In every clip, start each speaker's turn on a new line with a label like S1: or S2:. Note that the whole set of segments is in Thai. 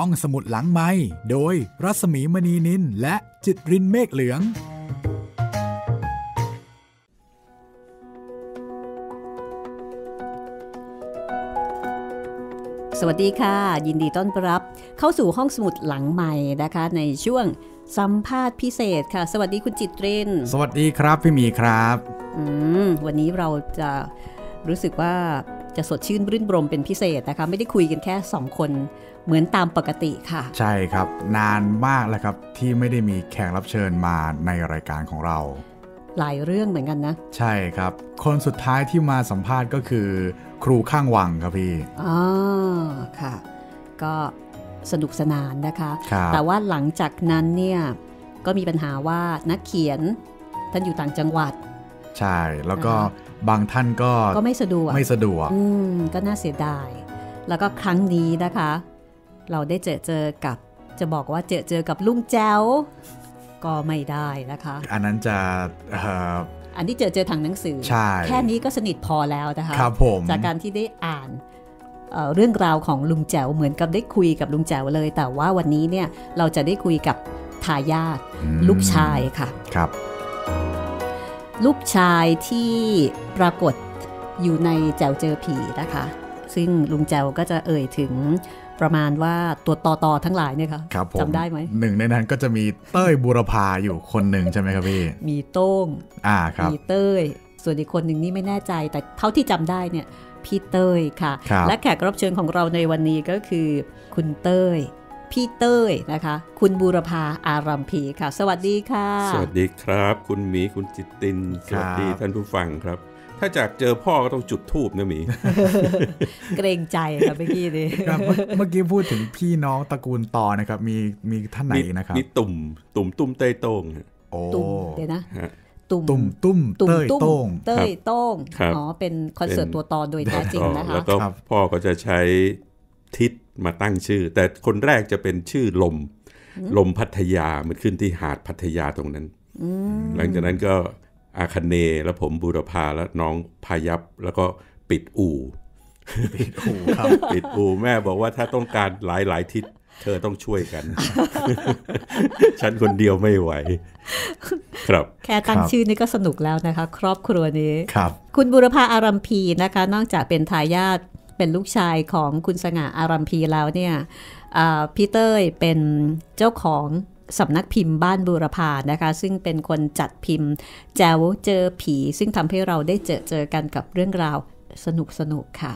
S1: ห้องสมุดหลังไม้โดยรัสมีมณีนินและจิตรินเมฆเหลือง
S2: สวัสดีค่ะ ยินดีต้อนรับเข้าสู่ห้องสมุดหลังใหม่นะคะ ในช่วงสัมภาษณ์พิเศษค่ะ สวัสดีคุณจิตรินสว
S1: ัสดีครับพี่มีครับ
S2: วันนี้เราจะรู้สึกว่าจะสดชื่นรื่นรมเป็นพิเศษนะคะไม่ได้คุยกันแค่ 2 คนเหมือนตามปกติค่ะ
S1: ใช่ครับ นานมากแล้วครับที่ไม่ได้มีแขกรับเชิญมาในรายการของเรา
S2: หลายเรื่องเหมือนกันนะ
S1: ใช่ครับ คนสุดท้ายที่มาสัมภาษณ์ก็คือครูข้างวังครับพี่
S2: อ๋อค่ะ ก็สนุกสนานนะคะคแต่ว่าหลังจากนั้นเนี่ยก็มีปัญหาว่านักเขียนท่านอยู่ต่างจังหวัด
S1: ใช่แล้วก็บางท่านก็ก็ไม่สะดวกไม่สะดวก
S2: ก็น่าเสียดายแล้วก็ครั้งนี้นะคะเราได้เจอเจอกับจะบอกว่าเจอเจอกับลุงแจ้วก็ไม่ได้นะคะ อันนั้นจะอันที่เจอเจอทางหนังสือแค่นี้ก็สนิทพอแล้วนะคะครับผมจากการที่ได้อ่านเรื่องราวของลุงแจ๋วเหมือนกับได้คุยกับลุงแจ๋วเลย แต่ว่าวันนี้เนี่ยเราจะได้คุยกับ ทายาทลูกชายค่ะครับ ลูกชายที่ปรากฏอยู่ในแจ๋วเจอผีนะคะ ซึ่งลุงแจ๋วก็จะเอ่ยถึงประมาณว่าตัวต่อต่อทั้งหลายเนี่ยค่ะจำได้ไหมหนึ่ง
S1: ในนั้นก็จะมีเต้ยบุรพาอยู่คนหนึ่งใช่ไหมครับพี่มีโต้ง อ่าครับมีเ
S2: ต้ยส่วนอีกคนหนึ่งนี่ไม่แน่ใจแต่เท่าที่จำได้เนี่ยพี่เต้ยค่ะคและแขกรับเชิญของเราในวันนี้ก็คือ คุณเต้ยพี่เต้ยนะคะ คุณบูรพาอารัมพีค่ะ สวัสดีค่ะ สวัส
S3: ดีครับ คุณหมีคุณจิตตินสวัสดีท่านผู้ฟังครับถ้าจากเจอพ่อก็ต้องจุดทูบนะมี
S2: เกรงใจครับเมื่อกี้นี
S1: เมื่อกี้พูดถึงพี่น้องตระกูลต่อนะครับ มีมีท่านไหนนะครับมีตุ่ม ตุ่ม ตุ้มเต้ยโต้งโอ้เดี๋ยวนะตุ่ม ตุ่ม ตุ้มเต้ยโต้งเต
S2: ้ยโต้งอ๋อเป็นคอนเสิร์ตตัวต่อโดยแท้จริงนะคะแล้วก็
S3: พ่อก็จะใช้ทิศมาตั้งชื่อ แต่คนแรกจะเป็นชื่อลมลมพัทยามันขึ้นที่หาดพัทยาตรงนั้นหลังจากนั้นก็อาคเนแล้วผมบูรพาแล้วน้องพายับแล้วก็ปิดอู่ปิดอู่ครับปิดอู่แม่บอกว่าถ้าต้องการหลายหลายทิศเธอต้องช่วยกัน ฉันคนเดียวไม่ไหว ครับ
S2: แค่ตั้งชื่อนี่ก็สนุกแล้วนะคะครอบครัวนี้ครับ คุณบุรพาอารัมพีนะคะ นอกจากเป็นทายาทเป็นลูกชายของคุณสง่าอารัมพีแล้วเนี่ยพีเตอร์เป็นเจ้าของสำนักพิมพ์บ้านบูรพา นะคะ ซึ่งเป็นคนจัดพิมพ์ แจวเจอผี ซึ่งทำให้เราได้เจอเจอกันกับเรื่องราวสนุก สนุกค่ะ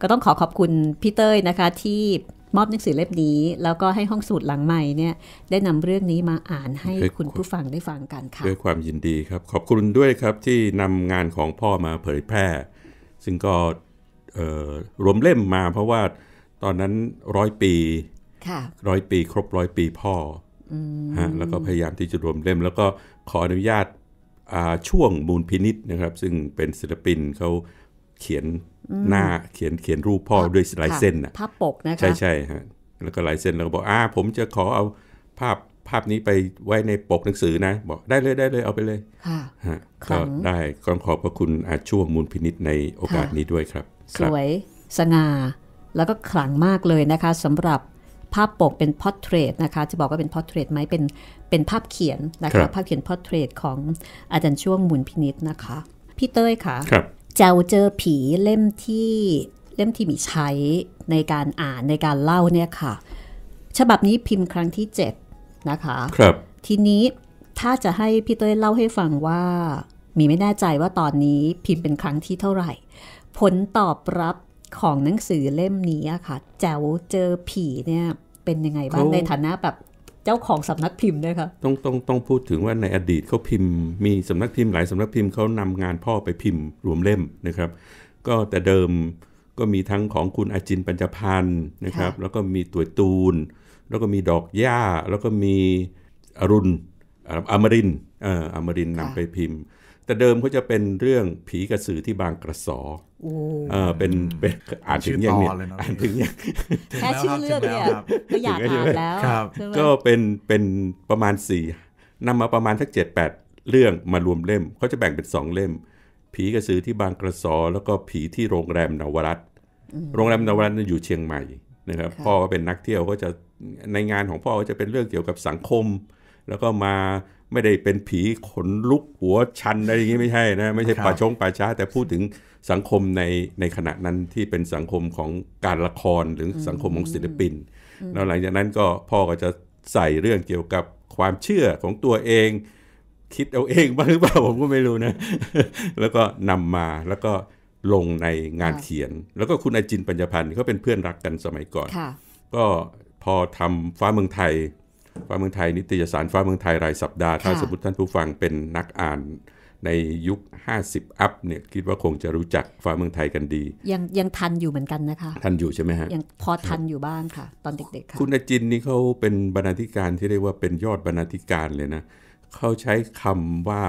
S2: ก็ต้องขอขอบคุณพี่เต้ยนะคะ ที่มอบหนังสือเล่มนี้ แล้วก็ให้ห้องสูตรหลังใหม่เนี่ยได้นำเรื่องนี้มาอ่านให้คุณผู้ฟังได้ฟังกันค่ะ ด้วย
S3: ความยินดีครับ ขอบคุณด้วยครับที่นำงานของพ่อมาเผยแพร่ ซึ่งก็รวมเล่มมาเพราะว่าตอนนั้นร้อยปีร้อยปีครบร้อยปีพ่อฮะแล้วก็พยายามที่จะรวมเล่ม แล้วก็ขออนุญาตช่วงมูลพินิษนะครับ ซึ่งเป็นศิลปินเขาเขียนหน้าเขียนเขียนรูปพ่อด้วยลายเส้นนะภาพปกนะคะใช่ใช่ฮะแล้วก็ลายเส้นแล้วก็บอกอ่าผมจะขอเอาภาพภาพนี้ไปไว้ในปกหนังสือนะบอกได้เลยได้เลยเอาไปเลยค่ะก็ได้ก็ขอบพระคุณอาช่วงมูลพินิษในโอกาสนี้ด้วยครับ
S2: สวยสง่าแล้วก็ขลังมากเลยนะคะสำหรับภาพปกเป็นพอร์เทรตนะคะ จะบอกว่าเป็นพอร์เทรตไหมเป็นเป็นภาพเขียน นะคะ ภาพเขียนพอร์เทรตของอาจารย์ช่วงมูลพินิษนะคะ พี่เต้ยค่ะเจ้าเจอผีเล่มที่เล่มที่มีใช้ในการอ่านในการเล่าเนี่ยค่ะ ฉบับนี้พิมพ์ครั้งที่7นะคะ ครับ ทีนี้ถ้าจะให้พี่เต้ยเล่าให้ฟังว่ามีไม่แน่ใจว่าตอนนี้พิมพ์เป็นครั้งที่เท่าไหร่ ผลตอบรับของหนังสือเล่มนี้ค่ะแจ้วเจอผีเนี่ยเป็นยังไงบ้างในฐานะแบบเจ้าของสำนักพิมพ์ด้วยคะ
S3: ต้องต้องต้องพูดถึงว่าในอดีตเขาพิมพ์มีสำนักพิมพ์หลายสำนักพิมพ์เขานำงานพ่อไปพิมพ์รวมเล่มนะครับ ก็แต่เดิมก็มีทั้งของคุณอาจินปัญจพันธ์นะครับแล้วก็มีตัวตูนแล้วก็มีดอกหญ้าแล้วก็มีอรุณอมรินอ่อามรินนำไปพิมพ์แต่เดิมเขาจะเป็นเรื่องผีกระสือที่บางกระสอเออเป็นเป็นอ่านถึงยังเนี่ยอ่านถึงยัง
S2: แค่ชื่อเรื่องเนี่ยก็อยากอ่านแล้วก็
S3: เป็นเป็นประมาณสี่นำมาประมาณทักเจ็ดแปดเรื่องมารวมเล่มเขาจะแบ่งเป็นสองเล่ม ผีกระสือที่บางกระสอ แล้วก็ผีที่โรงแรมนวรัตโรงแรมนวรัตอยู่เชียงใหม่นะครับพ่อก็เป็นนักเที่ยวก็จะในงานของพ่อก็จะเป็นเรื่องเกี่ยวกับสังคมแล้วก็มาไม่ได้เป็นผีขนลุกหัวชันอะไรอย่างนี้ไม่ใช่นะ ไม่ใช่ป่าชงป่าช้า แต่พูดถึงสังคมในในขณะนั้นที่เป็นสังคมของการละครหรือสังคมของศิลปินแล้วหลังจากนั้นก็พ่อก็จะใส่เรื่องเกี่ยวกับความเชื่อของตัวเอง คิดเอาเองบ้างหรือเปล่าผมก็ไม่รู้นะ แล้วก็นำมาแล้วก็ลงในงานเขียน แล้วก็คุณอาจินปัญญพันธ์เขาเป็นเพื่อนรักกันสมัยก่อนก็พอทำฟ้าเมืองไทยฟ้าเมืองไทยนิตยสารฟ้าเมืองไทยรายสัปดาห์ถ้าสมมติท่านผู้ฟังเป็นนักอ่านในยุค 50 อัพเนี่ยคิดว่าคงจะรู้จักฟ้าเมืองไทยกันดี
S2: ยังยังทันอยู่เหมือนกันนะคะ ทันอยู่ใช่ไหมฮะ ยังพอทันอยู่บ้างค่ะตอนเด็กๆค่ะคุณ
S3: อจินนี่เขาเป็นบรรณาธิการที่เรียกว่าเป็นยอดบรรณาธิการเลยนะ เขาใช้คำว่า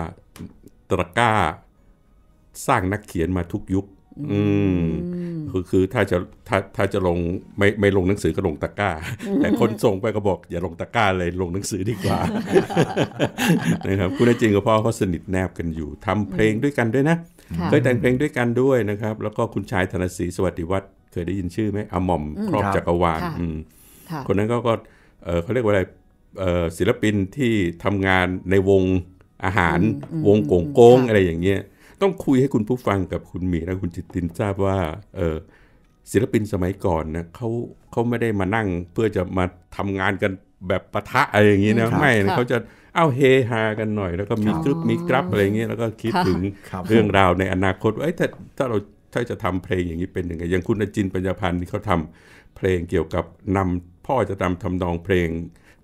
S3: ตะก้าสร้างนักเขียนมาทุกยุคอืมคือคือถ้าจะถ้าถ้าจะลงไม่ไม่ลงหนังสือก็ลงตะกร้า แต่คนส่งไปก็บอก อย่าลงตะกร้าเลยลงหนังสือดีกว่า นะครับ คุณจริงกับพ่อเขาสนิทแนบกันอยู่ ทำเพลงด้วยกันด้วยนะ เคยแต่งเพลงด้วยกันด้วยนะครับ แล้วก็คุณชายธนศรีสวัสดิวัฒน์เคยได้ยินชื่อไหมอมอมครอบจักรวาลคนนั้นก็ก็เขาเรียกว่าอะไรศิลปินที่ทำงานในวงอาหารวงโกงโกงอะไรอย่างเงี้ยต้องคุยให้คุณผู้ฟังกับคุณมีและคุณจิตตินทราบว่าเออศิลปินสมัยก่อนนะเขาเขาไม่ได้มานั่งเพื่อจะมาทำงานกันแบบปะทะอะไรอย่างนี้นะไม่นะเขาจะเอาเฮฮากันหน่อย แล้วก็มีกร๊ปมีกรับอะไรอย่างนี้แล้วก็คิดถึงเรื่องราวในอนาคตว่าถ้าถ้าเราถ้าจะทำเพลงอย่างนี้เป็นยังไงอย่างคุณจินปัญญาพันธ์ที่เขาทำเพลงเกี่ยวกับนำพ่อจะนำทำนองเพลง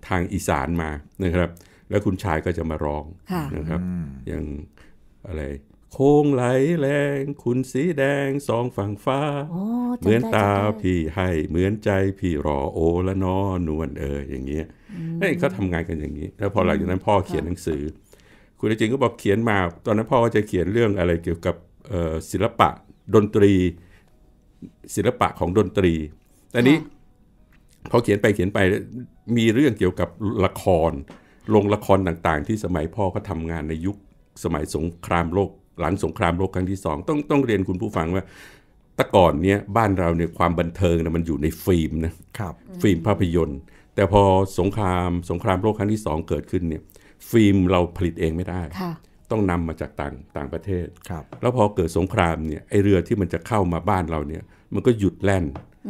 S3: ทางอีสานมานะครับ แล้วคุณชายก็จะมาร้องนะครับ อย่างอะไรโค้งไหลแรงคุณสีแดง สองฝั่งฟ้า เหมือนตาพี่ให้ เหมือนใจพี่รอโอละนอนวลเออ อย่างเงี้ยเฮ้ยเขาทำงานกันอย่างนี้ แล้วพอหลังจากนั้น พ่อเขียนหนังสือ คุณจริงก็บอกเขียนมา ตอนนั้นพ่อจะเขียนเรื่องอะไรเกี่ยวกับศิลปะดนตรี ศิลปะของดนตรีแต่นี้ พอเขียนไปเขียนไปมีเรื่องเกี่ยวกับละครลงละครต่างๆ ที่สมัยพ่อก็ทำงานในยุคสมัยสงครามโลกหลังสงครามโลกครั้งที่สองต้อง ต้องเรียนคุณผู้ฟังว่า ตะก่อนเนี้ยบ้านเราเนี่ยความบันเทิงนะมันอยู่ในฟิล์มนะครับ ฟิล์มภาพยนตร์ แต่พอสงครามสงครามโลกครั้งที่สองเกิดขึ้นเนี่ย ฟิล์มเราผลิตเองไม่ได้ต้องนำมาจากต่างต่างประเทศครับ แล้วพอเกิดสงครามเนี่ยไอเรือที่มันจะเข้ามาบ้านเราเนี่ยมันก็หยุดแล่น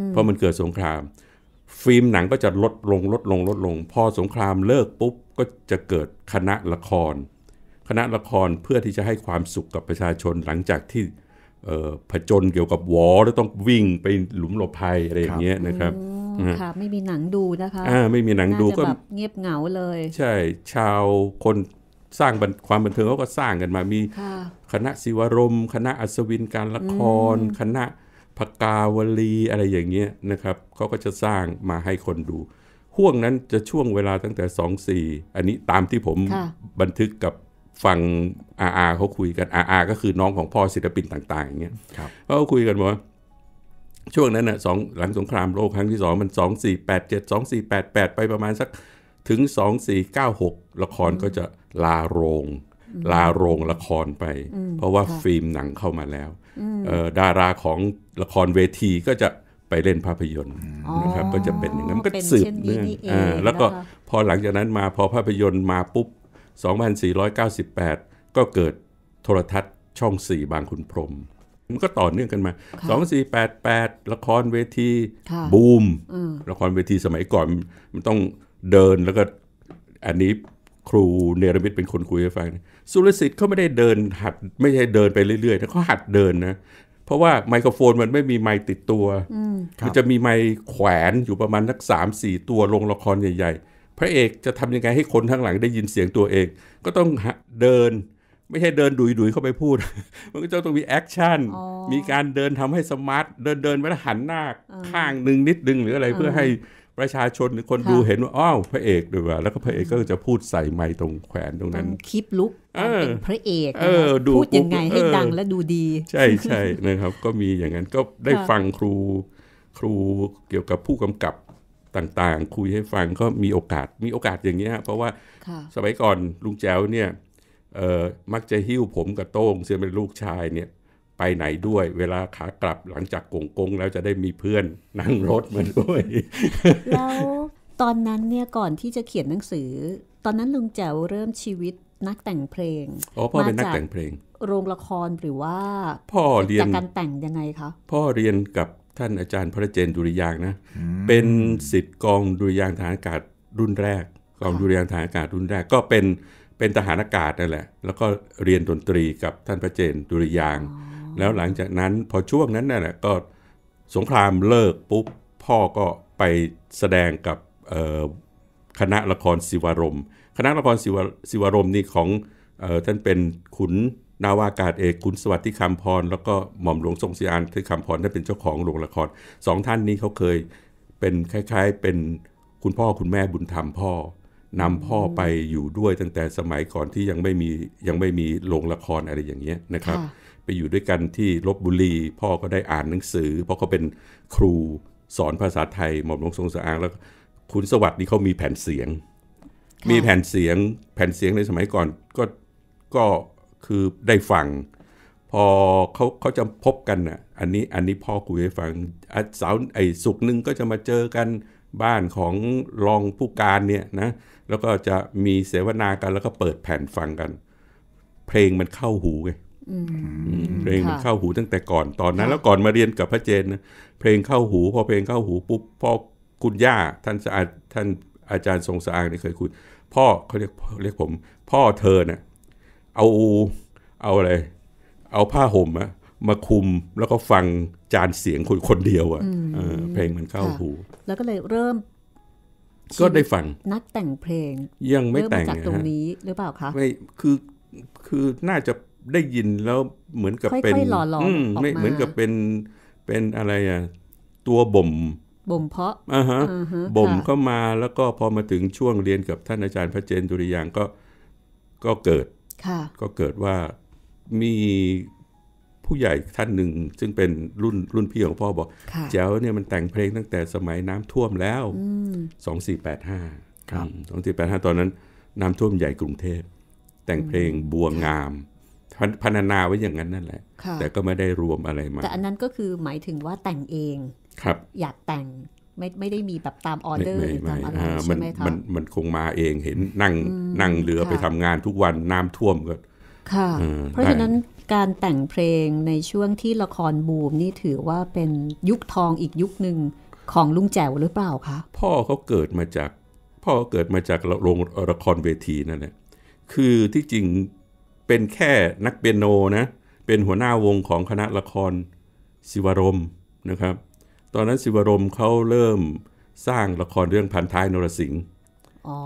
S3: เพราะมันเกิดสงคราม ฟิล์มหนังก็จะลดลงลดลงลดลง พอสงครามเลิกปุ๊บก็จะเกิดคณะละครคณะละครเพื่อที่จะให้ความสุขกับประชาชนหลังจากที่ผจญเกี่ยวกับวอแล้วต้องวิ่งไปหลุมหลบภัยอะไรอย่างเงี้ยนะครับค่
S2: ะไม่มีหนังดูนะคะอ่าไม่
S3: มีหนังดูก็แบบ
S2: เงียบเหงาเลย ใช
S3: ่ชาวคนสร้างความบันเทิงเขาก็สร้างกันมามีคณะศิวรมคณะอัศวินการละคร คณะพกาวลีอะไรอย่างเงี้ยนะครับเขาก็จะสร้างมาให้คนดูห่วงนั้นจะช่วงเวลาตั้งแต่2-4อันนี้ตามที่ผมบันทึกกับฟังอาอาเขาคุยกันอาอาก็คือน้องของพ่อศิลปินต่างๆอย่างเงี้ยเขาคุยกันว่า ช่วงนั้นอ่ะสองหลังสงครามโลกครั้งที่สองมันสองสี่แปดเจ็ดสองสี่แปดแปดไปประมาณสัก ถึงสองสี่เก้าหกละครก็จะลาโรง ลาโรงละครไป เพราะว่าฟิล์มหนังเข้ามาแล้วดาราของละครเวทีก็จะไปเล่นภาพยนตร์นะครับก็จะเป็นอย่างนั้นก็สืบเนื่องแล้วก็พอหลังจากนั้นมาพอภาพยนตร์มาปุ๊บ2498 ก็เกิดโทรทัศน์ช่อง 4 บางขุนพรมมันก็ต่อเนื่องกันมา 2488 ละครเวทีบูม ละครเวทีสมัยก่อนมันต้องเดินแล้วก็อันนี้ครูเนรมิตเป็นคนคุยให้ฟังสุรสิทธิ์เขาไม่ได้เดินหัดไม่ใช่เดินไปเรื่อยๆนะเขาหัดเดินนะเพราะว่าไมโครโฟนมันไม่มีไมติดตัว มันจะมีไมแขวนอยู่ประมาณนักสามสี่ตัวลงละครใหญ่ ๆพระเอกจะทำยังไงให้คนั้างหลังได้ยินเสียงตัวเองก็ต้องเดิน ไม่ใช่เดินดุยดุยเข้าไปพูด มันก็จะต้องมีแอคชั่นมีการเดินทำให้สมาร์ทเดินเดินไปแล้วหันหน้าข้างหนึ่งนิดนึงหรืออะไร เพื่อให้ประชาชนหรือคนดูเห็นว่าอ้าวพระเอกด้วยว่า แล้วก็พระเอกก็จะพูดใส่ไม้ตรงแขวนตรงนั้นคล
S2: ิปลุกเป็นพระเอกพูดยังไงให้ดังและดูดี ใช่ใช่
S3: นะครับก็มีอย่างนั้นก็ได้ฟังครูครูเกี่ยวกับผู้กำกับต่างๆ คุยให้ฟังก็มีโอกาสมีโอกาสอย่างเงี้ยเพราะว่าสมัยก่อนลุงแจ้วเนี่ยมักจะหิ้วผม กับโต้งเสียเป็นลูกชายเนี่ยไปไหนด้วย เวลาขากลับหลังจากกงกง แล้วจะได้มีเพื่อนนั่งรถมาด้วย
S2: แล้วตอนนั้นเนี่ยก่อนที่จะเขียนหนังสือ ตอนนั้นลุงแจ้วเริ่มชีวิตนักแต่งเพลงอ๋อพ่อเป็นนักแต่งเพลง โรงละครหรือว่า พ่อเรียนจากการแต่งยังไงคะ
S3: พ่อเรียนกับท่านอาจารย์พระเจนดุริยางนะ เป็นสิทธิ์กองดุริยางทหารอากาศรุ่นแรก กองดุริยางทหารอากาศรุ่นแรก ก็เป็น เป็นทหารอากาศนั่นแหละ แล้วก็เรียนดนตรีกับท่านพระเจนดุริยาง แล้วหลังจากนั้นพอช่วงนั้นนั่นแหละก็สงครามเลิกปุ๊บพ่อก็ไปแสดงกับคณะละครศิวารม คณะละครศิวารมนี่ของท่านเป็นขุนนาวากาศเอกคุณสวัสดิ์ที่คำพรแล้วก็ หม่อมหลวงทรงศรีอานที่คำพรท่านเป็นเจ้าของโรงละครสองท่านนี้เขาเคย เป็นคล้าย ๆเป็นคุณพ่อคุณแม่บุญธรรมพ่อนำพ่อไปอยู่ด้วยตั้งแต่สมัยก่อนที่ยังไม่มียังไม่มีโรงละครอะไรอย่างเงี้ยนะครับ ไปอยู่ด้วยกันที่ลบบุรี พ่อก็ได้อ่านหนังสือ เพราะเขาเป็นครูสอนภาษาไทยหม่อมหลวงทรงสางแล้วคุณสวัสดิ์นี่เขามีแผ่นเสียง มีแผ่นเสียง แผ่นเสียงในสมัยก่อนก็ก็คือได้ฟังพอเขาเขาจะพบกันอ่ะ อันนี้อันนี้พ่อคุยให้ฟังสาวไอ้สุกนึงก็จะมาเจอกันบ้านของรองผู้การเนี่ยนะแล้วก็จะมีเสวนากันแล้วก็เปิดแผ่นฟังกัน เพลงมันเข้าหูไงเพลงมันเข้าหูตั้งแต่ก่อนตอนนั้นแล้วก่อนมาเรียนกับพระเจนนะเพลงเข้าหู พอเพลงเข้าหูปุ๊บพ่อคุณย่าท่านสะอาดท่านอาจารย์ทรงสะอาดเนี่ยเคยคุยพ่อเขาเรียกเรียกผม พ่อเธอเนี่ยเอาเอาอะไร เอาผ้าห่มอะมาคุมแล้วก็ฟังจานเสียงคนคนเดียวอะ่ะเพลงมันเข้าหู
S2: แล้วก็เลยเริ่ม ก็ได้ฟังนักแต่งเพลง ยังไม่แต่งจากตรงนี้ หรือเปล่าคะไม่
S3: คือคือน่าจะได้ยินแล้วเหมือนกับเป็นค่อยๆหล่อหลอมไม่เหมือนกับเป็นเป็นอะไรอ่ะตัวบ่ม
S2: บ่มเพาะอ่าฮะบ่มเข
S3: ้ามาแล้วก็พอมาถึงช่วงเรียนกับท่านอาจารย์พระเจนดุริยางก็ก็เกิดก็เกิดว่ามีผู้ใหญ่ท่านหนึ่ง ซึ่งเป็นรุ่นรุ่นพี่ของพ่อบอกเจ้าเนี่ยมันแต่งเพลงตั้งแต่สมัยน้ำท่วมแล้วสองสี่แปดห้าสองสี่แปดห้าตอนนั้นน้ำท่วมใหญ่กรุงเทพแต่งเพลงบัวงาม พันนาไว้อย่างนั้นนั่นแหละ แต่ก็ไม่ได้รวมอะไรมาแต่
S2: อันนั้นก็คือหมายถึงว่าแต่งเองครับอยากแต่งไม่ไม่ได้มีแบบตามออเดอร์หรือตามอะไรใช่ไหมคะมัน
S3: มันคงมาเองเห็นนั่งนั่งเรือไปทำงานทุกวันน้ำท่วมก็
S2: ค่ะ เพราะฉะนั้นการแต่งเพลงในช่วงที่ละครบูมนี่ถือว่าเป็นยุคทองอีกยุคหนึ่งของลุงแจ๋วหรือเปล่าคะ
S3: พ่อเขาเกิดมาจาก พ่อเกิดมาจากโรงละครเวทีนั่นแหละคือที่จริงเป็นแค่นักเปียโนนะ เป็นหัวหน้าวงของคณะละครศิวรมนะครับตอนนั้นสิวรมเขาเริ่มสร้างละครเรื่องพันท้ายนรสิงห์
S2: อ๋อ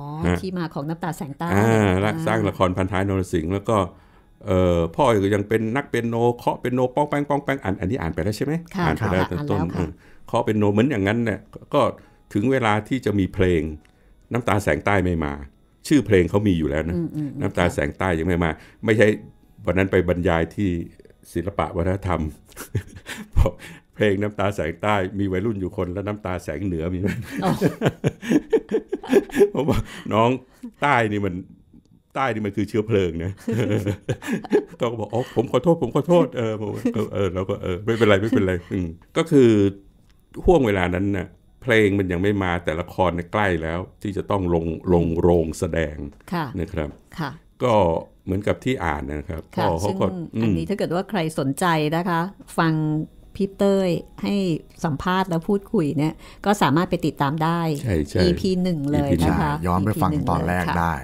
S2: ที่มาของน้ำตาแสงใต้อ่าสร้างละค
S3: รพันท้ายนรสิงห์แล้วก็พ่อยังเป็นนักเป็นโนเคาะเป็นโนป้องแป้งป้องแป้งอ่านอันนี้อ่านไปแล้วใช่ไหมอ่านไปแล้วต้นเคาะเป็นโนเหมือนอย่างนั้นเนี่ยก็ถึงเวลาที่จะมีเพลงน้ำตาแสงใต้ไม่มา ชื่อเพลงเขามีอยู่แล้วนะ น้ำตาแสงใต้ยังไม่มา ไม่ใช่วันนั้นไปบรรยายที่ศิลปะวัฒนธรรมเพลงน้ำตาแสงใต้มีวัยรุ่นอยู่คนแล้วน้ำตาแสงเหนือมีไหมผมว่าน้องใต้นี่มันใต้นี่มันคือเชื้อเพลิงนะก็บอกอ๋อผมขอโทษผมขอโทษเออผมเออเราก็เออไม่เป็นไร ไม่เป็นไรอืก็คือห่วงเวลานั้นน่ะ เพลงมันยังไม่มาแต่ละครใกล้แล้ว ที่จะต้องลงลงโรงแสดงนะครับก็เหมือนกับที่อ่านนะครับก็เขาก็อันนี้ถ
S2: ้าเกิดว่าใครสนใจนะคะ ฟังพี่เต้ยให้สัมภาษณ์แล้วพูดคุยเนี่ย ก็สามารถไปติดตามได้ EP หนึ่งเลยนะคะย้อนไปฟังตอนแรกได้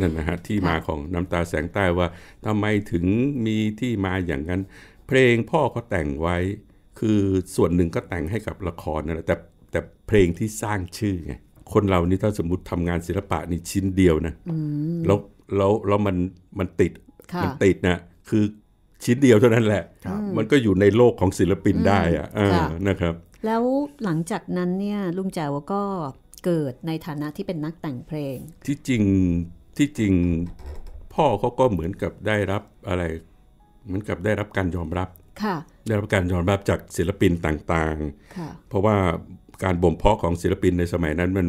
S3: นั่นนะฮะ ที่มาของน้ำตาแสงใต้ว่าทำไมถึงมีที่มาอย่างนั้น เพลงพ่อก็แต่งไว้ คือส่วนหนึ่งก็แต่งให้กับละครนั่นแหละแต่แต่เพลงที่สร้างชื่อไง คนเรานี่ถ้าสมมติทำงานศิลปะนี่ชิ้นเดียวนะแล้วแล้วแล้วมันมันติดมันติดนะคือชิ้นเดียวเท่านั้นแหละ มันก็อยู่ในโลกของศิลปินได้อะนะครับ
S2: แล้วหลังจากนั้นเนี่ยลุงแจ๋วก็เกิดในฐานะที่เป็นนักแต่งเพลง
S3: ที่จริงที่จริงพ่อเขาก็เหมือนกับได้รับอะไร เหมือนกับได้รับการยอมรับ ได้รับการยอมรับจากศิลปินต่างๆ เพราะว่าการบ่มเพาะของศิลปินในสมัยนั้นมัน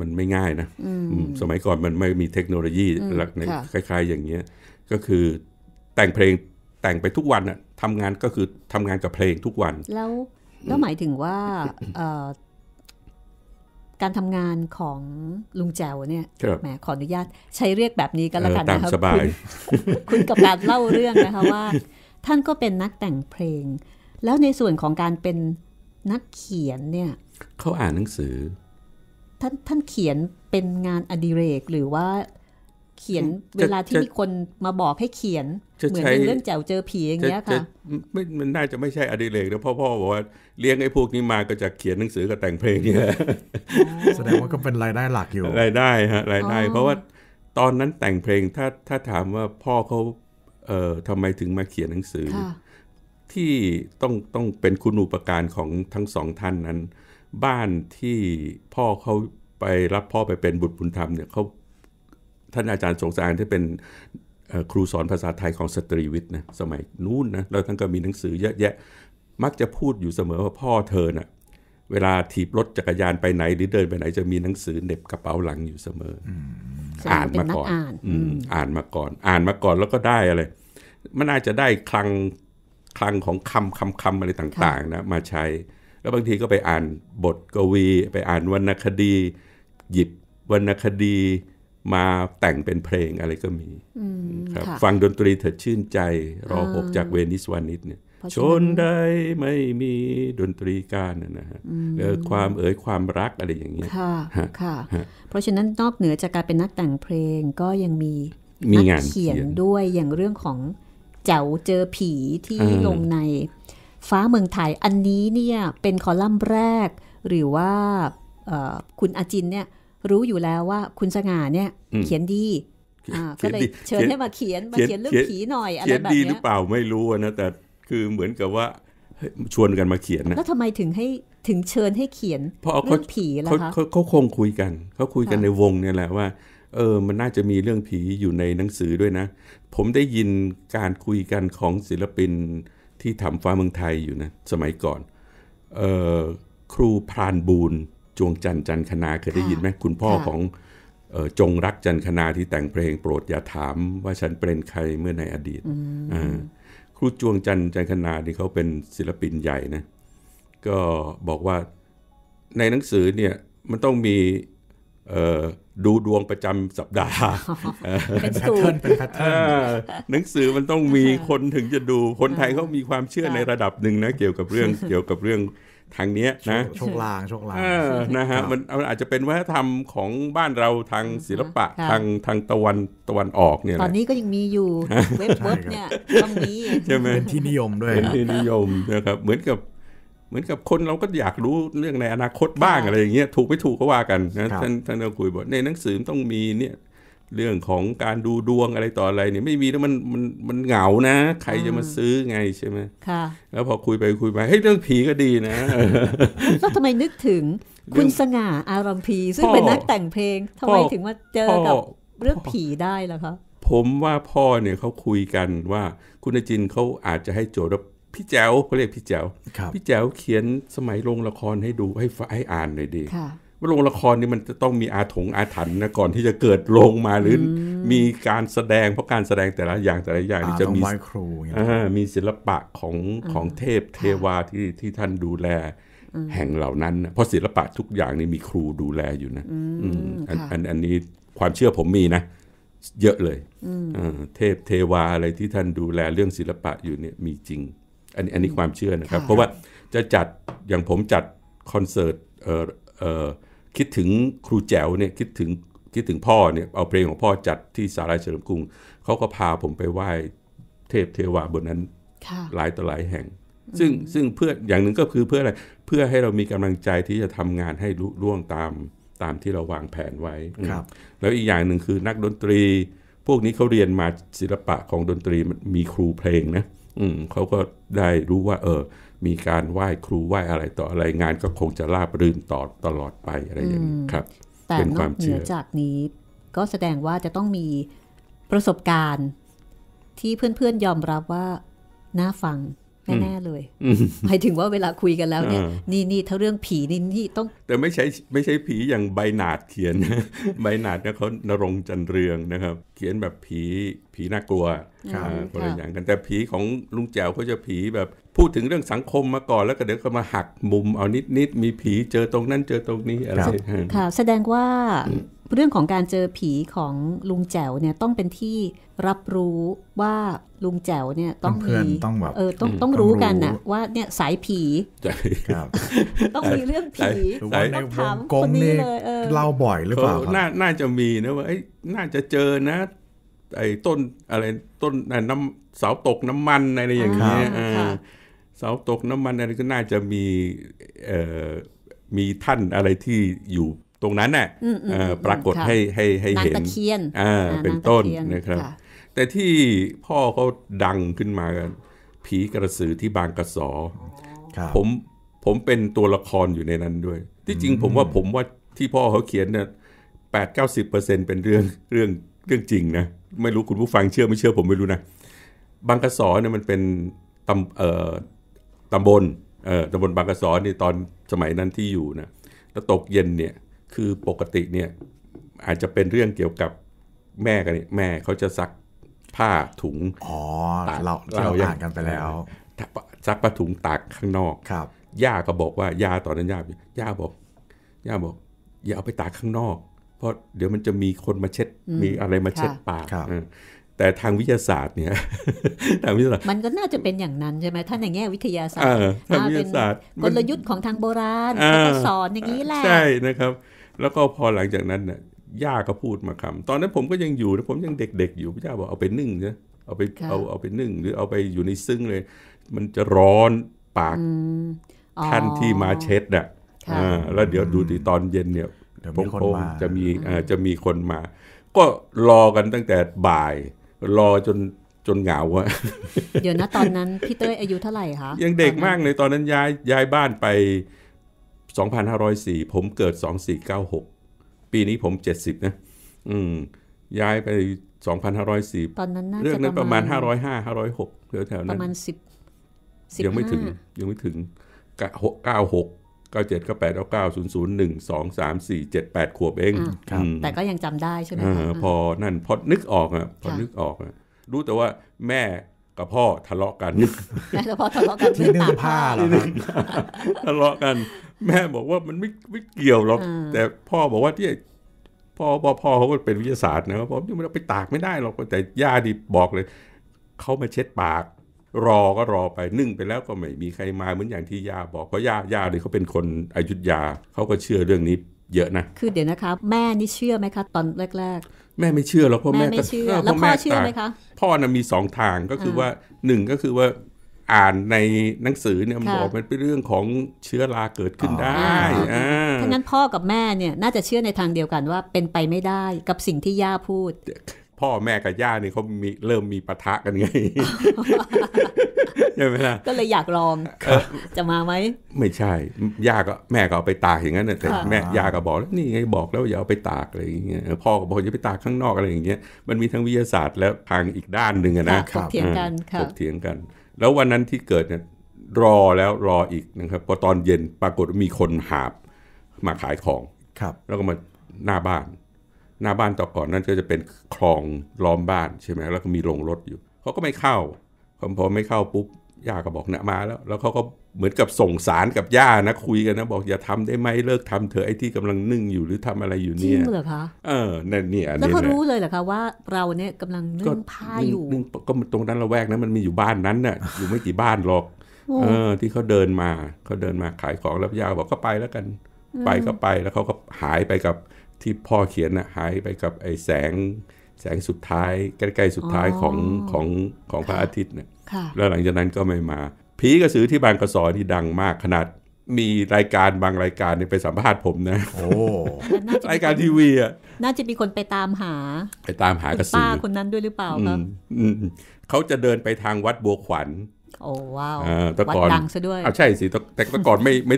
S3: มันไม่ง่ายนะสมัยก่อนมันไม่มีเทคโนโลยีในคล้าย ๆ อย่างเงี้ยก็คือแต่งเพลงแต่งไปทุกวันอะทำงานก็คือทำงานกับเพลงทุกวัน
S2: แล้วแล้วหมายถึงว่า การทำงานของลุงแจวเนี่ยแหมขออนุญาตใช้เรียกแบบนี้ก็แล้วกันนะครับคุณคุณกับการเล่าเรื่องนะคะว่าท่านก็เป็นนักแต่งเพลง แล้วในส่วนของการเป็นนักเขียนเนี่ย
S3: เขาอ่านหนังสือ
S2: ท่านท่านเขียนเป็นงานอดิเรกหรือว่าเขียนเวลาที่มีคนมาบอกให้เขียนเหมือนเรื่องแจวเจอผีอย่างเงี้ยค่ะ
S3: ไม่มันน่าจะไม่ใช่อดีเลกนะพ่อพ่อบอกว่า เลี้ยงไอ้พวกนี้มาก็จะเขียนหนังสือกับแต่งเพลงนี่ย
S1: แสดงว่าก็เป็นรายได้หลักอยู่รา
S3: ยได้ฮะรายได้ เพราะว่าตอนนั้นแต่งเพลงถ้าถ้าถามว่าพ่อเขาเอ่อทำไมถึงมาเขียนหนังสือ ที่ต้องต้องเป็นคุณอุปการของทั้งสองท่านนั้น บ้านที่พ่อเขาไปรับพ่อไปเป็นบุตรบุญธรรมเนี่ยเขาท่านอาจารย์สงสารที่เป็นครูสอนภาษาไทยของสตรีวิทย์นะสมัยนู้นนะแล้วท่านก็มีหนังสือเยอะแยะมักจะพูดอยู่เสมอว่าพ่อเธอนะ่ะ เวลาถีบรถจักรยานไปไหนหรือเดินไปไหนจะมีหนังสือเน็บกระเป๋าหลังอยู่เสมออ่านมาก่อนอ่านมาก่อน อ่านมาก่อนแล้วก็ได้อะไร มันน่าจะได้คลังคลังของคำคำคำอะไรต่าง ๆ นะ มาใช้ แล้วบางทีก็ไปอ่านบทกวี ไปอ่านวรรณคดี หยิบวรรณคดีมาแต่งเป็นเพลงอะไรก็มีครับ ฟังดนตรีเถิดชื่นใจ รอหกจากเวนิสวานิสเนี่ย ชนใดไม่มีดนตรีการนะฮะเออความเอ๋ยความรักอะไรอย่างเงี้ยค่ะค่ะ
S2: เพราะฉะนั้นนอกเหนือจากการเป็นนักแต่งเพลงก็ยังมี
S3: มีงานเขียน
S2: ด้วยอย่างเรื่องของเจ๋วเจอผีที่ลงใน ฟ้าเมืองไทย อันนี้เนี่ยเป็นคอลัมน์แรก หรือว่าคุณอาจินเนี่ยรู้อยู่แล้วว่าคุณสง่าเนี่ย เขียนดีก็เลยเชิญให้มาเขียนมาเขียนเรื่องผีหน่อยอะไรแบบนี้เขียนดีหรือเป
S3: ล่าไม่รู้นะแต่คือเหมือนกับว่าชวนกันมาเขียนนะแล้ว
S2: ทำไมถึงให้ถึงเชิญให้เขียนเรื่องผีล่ะคะ
S3: เขาคงคุยกันเขาคุยกันในวงเนี่ยแหละว่า เออมันน่าจะมีเรื่องผีอยู่ในหนังสือด้วยนะ ผมได้ยินการคุยกันของศิลปินที่ทำฟ้าเมืองไทยอยู่นะสมัยก่อนออครูพรานบูนจวงจันจันคณาเคยได้ยินไหมคุณพ่อของจงรักจันคณาที่แต่งเพลงโปรดอย่าถามว่าฉันเป็นใครเมื่อในอดีตครูจวงจันจันคณาที่เขาเป็นศิลปินใหญ่นะก็บอกว่าในหนังสือเนี่ยมันต้องมีดูดวงประจำสัปดาห์เป็นสูรเป็นแพทเทิร์นหนังสือมันต้องมีคนถึงจะดูคนไทยเขามีความเชื่อในระดับหนึ่งนะ เกี่ยวกับเรื่องเกี่ยวกับเรื่องทางเนี้ยนะโชคลางโชคลางนะฮะมันอาจจะเป็นวัฒนธรรมของบ้านเราทางศิลปะ ทางทางตะวันตะวันออกเนี่ยตอนนี้ก็ยังมีอยู่เว็บเนี่ยต้องมีใช่ไหมเป็นที่นิยมด้วยเป็นที่นิยมนะครับเหมือนกับเหมือนกับคนเราก็อยากรู้เรื่องในอนาคตบ้างอะไรอย่างเงี้ยถูกไม่ถูกก็ว่ากันนะท่านท่านเราคุยบอกในหนังสือต้องมีเนี่ยเรื่องของการดูดวงอะไรต่ออะไรเนี่ยไม่มีแล้วมันมันมันเหงานะ ใครจะมาซื้อไงใช่ไหมค่ะ แล้วพอคุยไปคุยมา เฮ้ย เรื่องผีก็ดีนะ
S2: แล้วทำไมนึกถึง คุณสง่าอารมพีซึ่งเป็นนักแต่งเพลงทำไมถึงมาเจอกับเรื่องผีได้ล่ะคะ
S3: ผมว่าพ่อเนี่ยเขาคุยกันว่าคุณจินเขาอาจจะให้โจทย์พี่แจ๋วเขาเรียกพี่แจ๋วพี่แจ๋วเขียนสมัยลงละครให้ดูให้ให้อ่านหน่อยดีว่าโรงละครนี่มันจะต้องมีอาถงอาถรรพ์นะก่อนที่จะเกิดโรงมาหรือมีการแสดงเพราะการแสดงแต่ละอย่างแต่ละอย่างนี่จะมีครูมีศิลปะของของเทพเทวาที่ที่ท่านดูแลแห่งเหล่านั้นเพราะศิลปะทุกอย่างนี่มีครูดูแลอยู่นะอันอันอันนี้ความเชื่อผมมีนะ เยอะเลยเทพเทวาอะไรที่ท่านดูแลเรื่องศิลปะอยู่เนี่ยมีจริงอันนี้อันนี้ความเชื่อนะครับ เพราะว่าจะจัดอย่างผมจัดคอนเสิร์ตเออเออคิดถึงครูแจ๋วเนี่ยคิดถึงคิดถึงพ่อเนี่ยเอาเพลงของพ่อจัดที่สาราเฉลิมกรุงเขาก็พาผมไปไหว้เทพเทวาบนนั้นหลายต่อหลายแห่ง ซึ่งซึ่งเพื่ออย่างหนึ่งก็คือเพื่ออะไรเพื่อให้เรามีกำลังใจที่จะทำงานให้ร่วงตามตามที่เราวางแผนไว้ครับ แล้วอีกอย่างหนึ่งคือนักดนตรี พวกนี้เขาเรียนมาศิลปะของดนตรีมีครูเพลงนะ อืมเขาก็ได้รู้ว่าเออมีการไหว้ครูไหว้อะไรต่ออะไรงานก็คงจะราบรื่นต่อตลอดไปอะไรอย่างนี้ครับเป็นความเชื่อจา
S2: กนี้ก็แสดงว่าจะต้องมีประสบการณ์ ที่เพื่อนๆยอมรับว่า น่าฟังแน่ ๆ เลย หมายถึงว่าเวลาคุยกันแล้วเนี่ย นี่นี่ถ้าเรื่องผีนี่นี่ต้อง
S3: แต่ไม่ใช่ไม่ใช่ผีอย่างใบหนาดเขียน ใบหนาดเนี่ยเขานรงจันเรืองนะครับ เขียนแบบผีผีน่ากลัวอะไรอย่างกันแต่ผีของลุงแจ๋วเขาจะผีแบบพูดถึงเรื่องสังคมมาก่อนแล้วก็เดี๋ยวก็มาหักมุมเอานิดนิดมีผีเจอตรงนั้นเจอตรงนี้อะไรค่ะ
S2: แสดงว่าเรื่องของการเจอผีของลุงแจ๋วเนี่ยต้องเป็นที่รับรู้ว่าลุงแจ๋วเนี่ยต้องมี
S1: ต้องแบบเออต้องต้องรู้กันนะ
S2: ว่าเนี่ยสายผีต้องมีเรื่องผี
S3: ต้องถามคนนี้เลยเล่าบ่อยหรือเปล่าน่าจะมีนะว่าน่าจะเจอนะไอ้ต้นอะไรต้นน้ำเสาตกน้ำมันอะไรอย่างเงี้ยเสาตกน้ำมันอะไรก็น่าจะมีมีท่านอะไรที่อยู่ตรงนั้นน่ะปรากฏให้ให้ให้เห็นตะเคียนเป็นต้นนะครับ แต่ที่พ่อเขาดังขึ้นมา ผีกระสือที่บางกระสอผมผมเป็นตัวละครอยู่ในนั้นด้วยที่จริงผมว่าผมว่าที่พ่อเขาเขียนเนี่ยแปดเก้าสิบเปอร์เซ็นเป็นเรื่องเรื่องเรื่องจริงนะไม่รู้คุณผู้ฟังเชื่อไม่เชื่อผมไม่รู้นะบางกระสอเนี่ยมันเป็นตำเอ่อตำบลเออตำบลบางกระสอนนี่ตอนสมัยนั้นที่อยู่นะแล้วตกเย็นเนี่ยคือปกติเนี่ย อาจจะเป็นเรื่องเกี่ยวกับแม่กันเนี่ยแม่เขาจะซักผ้าถุงอ๋อเราเราอ่านกันไปแล้วซักผ้าถุงตากข้างนอกครับย่าก็บอกว่าย่าตอนนั้นย่าย่าบอกย่าบอก อย่าเอาไปตากข้างนอก เพราะเดี๋ยวมันจะมีคนมาเช็ดมีอะไรมาเช็ดปากแต่ทางวิทยาศาสตร์เนี่ยทางวิทยาศาสตร์
S2: มันก็น่าจะเป็นอย่างนั้นใช่ไหมถ้าในแง่วิทยาศาสตร์ทางวิทยาศาสตร์กลยุทธ์ของทางโบราณเขาก็สอนอย่างนี้แหละใช่
S3: นะครับ แล้วก็พอหลังจากนั้นเนี่ยย่าก็พูดมาคำตอนนั้นผมก็ยังอยู่นะผมยังเด็ก ๆ อยู่พี่ย่าบอกเอาไปนึ่งนะเอาไปเอาเอาไปนึ่ง หรือเอาไปอยู่ในซึ่งเลย มันจะร้อนปากท่านที่มาเช็ดอ่ะแล้วเดี๋ยวดูตีตอนเย็นเนี่ยผมจะมีจะมีคนมา ก็รอกันตั้งแต่บ่ายรอจนจนเหงาวะ
S2: เดี๋ยวนะ ตอนนั้นพี่เต้ยอายุเท่าไหร่คะยังเด็กมากเลย
S3: ตอนนั้นย้ายย้ายบ้านไป 2,504 ผมเกิด 2496 ปีนี้ผม 70 นะ อืม ย้ายไป 2,504ตอนนั้นน่าจะเรื่องนั้นประมาณ 505 506เแถวๆนั้น ประมาณ
S2: 10ยังไม่ถึง
S3: ยังไม่ถึง 96 97 98 99 00 1 2 3 4 7 8 ขวบเองแต่
S2: ก็ยังจำได้ใช่ไหมพ
S3: อนั่นพอนึกออกอ่ะ พอนึกออกอ่ะรู้แต่ว่าแม่กับพ่อทะเลาะกัน
S2: แม่กับพ่อทะเลาะกันที่นึ่งผ้าหรอ
S3: ทะเลาะกัน แม่บอกว่ามันไม่ไม่เกี่ยวหรอกแต่พ่อบอกว่าที่พ่อพ่อเขาเป็นวิทยาศาสตร์นะครับผมยังไม่ไปตากไม่ได้หรอกแต่ย่าดิบอกเลยเขามาเช็ดปากรอก็รอไปนึ่งไปแล้วก็ไม่มีใครมาเหมือนอย่างที่ยาบอก เพราะยาย่าเนี่ยเขาเป็นคนอยุทยาเขาก็เชื่อเรื่องนี้เยอะนะ
S2: คือเดี๋ยวนะคะ แม่นี่เชื่อไหมคะตอนแรกๆ แม่ไม่เช
S3: ื่อหรอกเพราะแม่ไม่เชื่อแล้วพ่อเชื่อไหมคะ พ่อน่ะมีสองทางก็คือว่าหนึ่งก็คือว่าอ่านในหนังสือเนี่ยบอกมันเป็นเรื่องของเชื้อราเกิดขึ้นได้ราะงั้น
S2: พ่อกับแม่เนี่ยน่าจะเชื่อในทางเดียวกันว่าเป็นไปไม่ได้กับสิ่งที่ย่าพูด
S3: พ่อแม่กับย่านี่เขามีเริ่มมีปะทะกันไงใช่ไหมล่ะ
S2: ก็เลยอยากลอง จะมาไหม
S3: ไม่ใช่ย่าก็แม่ก็เอาไปตากอย่างนั้นแต่แม่ย่าก็บอกแล้วนี่ไงบอกแล้วอย่าเอาไปตากอะไรอย่างเงี้ยพ่อก็บอกอย่าไปตากข้างนอกอะไรอย่างเงี้ยมันมีทั้งวิทยาศาสตร์และทางอีกด้านหนึ่งนะครักเถียงกันถกเถียงกัน แล้ววันนั้นที่เกิดเนี่ยรอแล้วรออีกนะครับ พอตอนเย็นปรากฏมีคนหาบมาขายของครับ แล้วก็มาหน้าบ้านหน้าบ้านต่อก่อนนั่นก็จะเป็นคลองล้อมบ้านใช่ไหมแล้วก็มีโรงรถอยู่เขาก็ไม่เข้าพอไม่เข้าปุ๊บย่าก็บอกเนี่ยมาแล้ว แล้วเขาก็เหมือนกับส่งสารกับย่านะ คุยกันนะ บอกอย่าทำได้ไหมเลิกทำเธอไอ้ที่กำลังนึ่งอยู่ หรือทำอะไรอยู่เนี่ยจริงเหรอคะเออนั่นเนี่ยแล้วเขารู้
S2: เลยเหรอคะว่าเราเนี่ยกำลังนึ่งผ้าอยู่
S3: ก็ตรงนั้นละแวกนั้นมันมีอยู่บ้านนั้นน่ะอยู่ไม่กี่บ้านหรอกเออที่เขาเดินมาเขาเดินมาขายของแล้วย่าบอกก็ไปแล้วกัน ไปก็ไปแล้วเขาก็หายไปกับที่พ่อเขียนนะหายไปกับไอ้แสง แสงสุดท้ายใกล้ๆสุดท้ายของของของพระอาทิตย์เนี่ยแล้วหลังจากนั้นก็ไม่มาผีกระสือที่บางกระสอที่ดังมากขนาด มีรายการบางรายการไปสัมภาษณ์ผมนะ โอ้รายการทีวีอ่ะ
S2: น่าจะมีคนไปตามหา
S3: ไปตามหากระสือป้าค
S2: นนั้นด้วยหรือเปล่าครับ
S3: เขาจะเดินไปทางวัดบัวขวัญ
S2: โอ้ว้าววัดดังซะด้วย อ้าใช่สิ แต่แต่ก่อน
S3: ไม่ไม่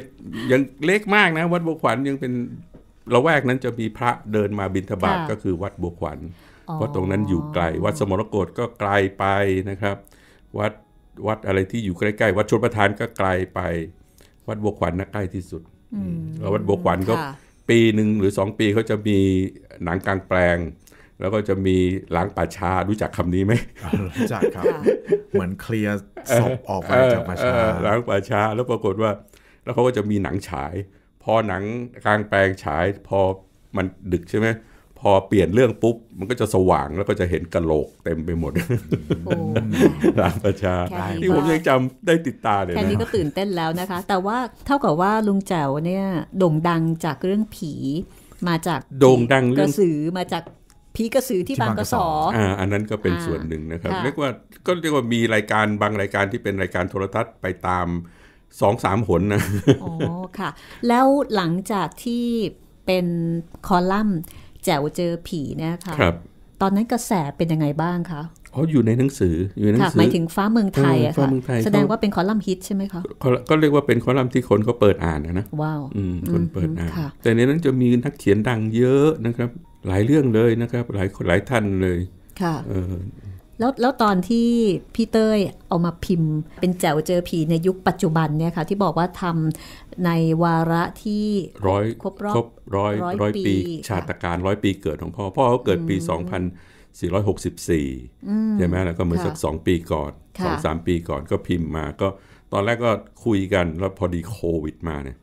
S3: ยังเล็กมากนะ วัดบัวขวัญยังเป็นละแวกนั้นจะมีพระเดินมาบิณฑบาตก็คือวัดบัวขวัญเพราะตรงนั้นอยู่ไกล วัดสมรกดก็ไกลไปนะครับวัดวัดอะไรที่อยู่ใกล้ๆ วัดชนประธานก็ไกลไป วัดบัวขวัญน่ะใกล้ที่สุดแล้ววัดบัวขวัญก็ปีหนึ่งหรือสองปีเขาจะมีหนังกลางแปลง แล้วก็จะมีล้างป่าชารู้จักคำนี้ไหมรู้จักครับ
S1: เหมือนเคลียร์ศพออกไปจากป่าชาล้าง
S3: ป่าชาแล้วปรากฏว่า แล้วเขาก็จะมีหนังฉายพอหนังกลางแปลงฉายพอมันดึกใช่ไหมพอเปลี่ยนเรื่องปุ๊บ มันก็จะสว่างแล้วก็จะเห็นกะโหลกเต็มไปหมดรามประชาที่ผมยังจำได้ติดตาเลยแค่นี้ก็ตื่
S2: นเต้นแล้วนะคะ แต่ว่าเท่ากับว่าลุงแจ๋วเนี่ยโด่งดังจากเรื่องผี มาจากโด่งดังเรื่องกระสือมาจากผีกระสือที่บางกระสออ่า
S3: อันนั้นก็เป็นส่วนหนึ่งนะครับ เรียกว่าก็เรียกว่ามีรายการบางรายการที่เป็นรายการโทรทัศน์ไปตามสองสามหนนะ อ๋อ
S2: ค่ะ แล้วหลังจากที่เป็นคอลัมน์แจ๋วเจอผีเนี่ยค่ะครับ ตอนนั้นกระแสเป็นยังไงบ้างคะ
S3: อ๋อ อยู่ในหนังสืออยู่ในหนังสือ หมายถึงฟ้าเมืองไทยอะค่ะ แสดงว่าเป็นค
S2: อลัมน์ฮิตใช่ไหมคะ
S3: ก็เรียกว่าเป็นคอลัมน์ที่คนเขาเปิดอ่านนะนะ ว้าวคนเปิดอ่าน แต่ในนั้นจะมีนักเขียนดังเยอะนะครับ หลายเรื่องเลยนะครับ หลายหลายท่าน
S2: เลย ค่ะแล้วแล้วตอนที่พี่เต้ยเอามาพิมพ์เป็นแจวเจอผีในยุคปัจจุบันเนี่ยค่ะที่บอกว่าทำในวาระที่
S3: ร้อยครบรอบร้อยร้อยปี ชาตการร้อยปีเกิดของพ่อพ่อเขาเกิดปี 2464
S2: ใช่ไหมแล้วก็เหมือนสักสองปีก่อน
S3: สองสามปีก่อนก็พิมพ์มาก็ตอนแรกก็คุยกันแล้วพอดีโควิดมาเนี่ย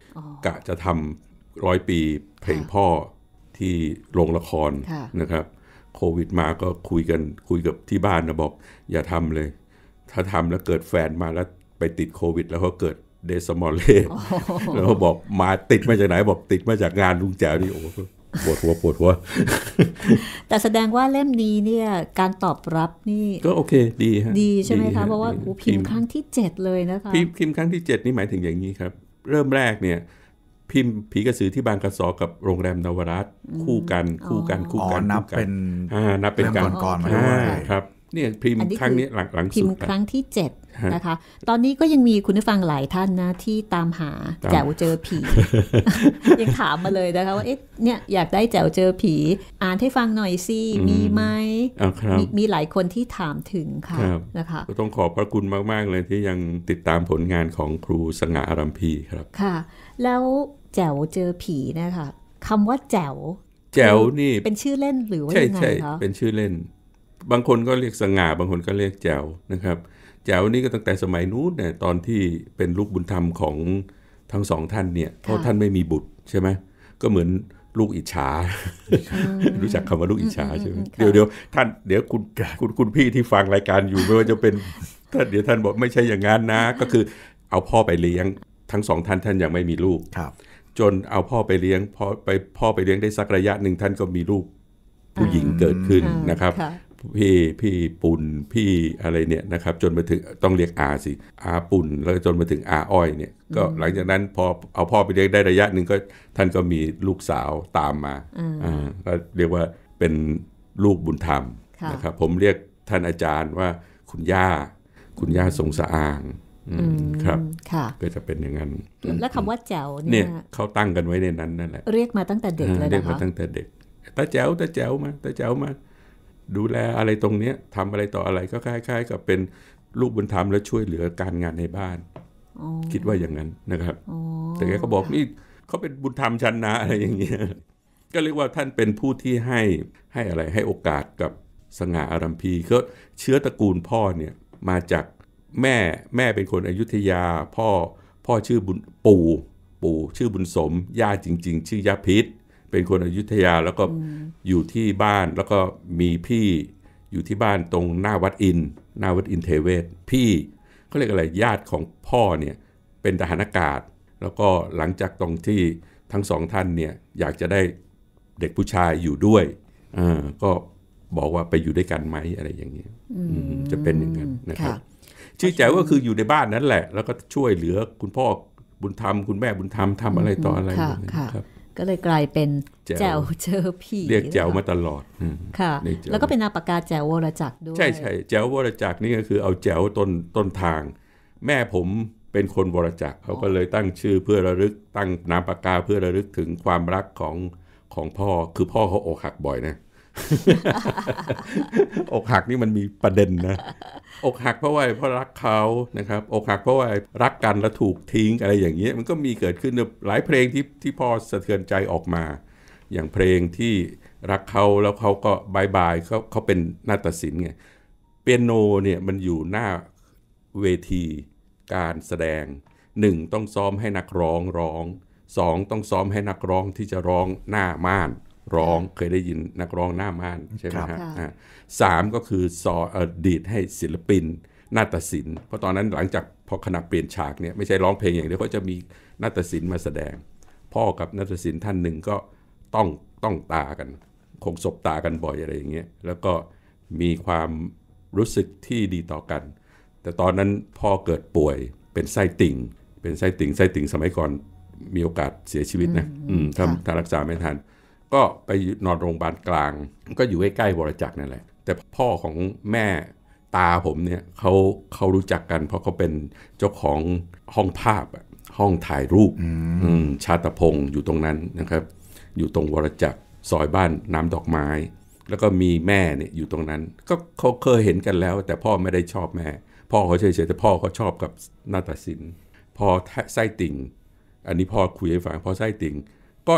S3: กะจะทำร้อยปีเพลงพ่อที่โรงละครนะครับโควิดมาก็คุยกันคุยกับที่บ้านนะบอก อย่าทำเลย ถ้าทำแล้วเกิดแฟนมาแล้วไปติดโควิด แล้วก็เกิดเดสมอลเล่แล้วบอกมาติดมาจากไหน บอกติดมาจากงานลุงแจ๋วนี่โอ้ปวดหัวปวดหัว
S2: แต่แสดงว่าเล่มนี้เนี่ยการตอบรับนี่ ก็โ
S3: อเคดีฮะดีใช่ไหมคะ เพราะว่าพิมพ์ครั้ง
S2: ที่ 7 เลยนะคะ
S3: พิมพ์ครั้งที่7นี่หมายถึงอย่างนี้ครับ เริ่มแรกเนี่ยพิมพ์ผีกระสือที่บางกระสอ กับโรงแรมนวรัตคู่กันคู่กันคู่กันนับเป็นนับเป็นการก่อนมาด้วยครับเนี่ยพิมพ์ครั้งนี้หลังหลังพิมพ์ครั้ง
S2: ที่7นะคะตอนนี้ก็ยังมีคุณผู้ฟังหลายท่านนะที่ตามหาแจวเจอผียังถามมาเลยนะคะว่าเอ๊ะเนี่ยอยากได้แจวเจอผีอ่านให้ฟังหน่อยสิมีไหมมมีหลายคนที่ถามถึงค่ะนะคะ ก็
S3: ต้องขอบพระคุณมากๆ เลยที่ยังติดตามผลงานของครูสง่าอารัมพีครับ
S2: ค่ะ แล้วแจ๋วเจอผีนะคะคำว่าแจ๋ว
S3: แจ๋วนี่เป็
S2: นชื่อเล่นหรือว่ายังไงคะเป็
S3: นชื่อเล่น บางคนก็เรียกสง่าบางคนก็เรียกแจ๋วนะครับแจ๋วนี่ก็ตั้งแต่สมัยนู้นเนี่ยตอนที่เป็นลูกบุญธรรมของทั้งสองท่านเนี่ยเพราะท่านไม่มีบุตรใช่ไหมก็เหมือนลูกอิจฉารู้จักคำว่าลูกอิจฉาใช่ไหมเดี๋ยวเดี๋ยวท่านเดี๋ยวคุณคุณคุณพี่ที่ฟังรายการอยู่ไม่ว่าจะเป็นท่านเดี๋ยวท่านบอกไม่ใช่อย่างนั้นนะ ก็คือเอาพ่อไปเลี้ยงทั้งสองท่านท่านยังไม่มีลูกครับจนเอาพ่อไปเลี้ยงพ่อไปพ่อไปเลี้ยงได้สักระยะหนึ่ง ท่านก็มีลูกผู้หญิงเกิดขึ้นนะครับพี่พี่ปุ่นพี่อะไรเนี่ยนะครับจนมาถึงต้องเรียกอาสิอาปุ่นแล้วจนมาถึงอาอ้อยเนี่ยก็หลังจากนั้นพอเอาพ่อไปเลี้ยงได้ระยะหนึ่งก็ท่านก็มีลูกสาวตามมาอ่าเรียกว่าเป็นลูกบุญธรรมนะครับผมเรียกท่านอาจารย์ว่าคุณย่า คุณย่าทรงสะอางครับค่ะก็จะเป็นอย่างนั้น แล้วคำว่าแจ๋วเนี่ยเขาตั้งกันไว้ในนั้นนั่นแหละเรียกมาตั้งแต่เด็กเลยนะคะเรียกมาตั้งแต่เด็กตาแจ๋วตาแจ๋วมาตาแจ๋วมา ดูแลอะไรตรงเนี้ย ทำอะไรต่ออะไรก็คล้าย ๆ กับเป็นลูกบุญธรรมและช่วยเหลือการงานในบ้าน คิดว่าอย่างนั้นนะครับแต่แกก็บอกนี่เขาเป็นบุญธรรมชั้นนะอะไรอย่างเงี้ยก็เรียกว่าท่านเป็นผู้ที่ให้ให้อะไรให้โอกาสกับสง่าอารัมพีก็เชื้อตระกูลพ่อเนี่ย มาจากแม่แม่เป็นคนอยุธยาพ่อพ่อชื่อบุญ ปู่ปู่ชื่อบุญสมย่าจริง ๆ ชื่อยาพิษเป็นคนอยุธยาแล้วก็อยู่ที่บ้านแล้วก็มีพี่อยู่ที่บ้านตรงหน้าวัดอินหน้าวัดอินเทเวศพี่เขาเรียกอะไรญาติของพ่อเนี่ย เป็นทหารอากาศ แล้วก็หลังจากตรงที่ทั้งสองท่านเนี่ยอยากจะได้เด็กผู้ชายอยู่ด้วยอ่ก็บอกว่าไปอยู่ด้วยกันไหมอะไรอย่างเงี้ยจะเป็นอย่างนั้นนะครับชื่อ แจ๋วก็คืออยู่ในบ้านนั้นแหละ แล้วก็ช่วยเหลือคุณพ่อบุญธรรมคุณแม่บุญธรรมทำอะไรต่ออะไรค่ะ
S2: ก็เลยกลายเป็นแจวเจอผีเรียกแจวมา
S3: ตลอด ค่ะ แล้วก็เป
S2: ็นนาปากกาแจววรจักด้วยใช่ใช่
S3: แจววรจักนี่ก็คือเอาแจวต้นต้นทาง แม่ผมเป็นคนวรจักเขาก็เลยตั้งชื่อเพื่อระลึกตั้งนามปากกาเพื่อระลึกถึงความรักของของพ่อคือพ่อเขาอกหักบ่อยนะอกหักนี่มันมีประเด็นนะ อกหักเพราะว่าเพราะรักเขานะครับ อกหักเพราะว่ารักกันแล้วถูกทิ้งอะไรอย่างเงี้ยมันก็มีเกิดขึ้นหลายเพลงที่ที่พอสะเทือนใจออกมา อย่างเพลงที่รักเขาแล้วเขาก็บายบายเขาเขาเป็นนาฏศิลป์ไงเปียโนเนี่ยมันอยู่หน้าเวทีการแสดงหนึ่งต้องซ้อมให้นักร้องร้องสองต้องซ้อมให้นักร้องที่จะร้องหน้าม่านร้องเคยได้ยินนักร้องหน้าม่านใช่ไหมฮะสามก็คือสอดีดให้ศิลปิน นาฏศิลป์เพราะตอนนั้นหลังจากพอขณะเปลี่ยนฉากเนี่ยไม่ใช่ร้องเพลงอย่างเดียวก็จะมีนาฏศิลป์มาแสดง พ่อกับนาฏศิลป์ท่านหนึ่งก็ต้องต้องตากันคงศบตากันบ่อยอะไรอย่างเงี้ยแล้วก็มีความรู้สึกที่ดีต่อกัน แต่ตอนนั้นพ่อเกิดป่วยเป็นไส้ติ่งเป็นไส้ติ่งไส้ติ่งสมัยก่อนมีโอกาสเสียชีวิตนะถ้ารักษาไม่ทันก็ไปนอนโรงพยาบาลกลางก็อยู่ใใกล้ๆวรจักรนั่นแหละ แต่พ่อของแม่ตาผมเนี่ยเขาเขารู้จักกัน เพราะเขาเป็นเจ้าของห้องภาพห้องถ่ายรูปชาตพงศ์อยู่ตรงนั้นนะครับ อยู่ตรงวรจักรซอยบ้านน้ำดอกไม้ แล้วก็มีแม่เนี่ยอยู่ตรงนั้นก็เขาเคยเห็นกันแล้ว แต่พ่อไม่ได้ชอบแม่พ่อเขาเฉยๆแต่พ่อเขาชอบกับนาตาศิลป์พอไส้ติ่งอันนี้พ่อคุยให้ฟังพอไส้ติ่งก็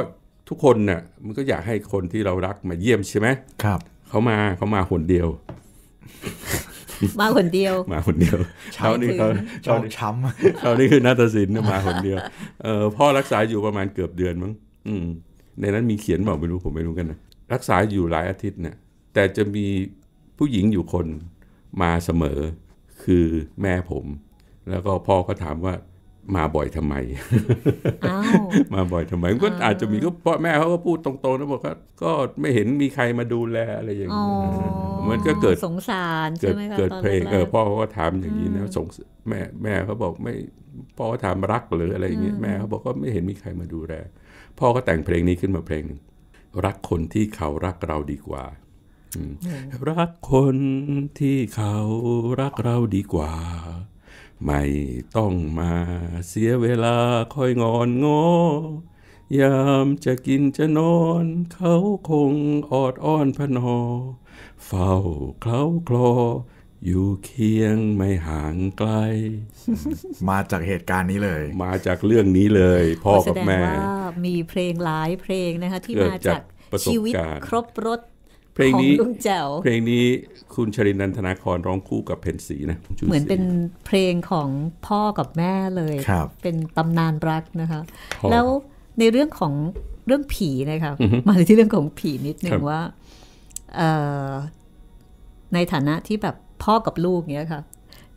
S3: ทุกคนเนี่ยมันก็อยากให้คนที่เรารักมาเยี่ยมใช่ไหมครับเขามาเขามาคนเดียว
S2: มาคนเดียว มาคนเดียว
S3: เช้านี้เขาเช้า
S1: ช้ำเช้านี้คือ
S3: นาาศินมาคนเดียวเออพ่อรักษาอยู่ประมาณเกือบเดือนมั้งอืมในนั้นมีเขียนบอกไม่รู้ผมไม่รู้กันนะรักษาอยู่หลายอาทิตย์เนี่ย แต่จะมีผู้หญิงอยู่คนมาเสมอคือแม่ผม แล้วก็พ่อก็ถามว่ามาบ่อยทำไม มาบ่อยทำไมก็อาจจะมีก็พ่อแม่เขาก็พูดตรงๆนะบอกว่าก็ไม่เห็นมีใครมาดูแลอะไรอย่างนี้มันก็เกิดสงสารเกิดเกิดเพลงเออพ่อเขาก็ถามอย่างนี้นะสงแม่แม่เขาบอกไม่พ่อถามรักหรืออะไรอย่างเงี้ยแม่เขาบอกว่าไม่เห็นมีใครมาดูแลพ่อก็แต่งเพลงนี้ขึ้นมาเพลงหนึ่งรักคนที่เขารักเราดีกว่ารักคนที่เขารักเราดีกว่าไม่ต้องมาเสียเวลาคอยงอนงอ ยามจะกินจะนอน เขาคงออดอ้อนพนอ เฝ้าเคล้าคลอ อยู่เคียงไม่ห่างไกล มาจากเหตุการณ์นี้เลย มาจากเรื่องนี้เลย พ่อกับแม่
S2: มีเพลงหลายเพลงนะคะ ที่มาจากชีวิตครบรถเพลงนี้ลุงแจ๋วเพล
S3: งนี้คุณชรินันทนาครร้องคู่กับเพนสีนะเหมือนเป็น
S2: เพลงของพ่อกับแม่เลยเป็นตำนานรักนะคะ แล้วในเรื่องของเรื่องผีนะคะมาที่เรื่องของผีนิดนึงว่าในฐานะที่แบบพ่อกับลูกเนี้ยค่ะ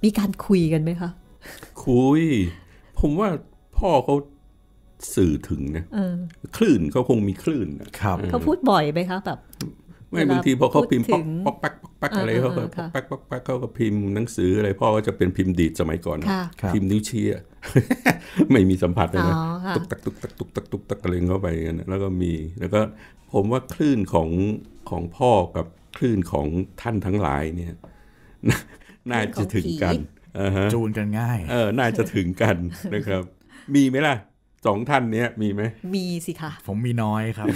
S2: มีการคุยกันไหมคะ
S3: คุย ผมว่าพ่อเขาสื่อถึงนะคลื่นเขาคงมีคลื่นนะครับเขาพูด
S2: บ่อยไหมคะแบบไม่บางทีพอเขาพิมพ์ปัอกปักปอก
S3: ปอกอะไรเขาก็ปักปัอกปักเขาก็พิมพ์หนังสืออะไรพ่อก็จะเป็นพิมพ์ดีดสมัยก่อนพิมพ์นิ้วเชี้ไม่มีสัมผัสเลยนะตุกตักตุกตักตุกตักตุกตักอะไรเข้าไปกันแล้วก็มีแล้วก็ผมว่าคลื่นของของพ่อกับคลื่นของท่านทั้งหลายเนี่ย น่าจะถึงกันจูนกันง่าย เออ น่าจะถึงกันนะครับ มีไหมล่ะสองท่านเนี้ยมีไหม
S2: มีสิคะ
S1: ผมมีน้อยครับ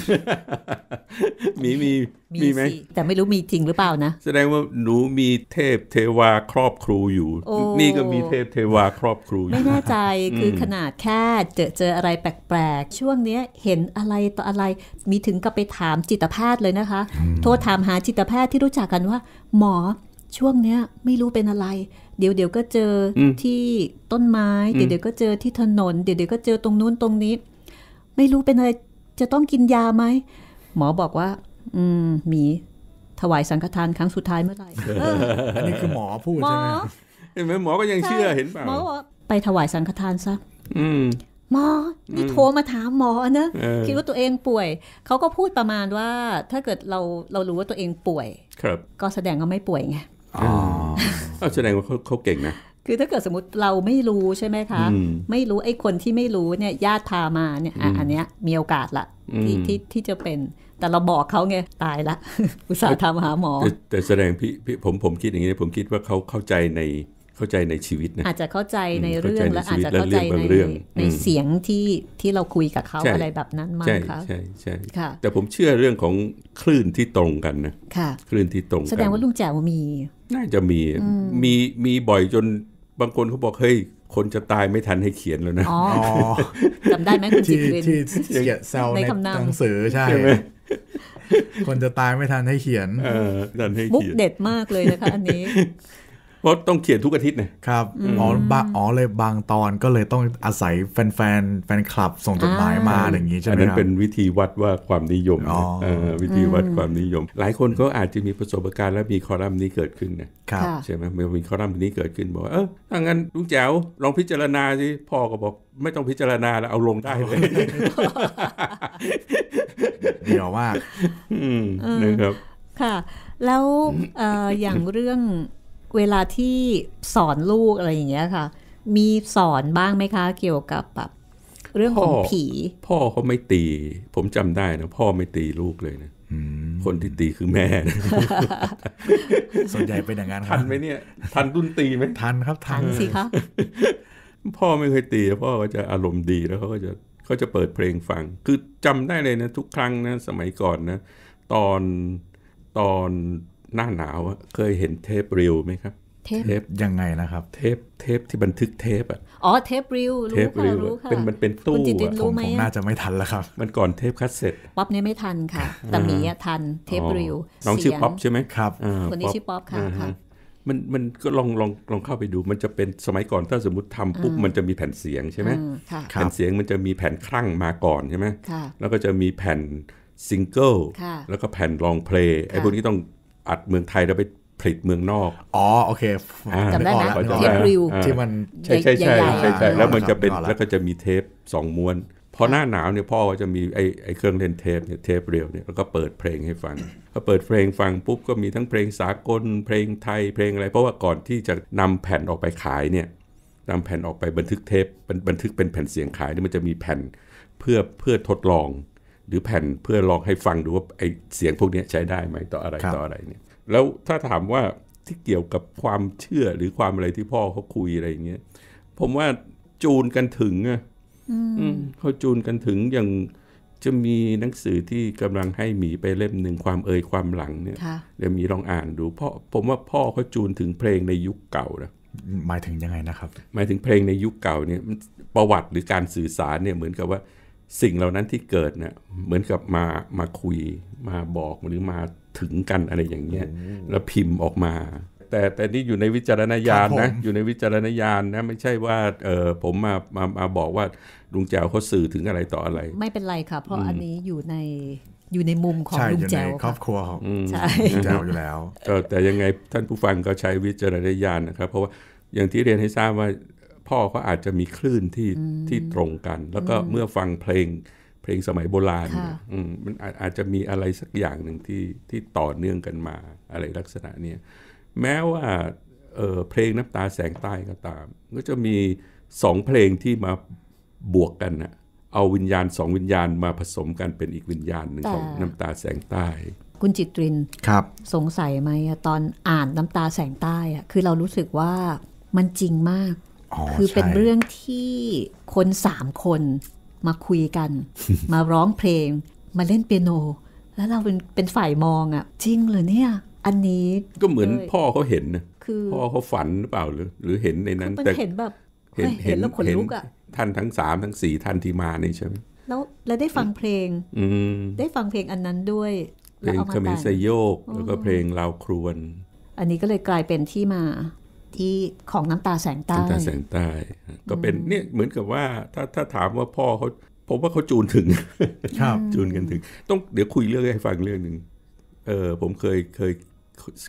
S1: มีมีม
S2: ีไหม แต่ไม่รู้มีจริงหรือเปล่านะ
S3: แสดงว่า หนูมีเทพเทวาครอบครูอยู่ นี่ก็มีเทพเทวาครอบครูอยู่ ไม่แน่ใจคือขนา
S2: ดแค่เจอเจออะไรแปลกๆ ช่วงเนี้ยเห็นอะไรต่ออะไร มีถึงกับไปถามจิตแพทย์เลยนะคะ โทรถามหาจิตแพทย์ที่รู้จักกันว่า หมอช่วงเนี้ยไม่รู้เป็นอะไรเดี๋ยวเดี๋ยวก็เจอที่ต้นไม้ เดี๋ยวเดี๋ยวก็เจอที่ถนนเดี๋ยวเดี๋ยวก็เจอตรงนู้นตรงนี้ ไม่รู้เป็นอะไรจะต้องกินยาไหม หมอบอกว่า อืมหมีถวายสังฆทานครั้งสุดท้ายเมื่อไหร่อันนี้คือหมอพูดใช่ไหม
S3: เห็นไหมหมอก็ยังเชื่อเห็นเปล่าหมอ
S2: ไปถวายสังฆทานซะหมอนี่โทรมาถามหมอนะคิดว่าตัวเองป่วยเขาก็พูดประมาณว่าถ้าเกิดเราเรารู้ว่าตัวเองป่วยก็แสดงว่าไม่ป่วยไง
S3: แสดงว่าเขาเก่งนะ
S2: คือถ้าเกิดสมมติเราไม่รู้ใช่ไหมคะ ไม่รู้ ไอ้คนที่ไม่รู้เนี่ยญาติพามาเนี่ย อันเนี้ยมีโอกาสละที่ที่ที่จะเป็น แต่เราบอกเขาไง ตายละอุตส่าห์ทำหาหมอ
S3: แต่แสดงพี่ผมผมคิดอย่างนี้ ผมคิดว่าเขาเข้าใจในเข้าใจในชีวิตนะอาจ
S2: จะเข้าใจในเรื่องและอาจจะเข้าใจในในเสียงที่ที่เราคุยกับเขาอะไรแบบนั้นมากค่ะใช่
S3: ใช่ใช่แต่ผมเชื่อเรื่องของคลื่นที่ตรงกันนะค่ะคลื่นที่ตรงกันแสดงว่
S2: าลุงแจ๋วมีน่าจะมีม
S3: ีมีบ่อยจนบางคนเขาบอกเฮ้ย
S1: คนจะตายไม่ทันให้เขียนแล้วนะ
S2: จำได้ไหมคุณจิตรินที่
S1: เซลในำซวในหนังสือใช่ไหมคนจะตายไม่ทันให้เขียนทันให้เขียนมุกเด็ด
S2: มากเลยนะคะอันนี้
S1: ราะต้องเขียนทุกอาทิตย์เนี่ยครับอ๋อบาอ๋อเลยบางตอน ก็เลยต้องอาศัยแฟนแฟนแฟนคลับ ส่งจดหมายมาอย่างนี้ใช่ไหมครับอันนั้นเป็นว
S3: ิธีวัดว่าความนิยมวิธีวัดความนิยม หลายคนก็อาจจะมีประสบการณ์และมีคอลัมน์นี้เกิดขึ้นนะครับใช่ไหมมีคอลัมน์นี้เกิดขึ้นบอกว่าเออถ้างั้นลุงแจ๋วลองพิจารณาสิพ่อก็บอกไม่ต้องพิจารณาแล้วเอาลงได้เลยเดี๋ยวว่านะครับ
S2: ค่ะ แล้วอย่างเรื่องเวลาที่สอนลูกอะไรอย่างเงี้ยค่ะ มีสอนบ้างไหมคะเกี่ยวกับแบบเรื่องของผี
S3: พ่อเขาไม่ตี ผมจำได้นะ พ่อไม่ตีลูกเลยนะคนที่ตีคือแม่
S1: ส่วนใหญ่เป็นอย่างนั้นคทันไหมเนี่ย ทันรุ่นตีไหมทันครับ ทันสิครับ
S3: พ่อไม่เคยตีพ่อก็จะอารมณ์ดีแล้วเขาก็จะเขาจะเปิดเพลงฟัง คือจำได้เลยนะทุกครั้งนะสมัยก่อนนะ ตอนตอนหน้าหนาวเคยเห็นเทปริวไหมครับเทปยังไงนะครับ เทป เทปที่บันทึกเทปอ่ะ
S2: อ๋อ เทปริวเทปริวเป็นมันเป็นตู้องผมผมน่าจ
S3: ะไม่ทันแล้วครับมันก่อนเทปคัสเซ็ต
S2: ป๊อปเนี่ยไม่ทันค่ะ แต่หมีทัน เทปริวน้องชื่อป๊อปใช่ไหมครับคนนี้ชื่อป๊อปค่ะ
S3: มันมันก็ลองลองลองเข้าไปดู มันจะเป็นสมัยก่อนถ้าสมมติทำปุ๊บ มันจะมีแผ่นเสียงใช่ไหมแผ่นเสียงมันจะมีแผ่นครั่งมาก่อนใช่ไหมแล้วก็จะมีแผ่นซิงเกิลแล้วก็แผ่นลองเพลงไอ้พวกนี้ต้องอัดเมืองไทยแล้วไปผลิตเมืองนอก อ๋อโอเคจำได้ไหมเทปริวที่มันใช่ใช่ใช่ใช่แล้วมันจะเป็นแล้วก็จะมีเทปสองม้วน พอหน้าหนาวเนี่ยพ่อจะมีไอ้ไอ้เครื่องเล่นเทปเนี่ยเทปเรียวเนี่ยแล้วก็เปิดเพลงให้ฟัง พอเปิดเพลงฟังปุ๊บก็มีทั้งเพลงสากลเพลงไทยเพลงอะไร เพราะว่าก่อนที่จะนำแผ่นออกไปขายเนี่ยนำแผ่นออกไปบันทึกเทปบันทึกเป็นแผ่นเสียงขายเนี่ยมันจะมีแผ่นเพื่อเพื่อทดลองหรือแผ่นเพื่อลองให้ฟังดูว่าไอเสียงพวกนี้ใช้ได้ไหมต่ออะไรต่ออะไรเนี่ยแล้วถ้าถามว่าที่เกี่ยวกับความเชื่อหรือความอะไรที่พ่อเขาคุยอะไรอย่างเงี้ย ผมว่าจูนกันถึงอ่ะเขาจูนกันถึงอย่าง จะมีหนังสือที่กำลังให้หมีไปเล่มหนึ่งความเอ่ยความหลังเนี่ยเดี๋ยวมีลองอ่านดูเพราะผมว่าพ่อเขาจูนถึงเพลงในยุคเก่านะหมายถึงยังไงนะครับ หมายถึงเพลงในยุคเก่าเนี่ยประวัติหรือการสื่อสารเนี่ยเหมือนกับว่าสิ่งเหล่านั้นที่เกิดเนี่ยเหมือนกับมามาคุยมาบอกหรือมาถึงกันอะไรอย่างเงี้ยแล้วพิมพ์ออกมา แต่แต่นี่อยู่ในวิจารณญาณนะอยู่ในวิจารณญาณนะไม่ใช่ว่าเออผมมามามาบอกว่าลุงแจวเขาสื่อถึงอะไรต่ออะไร
S2: ไม่เป็นไรค่ะเพราะอันนี้อยู่ในอยู่ในมุมของลุงแจวครอบครัวของลุงแจวอยู่แล
S3: ้ว แต่ยังไงท่านผู้ฟังก็ใช้วิจารณญาณนะครับ เพราะว่าอย่างที่เรียนให้ทราบว่าพ่อเขาอาจจะมีคลื่นที่ที่ตรงกัน แล้วก็เมื่อฟังเพลงเพลงสมัยโบราณมันอาจจะมีอะไรสักอย่างหนึ่งที่ที่ต่อเนื่องกันมา อะไรลักษณะนี้ แม้ว่าเเพลงน้ำตาแสงใต้ก็ตาม ก็จะมีสองเพลงที่มาบวกกันนะเอาวิญญาณสองวิญญาณมาผสมกันเป็นอีกวิญญาณหนึ่งของน้ำตาแสงใต้
S2: คุณจิตริน ครับ สงสัยไหมตอนอ่านน้ำตาแสงใต้อะคือเรารู้สึกว่ามันจริงมากคือเป็นเรื่องที่คนสามคนมาคุยกัน มาร้องเพลงมาเล่นเปียโน แล้วเราเป็นเป็นฝ่ายมองอ่ะจริงเหรอเนี่ยอันนี้ก็เหมือนพ่อเข
S3: าเห็นนะพ่อเขาฝันหรือเปล่าหรือหรือเห็นในนั้นแต่เห็น
S2: แบบเห็นเห็นแล้วขนลุกอ่ะ
S3: ท่านทั้งสามทั้งสี่ท่านที่มานี่ใช่ไหม
S2: แล้วแล้วได้ฟังเพลง
S3: อืไ
S2: ด้ฟังเพลงอันนั้นด้วยเพลงคามิสโยกแล้วก็
S3: เพลงลาวครวน
S2: อันนี้ก็เลยกลายเป็นที่มาที่ของน้ำตาแสงใต้น้ำตาแส
S3: งใต้ ก็เป็นเนี่ยเหมือนกับว่าถ้าถ้าถามว่าพ่อเขาผมว่าเขาจูนถึงครับจูนกันถึง ต้องเดี๋ยวคุยเรื่องให้ฟังเรื่องหนึ่งเออผมเคยเคย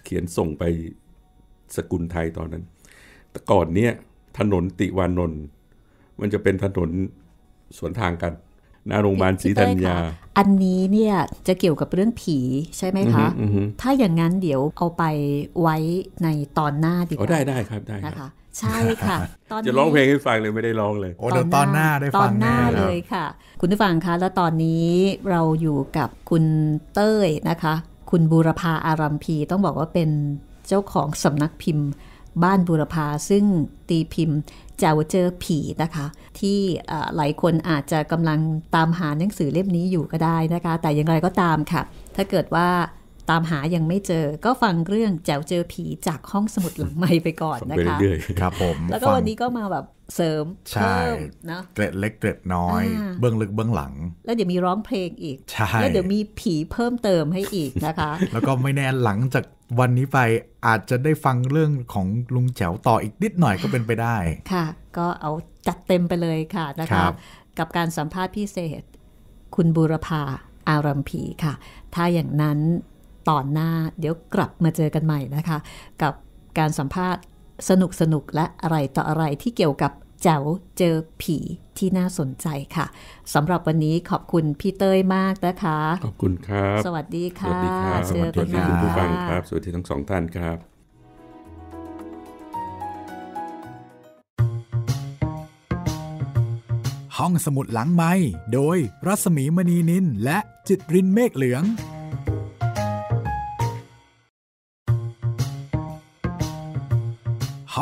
S3: เขียนส่งไปสกุลไทยตอนนั้นแต่ก่อนเนี้ยถนนติวานนท์มันจะเป็นถนนสวนทางกันหน้าโรงพยาบาลศรีธัญญา
S2: อันนี้เนี่ยจะเกี่ยวกับเรื่องผีใช่ไหมคะ ถ้าอย่างนั้นเดี๋ยวเอาไปไว้ในตอนหน้าดีกว่าได้ได้ครับได้นะคะใช่ค่ะ ตอนจะร้องเพลงให
S1: ้ฟังเลยไม่ได้ร้องเลยโอ้เดี๋ยวตอนหน้าได้ฟังตอนหน้าเลย
S2: ค่ะ คุณผู้ฟังคะ แล้วตอนนี้เราอยู่กับคุณเต้ยนะคะ คุณบูรพาอารัมพีต้องบอกว่าเป็นเจ้าของสำนักพิมพ์ บ้านบูรพาซึ่งตีพิมพ์แจวเจอผีนะคะ ที่หลายคนอาจจะกำลังตามหาหนังสือเล่มนี้อยู่ก็ได้นะคะ แต่อย่างไรก็ตามค่ะ ถ้าเกิดว่าตามหายังไม่เจอ ก็ฟังเรื่องแจวเจอผีจากห้องสมุดหลังใหม่ไปก่อนนะคะเรื่อ
S1: ยๆครับผม แล้วก็วันนี้
S2: ก็มาแบบเสริมเพิ่มนะ
S1: เกร็ดเล็กเกร็ดน้อยเบื้องลึกเบื้องหลัง
S2: แล้วเดี๋ยวมีร้องเพลงอีกแล้วเดี๋ยวมีผีเพิ่มเติมให้อีกนะคะ
S1: แล้วก็ไม่แน่หลังจากวันนี้ไปอาจจะได้ฟังเรื่องของลุงแจ๋วต่ออีกนิดหน่อยก็เป็นไปได้
S2: ค่ะ ก็เอาจัดเต็มไปเลยค่ะนะคะกับการสัมภาษณ์พิเศษ คุณบุรพาอารัมพีค่ะ ถ้าอย่างนั้นตอนหน้าเดี๋ยวกลับมาเจอกันใหม่นะคะ กับการสัมภาษณ์สนุกสนุกและอะไรต่ออะไรที่เกี่ยวกับเจ๋วเจอผีที่น่าสนใจค่ะสำหรับวันนี้ขอบคุณพี่เต้ยมากนะคะ ขอบคุณครับ สวัสดีค่ะสวัสดีค่ะสวัสดีคุณผู้ฟังครับ
S3: สวัสดีทั้งสองท่านครับ
S1: ห้องสมุดหลังไม้โดยรัศมีมณีนินและจิตรินเมฆเหลือง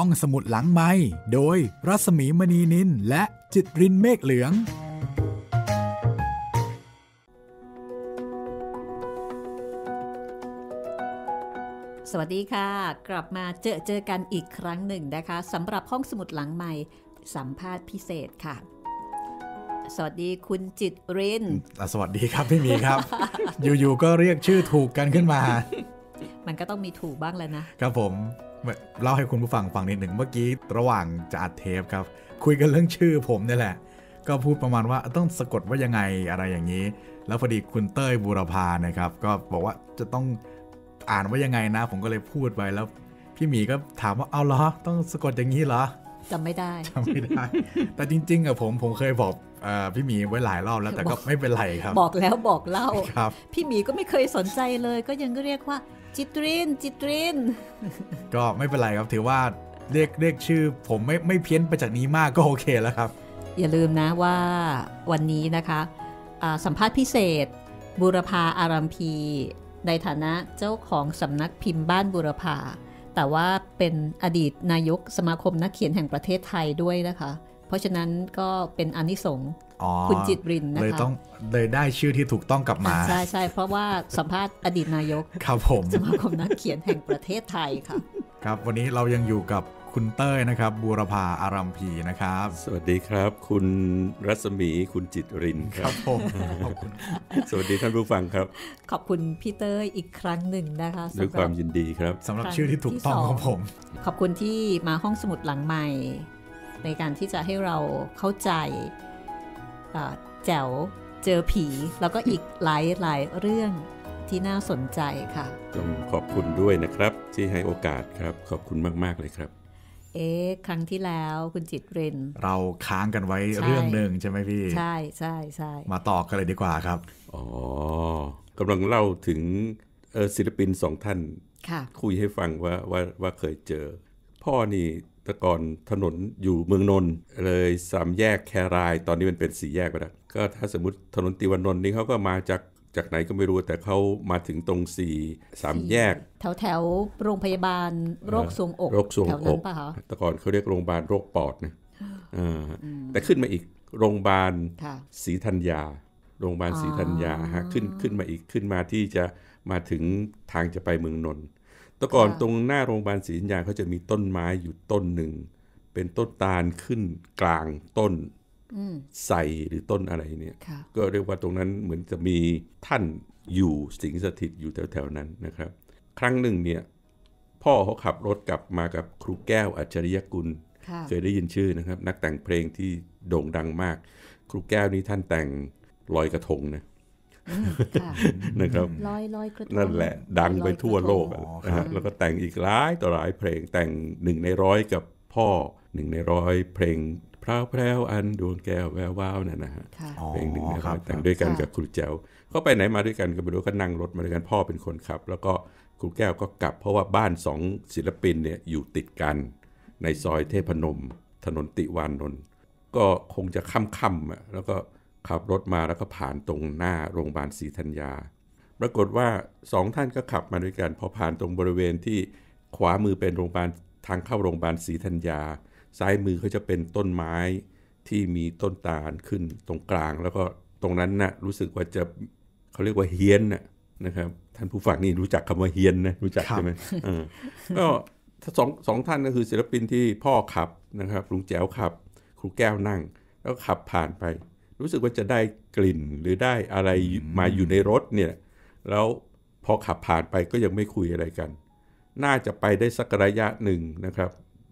S1: ห้องสมุดหลังไม้โดยรัสมีมณีนินและจิตรินเมฆเหลือง
S2: สวัสดีค่ะ กลับมาเจอเจอกันอีกครั้งหนึ่งนะคะสำหรับห้องสมุดหลังใหม่ สัมภาษณ์พิเศษค่ะ สวัสดีคุณจิตริน
S1: สวัสดีครับพี่มีครับ อยู่ๆก็เรียกชื่อถูกกันขึ้นมา
S2: มันก็ต้องมีถูกบ้างแล้วนะ
S1: ครับผมเล่าให้คุณผู้ฟังฟังนิดหนึ่งเมื่อกี้ ระหว่างจะอัดเทปครับ คุยกันเรื่องชื่อผมนี่แหละ ก็พูดประมาณว่าต้องสะกดว่ายังไงอะไรอย่างนี้ แล้วพอดีคุณเต้ยบูรพานะครับ ก็บอกว่าจะต้องอ่านว่ายังไงนะ ผมก็เลยพูดไปแล้ว พี่หมีก็ถามว่าเอาเหรอต้องสะกดอย่างนี้เหรอ
S2: จำไม่ได้จำไม่ได
S1: ้ แต่จริงๆอะผมผมเคยบอกพี่หมีไว้หลายรอบแล้ว แต่ก็ไม่เป็นไรครับ บอกแล้วบอกเล่าครับ
S2: พี่หมีก็ไม่เคยสนใจเลยก็ยังเรียกว่าจิตรินจิตริน
S1: ก็ไม่เป็นไรครับถือว่าเรียกเรียกชื่อผมไม่ไม่เพี้ยนไปจากนี้มากก็โอเคแล้วครับ
S2: อย่าลืมนะว่าวันนี้นะคะ สัมภาษณ์พิเศษบุรพาอารัมพีในฐานะเจ้าของสำนักพิมพ์บ้านบุรพาแต่ว่าเป็นอดีตนายกสมาคมนักเขียนแห่งประเทศไทยด้วยนะคะ เพราะฉะนั้นก็เป็นอนิสงส
S1: คุณจิตรินนะคะเลยต้องเลยได้ชื่อที่ถูกต้องกลับมา ใช่
S2: ใช่เพราะว่าสัมภาษณ์อดีตนายก
S1: ครับผมสมาค
S2: มนักเขียนแห่งประเทศไทยค่ะ
S1: ครับวันนี้เรายังอยู่กับคุณเต้ยนะครับ บูรพาอารัมพีนะคร
S3: ับ สวัสดีครับคุณรัศมีคุณจิตรินครับผมขอบคุณสวัสดีท่านผู้ฟังครับ
S2: ขอบคุณพี่เต้ยอีกครั้งหนึ่งนะคะด้วยความ
S3: ยินดีครับ สำหรับชื่อที่ถูกต้องของผม
S2: ขอบคุณที่มาห้องสมุดหลังใหม่ ในการที่จะให้เราเข้าใจแจ๋วเจอผีแล้วก็อีกหลายหลายเรื่องที่น่าสนใจค่ะ
S3: ต้องขอบคุณด้วยนะครับ ท
S1: ี่ให้โอกาสครับขอบคุณมาก ๆ เลยครับ
S2: เอ๊ะครั้งที่แล้วคุณจิตเรน
S1: เราค้างกันไว้เรื่องหนึ่งใช่ไหมพี่ใช
S2: ่ใช่ใช่
S1: มาต่อกันเลยดีกว่าครับ
S3: อ๋อกำลังเล่าถึงศิลปินสองท่านคุยให้ฟังว่าว่าว่าเคยเจอ พ่อนี่ต่ก่อนถนนอยู่เมืองนนท์เลยสามแยกแคราย ตอนนี้มันเป็นสี่แยกไปแล้วก็ ถ้าสมมติถนนติวานนนท์นี่เขาก็มาจากจากไหนก็ไม่รู้แต่เขามาถึงตรงสี่สามแยก
S2: แถวแถวโรงพยาบาลโรคสวงอกโรคสวงอกปะค
S3: แต่ก่อนเขาเรียกโรงพยาบาลโรคปอดนะแต่ขึ้นมาอีกโรงพยาบาลศรีธัญญาโรงพยาบาลศรีธัญญาฮะขึ้นขึ้นมาอีกขึ้นมาที่จะมาถึงทางจะไปเมืองนนท์แต่ก่อนตรงหน้าโรงพยาบาลศรีนยาเขาจะมีต้นไม้อยู่ต้นหนึ่งเป็นต้นตาลขึ้นกลางต้นใส่หรือต้นอะไรเนี่ยก็เรียกว่าตรงนั้นเหมือนจะมีท่านอยู่สิงสถิตอยู่แถวๆนั้นนะครับ ครั้งหนึ่งเนี่ยพ่อเขาขับรถกลับมากับครูแก้วอัจฉริยกุลเคยได้ยินชื่อนะครับ นักแต่งเพลงที่โด่งดังมาก ครูแก้วนี้ท่านแต่งลอยกระทงนะนะครับนั่นแหละ ดังไปทั่วโลก แล้วก็แต่งอีกหลายต่อหลายเพลงแต่งหนึ่งในร้อยกับพ่อหนึ่งในร้อยเพลงพร้าวแพรวอันดวงแก้วแวววาวน่นนะฮะเพลงหนึ่งนะครับ แต่งด้วยกันกับครูแจ้วเขาไปไหนมาด้วยกันก็ไม่รู้ก็นั่งรถมาด้วยกันพ่อเป็นคนขับ แล้วก็ครูแก้วก็กลับเพราะว่าบ้านสองศิลปินเนี่ยอยู่ติดกัน ในซอยเทพนมถนนติวานนท์ก็คงจะค่ำๆแล้วก็ขับรถมาแล้วก็ผ่านตรงหน้าโรงพยาบาลศรีธัญญา ปรากฏว่าสองท่านก็ขับมาด้วยกันพอผ่านตรงบริเวณที่ขวามือเป็นโรงพยาบาลทางเข้าโรงพยาบาลศรีธัญญาซ้ายมือเขาจะเป็นต้นไม้ที่มีต้นตาลขึ้นตรงกลาง แล้วก็ตรงนั้นนะ่ะรู้สึกว่าจะเขาเรียกว่าเฮียนนะนะครับ ท่านผู้ฟังนี่รู้จักคำว่าเฮียนนะรู้จักใช่ไหมก็สองสองท่านก็คือศิลปินที่พ่อขับนะครับลุงแจ๋วขับครูแก้วนั่ง แล้วขับผ่านไปรู้สึกว่าจะได้กลิ่นหรือได้อะไรมาอยู่ในรถเนี่ยแล้วพอขับผ่านไปก็ยังไม่คุยอะไรกัน น่าจะไปได้สักระยะหนึ่งนะครับ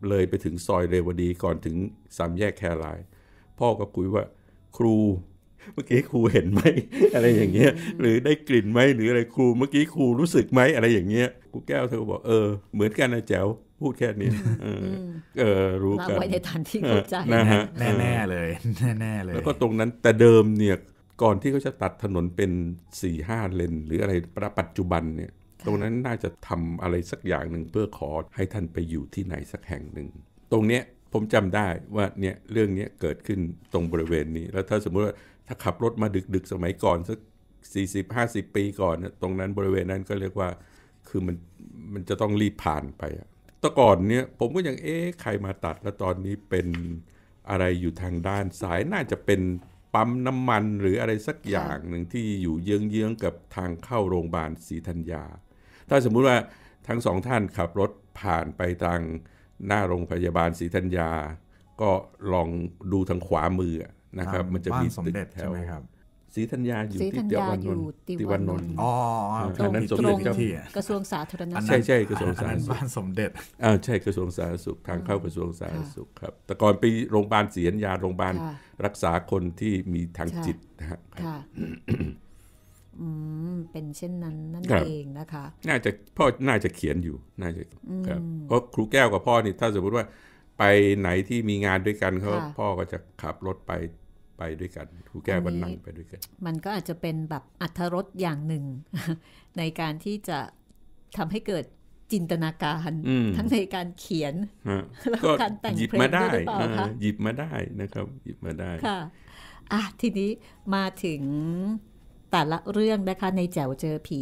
S3: เลยไปถึงซอยเรวดีก่อนถึงสามแยกแครไลพ่อก็คุยว่าครู เมื่อกี้ครูเห็นไหมอะไรอย่างเงี้ยหรือได้กลิ่นไหมหรืออะไรครูเมื่อกี้ครูรู้สึกไหมอะไรอย่างเงี้ยครูแก้วเธอบอกเออ เหมือนกันนะแจ๋วพูดแค่นี้เออ รู้กันไว้ในฐานที่เข้าใจนะฮะแน่ๆเลยแน่ๆเลยแล้วก็ตรงนั้นแต่เดิมเนี่ยก่อนที่เขาจะตัดถนนเป็น4ี่ห้าเลนหรืออะไรประปัจจุบันเนี่ยตรงนั้นน่าจะทำอะไรสักอย่างหนึ่งเพื่อขอให้ท่านไปอยู่ที่ไหนสักแห่งหนึ่งตรงเนี้ยผมจำได้ว่าเนี่ยเรื่องเนี้ยเกิดขึ้นตรงบริเวณนี้ แล้วถ้าสมมุติว่าถ้าขับรถมาดึก ๆ สมัยก่อนสักสี่สิบห้าสิบปี ก่อนตรงนั้นบริเวณนั้นก็เรียกว่าคือมันมันจะต้องรีบผ่านไปอะแต่ก่อนเนี่ยผมก็ยังเอ๊ะใครมาตัดแล้วตอนนี้เป็นอะไรอยู่ทางด้านสายน่าจะเป็นปั๊มน้ำมันหรืออะไรสักอย่างหนึ่งที่อยู่เยื้องๆกับทางเข้าโรงพยาบาลศรีธัญญา ถ้าสมมุติว่าทั้งสองท่านขับรถผ่านไปทางหน้าโรงพยาบาลศรีธัญญา ก็ลองดูทางขวามือนะครับมันจะมีสมเด็จใช่ไหมครับศรีธัญญาอยู่ที่ติวานนท์ติวานนท์อ๋อ ตรงด็จกระทรวงสาธารณสุข ใช่ใช่กระทรวงสาธารณสุขบ้านสมเด็จอ่าใช่กระทรวงสาธารณสุขทางเข้ากระทรวงสาธารณสุขครับ แต่ก่อนไปโรงพยาบาลศรีธัญญาโรงพยาบาลรักษาคนที่มีทางจิตนะครับ
S2: เป็นเช่นนั้นนั่นเองนะคะ
S3: น่าจะพ่อ น่าจะเขียนอยู่ น่าจะครับเพราะครูแก้วกับพ่อนี่ ถ้าสมมติว่าไปไหนที่มีงานด้วยกันเขาพ่อก็จะขับรถไปไปด้วยกันถูกแก้บันนังไปด้วยกัน
S2: มันก็อาจจะเป็นแบบอัธรสอย่างหนึ่งในการที่จะทำให้เกิดจินตนาการ ทั้งในการเขียนแล้วการแต่งเพลงได้หยิบมาได้
S3: หยิบมาได้นะครับ หยิบมาได้ค
S2: ่ะอ่ะทีนี้มาถึงแต่ละเรื่องนะคะในแจวเจอผี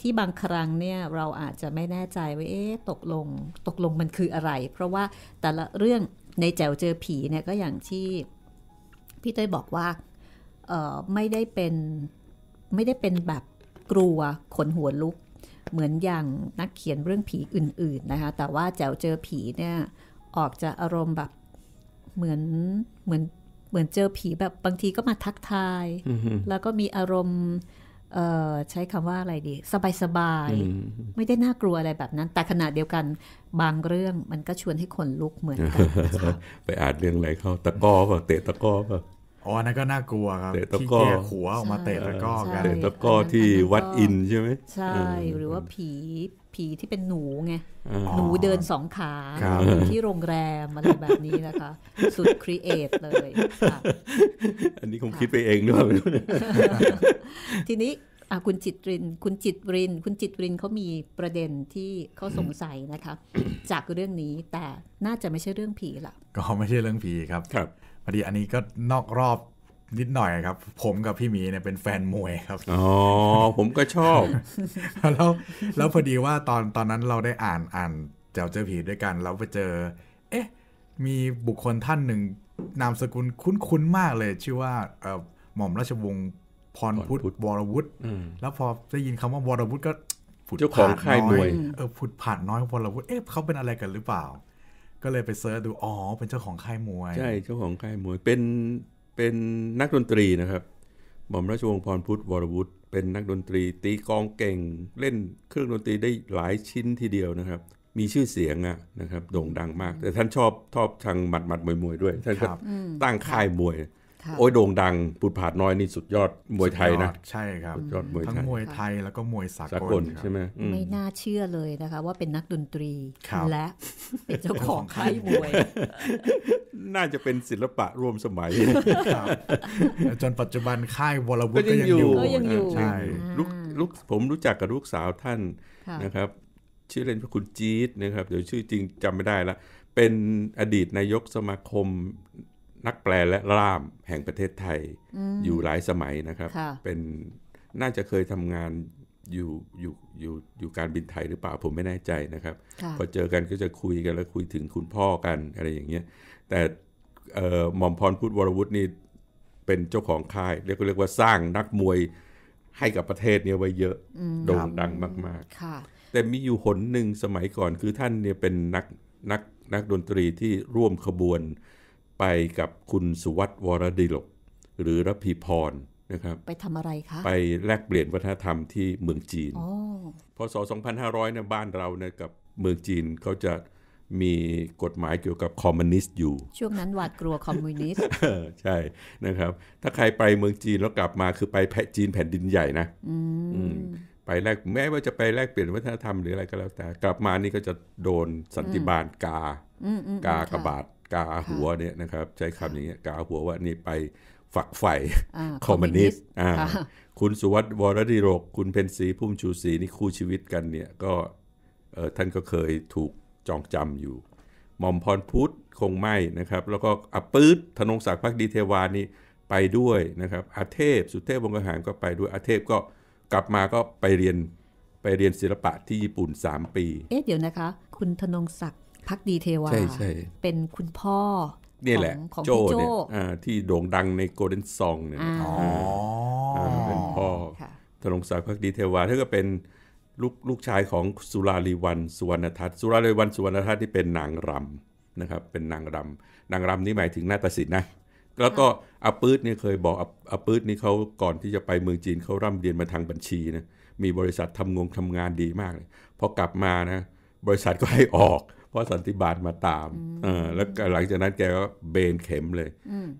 S2: ที่บางครั้งเนี่ย เราอาจจะไม่แน่ใจว่าเอ๊ะตกลงตกลงมันคืออะไร เพราะว่าแต่ละเรื่องในแจวเจอผีเนี่ยก็อย่างที่พี่เต้ยบอกว่าไม่ได้เป็นไม่ได้เป็นแบบกลัวขนหัวลุก เหมือนอย่างนักเขียนเรื่องผีอื่นๆนะคะแต่ว่าแจวเจอผีเนี่ย ออกจะอารมณ์แบบเหมือนเหมือนเหมือนเจอผีแบบบางทีก็มาทักทาย แล้วก็มีอารมณ์ใช้คำว่าอะไรดี สบายๆ ไม่ได้น่ากลัวอะไรแบบนั้น แต่ขณะเดียวกันบางเรื่องมันก็ชวนให้คนลุกเหมือนกัน
S3: ไปอ่านเรื่องอะไรเข้าตะก
S1: ้อป่ะเตะตะก้อป่ะอ๋อนั่นก็น่ากลัวครับเีะตก้หัวออกมาเตะตะก้อกันเตะตะก้อที่วัดอินใช่ไหมใช่
S2: หรือว่าผีผีที่เป็นหนูไง หนูเดินสองขา ที่โรงแรมอะไรแบบนี้นะคะ สุดครีเอทเลยอันนี้คงคิดไปเองด้วย ทีนี้คุณจิตรินคุณจิตริน คุณจิตรินเขามีประเด็นที่เขาสงสัยนะคะ จากเรื่องนี้แต่น่าจะไม่ใช่เรื่องผีละ
S1: ก็ไม่ใช่เรื่องผีครับครับพอดีอันนี้ก็นอกรอบนิดหน่อยครับ ผมกับพี่หมีเนี่ยเป็นแฟนมวยครับอ๋อผมก็ชอบแล้วแล้วพอดีว่าตอนตอนนั้นเราได้อ่านอ่านเจ้าเจอผีด้วยกันเราไปเจอ เอ๊ะ มีบุคคลท่านหนึ่งนามสกุลคุ้นๆมากเลย ชื่อว่าเออหม่อมราชวงศ์พรพุทธวรวุฒิแล้วพอได้ยินคำว่าวรวุฒิก็ผุดผ่านน้อยเออผุดผ่านน้อยวรวุฒิเอ๊ะเขาเป็นอะไรกันหรือเปล่าก็เลยไปเซิร์ชดู อ๋อ เป็นเจ้าของค่ายมวย ใช่
S3: เจ้าของค่ายมวย เป็น เป็นนักดนตรีนะครับหม่อมราชวงศ์พรพุทธวรวุฒิเป็นนักดนตรี ตีกองเก่ง เล่นเครื่องดนตรีได้หลายชิ้นทีเดียวนะครับ มีชื่อเสียงอะนะครับ โด่งดังมาก แต่ท่านชอบชอบทางหมัดหมัดมวยมวยด้วย ท่านก็ตั้งค่ายมวยโอ้ยโด่งดังปุดผาดน้อยนี่สุดยอดมวยไทยนะ ใช่ครับยอดมวยทั้งม
S1: วยไทยแล้วก็มวยส
S3: ากลใช่ไหมไม่
S2: น่าเชื่อเลยนะคะว่าเป็นนักดนตรีและเป็นเจ้าของค่ายมวย
S3: น่าจะเป็นศิลปะร่วมสมัยจนปัจจุบันค่ายวรวุฒิก็ยังอยู่ก็ยังอยู่ ใช่ลูกผมรู้จักกับลูกสาวท่านนะครับ ชื่อเล่นพระคุณจี๊ดนะครับ เดี๋ยวชื่อจริงจำไม่ได้ละเป็นอดีตนายกสมาคมนักแปลและล่าม แห่งประเทศไทยออยู่หลายสมัยนะครับ เป็นน่าจะเคยทำงานอยู่อยู่อยู่อยู่การบินไทยหรือเปล่าผมไม่แน่ใจนะครับ พอเจอกันก็จะคุยกันแล้วคุยถึงคุณพ่อกันอะไรอย่างเงี้ยแต่หม่อมพรพุทธวรวุฒินี่เป็นเจ้าของค่ายเรียกเรียกว่าสร้างนักมวยให้กับประเทศเนี้ยไว้เยอะโด่งดังมากๆ แต่มีอยู่หนหนึ่งสมัยก่อนคือท่านเนี่ยเป็นนักนักนักดนตรีที่ร่วมขบวนไปกับคุณสุวัตวรดิลก หรือรพีพรนะครับ ไปทำอะไรคะไปแลกเปลี่ยนวัฒนธรรมที่เมืองจีนอพศ2500เนี่ยบ้านเราเนี่ยกับเมืองจีนเขาจะมีกฎหมายเกี่ยวกับคอมมิวนิสต์อยู่
S2: ช่วงนั้นหวาดกลัวคอมมิวนิสต์
S3: ใช่นะครับ ถ้าใครไปเมืองจีนแล้วกลับมาคือไปแผ่จีนแผ่นดินใหญ่นะไปแลกแม้ว่าจะไปแลกเปลี่ยนวัฒนธรรมหรืออะไรก็แล้วแต่กลับมานี่ก็จะโดนสันติบาลกากากระบาดกาหัวเนี่ยนะครับใช้คำอย่างเงี้ยกาหัวว่านี่ไปฝักใฝ่คอมมิวนิสต์คุณสุวัสด์วรดิโรกคุณเพนสีพุ่มชูศรีนี่คู่ชีวิตกันเนี่ยก็ท่านก็เคยถูกจองจำอยู่หม่อมพรพุทธคงไม่นะครับแล้วก็อปื๊ดธนงศักดิ์พักดีเทวานี่ไปด้วยนะครับอาเทพสุเทพวงกหารก็ไปด้วยอาเทพก็กลับมาก็ไปเรียนไปเรียนศิลปะที่ญี่ปุ่น3ปี
S2: เอ๊ะเดี๋ยวนะคะคุณธนงศักดิ์พักดีเทวา เป็นคุณพ่อนี่แหละของโจเ
S3: ที่โด่งดังในโกลเด้นซองเนี่ยเป็นพ่อธนงศักดิ์พักดีเทวาท่านก็เป็นลูกลูกชายของสุราลีวันสุวรรณทัศน์สุราลีวันสุวรรณทัศน์ที่ เป็นนางรำนะครับ เป็นนางรำนางรำนี่หมายถึงนาาสินนะแล้วก็อาปืดนี่เคยบอกอาปืดนี่เขาก่อนที่จะไปเมืองจีนเขาร่ำเรียนมาทางบัญชีนะ มีบริษัททำงงทำงานดีมากเลย พอกลับมานะบริษัทก็ให้ออกพราะสันติบาลมาตามอออแล้วหลังจากนั้นแกก็เบนเข็มเลย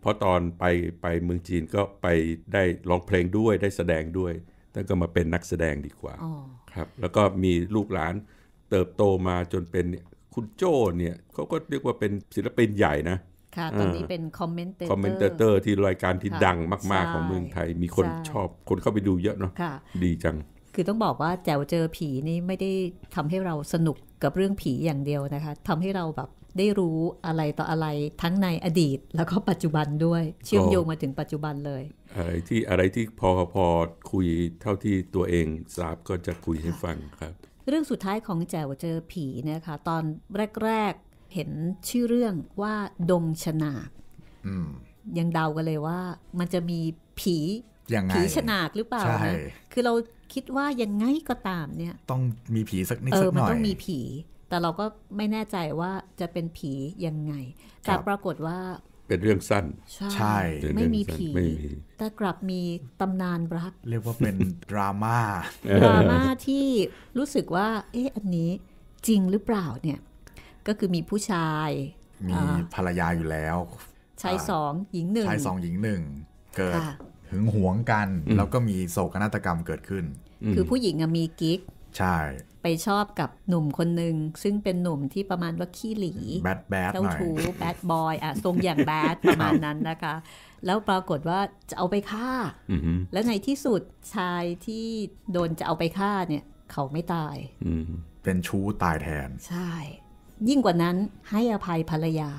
S3: เพราะตอนไปไปเมืองจีนก็ไปได้ร้องเพลงด้วยได้แสดงด้วย แล้วก็มาเป็นนักแสดงดีกว่าครับ แล้วก็มีลูกหลานเติบโตมาจนเป็นคุณโจ้เนี่ยเขาก็เรียกว่าเป็นศิลปินใหญ่นะ ค่ะ ตอนนี้เป
S2: ็นคอมเมนเตอร์ คอมเมนเตอร์
S3: ที่รายการที่ดังมากๆของเมืองไทย มีคนชอบคนเข้าไปดูเยอะเนาะดีจัง
S2: คือต้องบอกว่าแจวเจอผีนี่ไม่ได้ทำให้เราสนุกกับเรื่องผีอย่างเดียวนะคะทำให้เราแบบได้รู้อะไรต่ออะไรทั้งในอดีตแล้วก็ปัจจุบันด้วย เชื่อมโยงมาถึงปัจจุบันเลย
S3: อะไรที่อะไรที่พอพอคุยเท่าที่ตัวเองทราบก็จะคุยให้ฟังครับ
S2: เรื่องสุดท้ายของแจวเจอผีนะคะ ตอนแรก ๆ เห็นชื่อเรื่องว่าดงชนายังเดากันเลยว่ามันจะมีผียังไงผีฉนากหรือเปล่าใช่คือเราคิดว่ายังไงก็ตามเนี่ย
S1: ต้องมีผีสักนิดสักหน่อย มันต้องมี
S2: ผี แต่เราก็ไม่แน่ใจว่าจะเป็นผียังไง แต่ปรากฏว่า เป็นเรื่องสั้น ใช่ ไม่มีผี แต่กลับมีตำนานรัก เรียกว่าเป็น
S1: ดราม่า ดราม่า
S2: ที่รู้สึกว่า เอ๊ะ อันนี้จริงหรือเปล่าเนี่ย ก็คือมีผู้ชาย มี
S1: ภรรยาอยู่แล้ว
S2: ชายสองหญิงหนึ่งชายสอง
S1: หญิงหนึ่งเกิดงหวงกันแล้วก็มีโศกนาฏกรรมเกิดขึ้น คือผู้หญิงมีกิ๊กใช่
S2: ไปชอบกับหนุ่มคนหนึ่งซึ่งเป็นหนุ่มที่ประมาณว่าขี้หลีแบดแบดเจ้าชู้แบดบอยอ่ะทรงอย่างแบดประมาณนั้นนะคะ แล้วปรากฏว่าจะเอาไปฆ่า แล้วในที่สุดชายที่โดนจะเอาไปฆ่าเนี่ย เขาไม่ตาย
S1: เป็นชู้ตายแทนใช
S2: ่ ยิ่งกว่านั้นให้อภัยภรรยา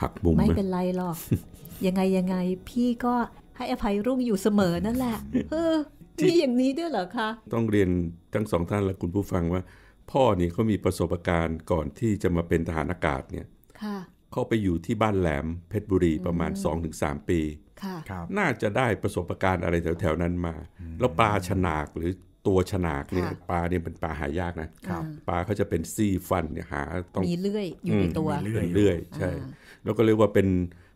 S1: หักบุมไม่เป็น
S2: ไรหรอกยังไงยังไงพี่ก็ให้อภัยรุ่งอยู่เสมอนั่นแหละเออมีอย่างนี้ด้วยเหรอคะ
S3: ต้องเรียนทั้งสองท่านและคุณผู้ฟังว่า พ่อเนี่ยเขามีประสบการณ์ก่อนที่จะมาเป็นทหารอากาศเนี่ย เขาไปอยู่ที่บ้านแหลมเพชรบุรีประมาณ 2-3 ปี น่าจะได้ประสบการณ์อะไรแถวๆนั้นมา แล้วปลาฉนากหรือตัวฉนากเนี่ยปลาเนี่ยเป็นปลาหายากนะปลาเขาจะเป็นซี่ฟันเนี่ยหาต้องมีเลื่อยอยู่ในตัวเลื่อยใช่ แล้วก็เรียกว่าเป็น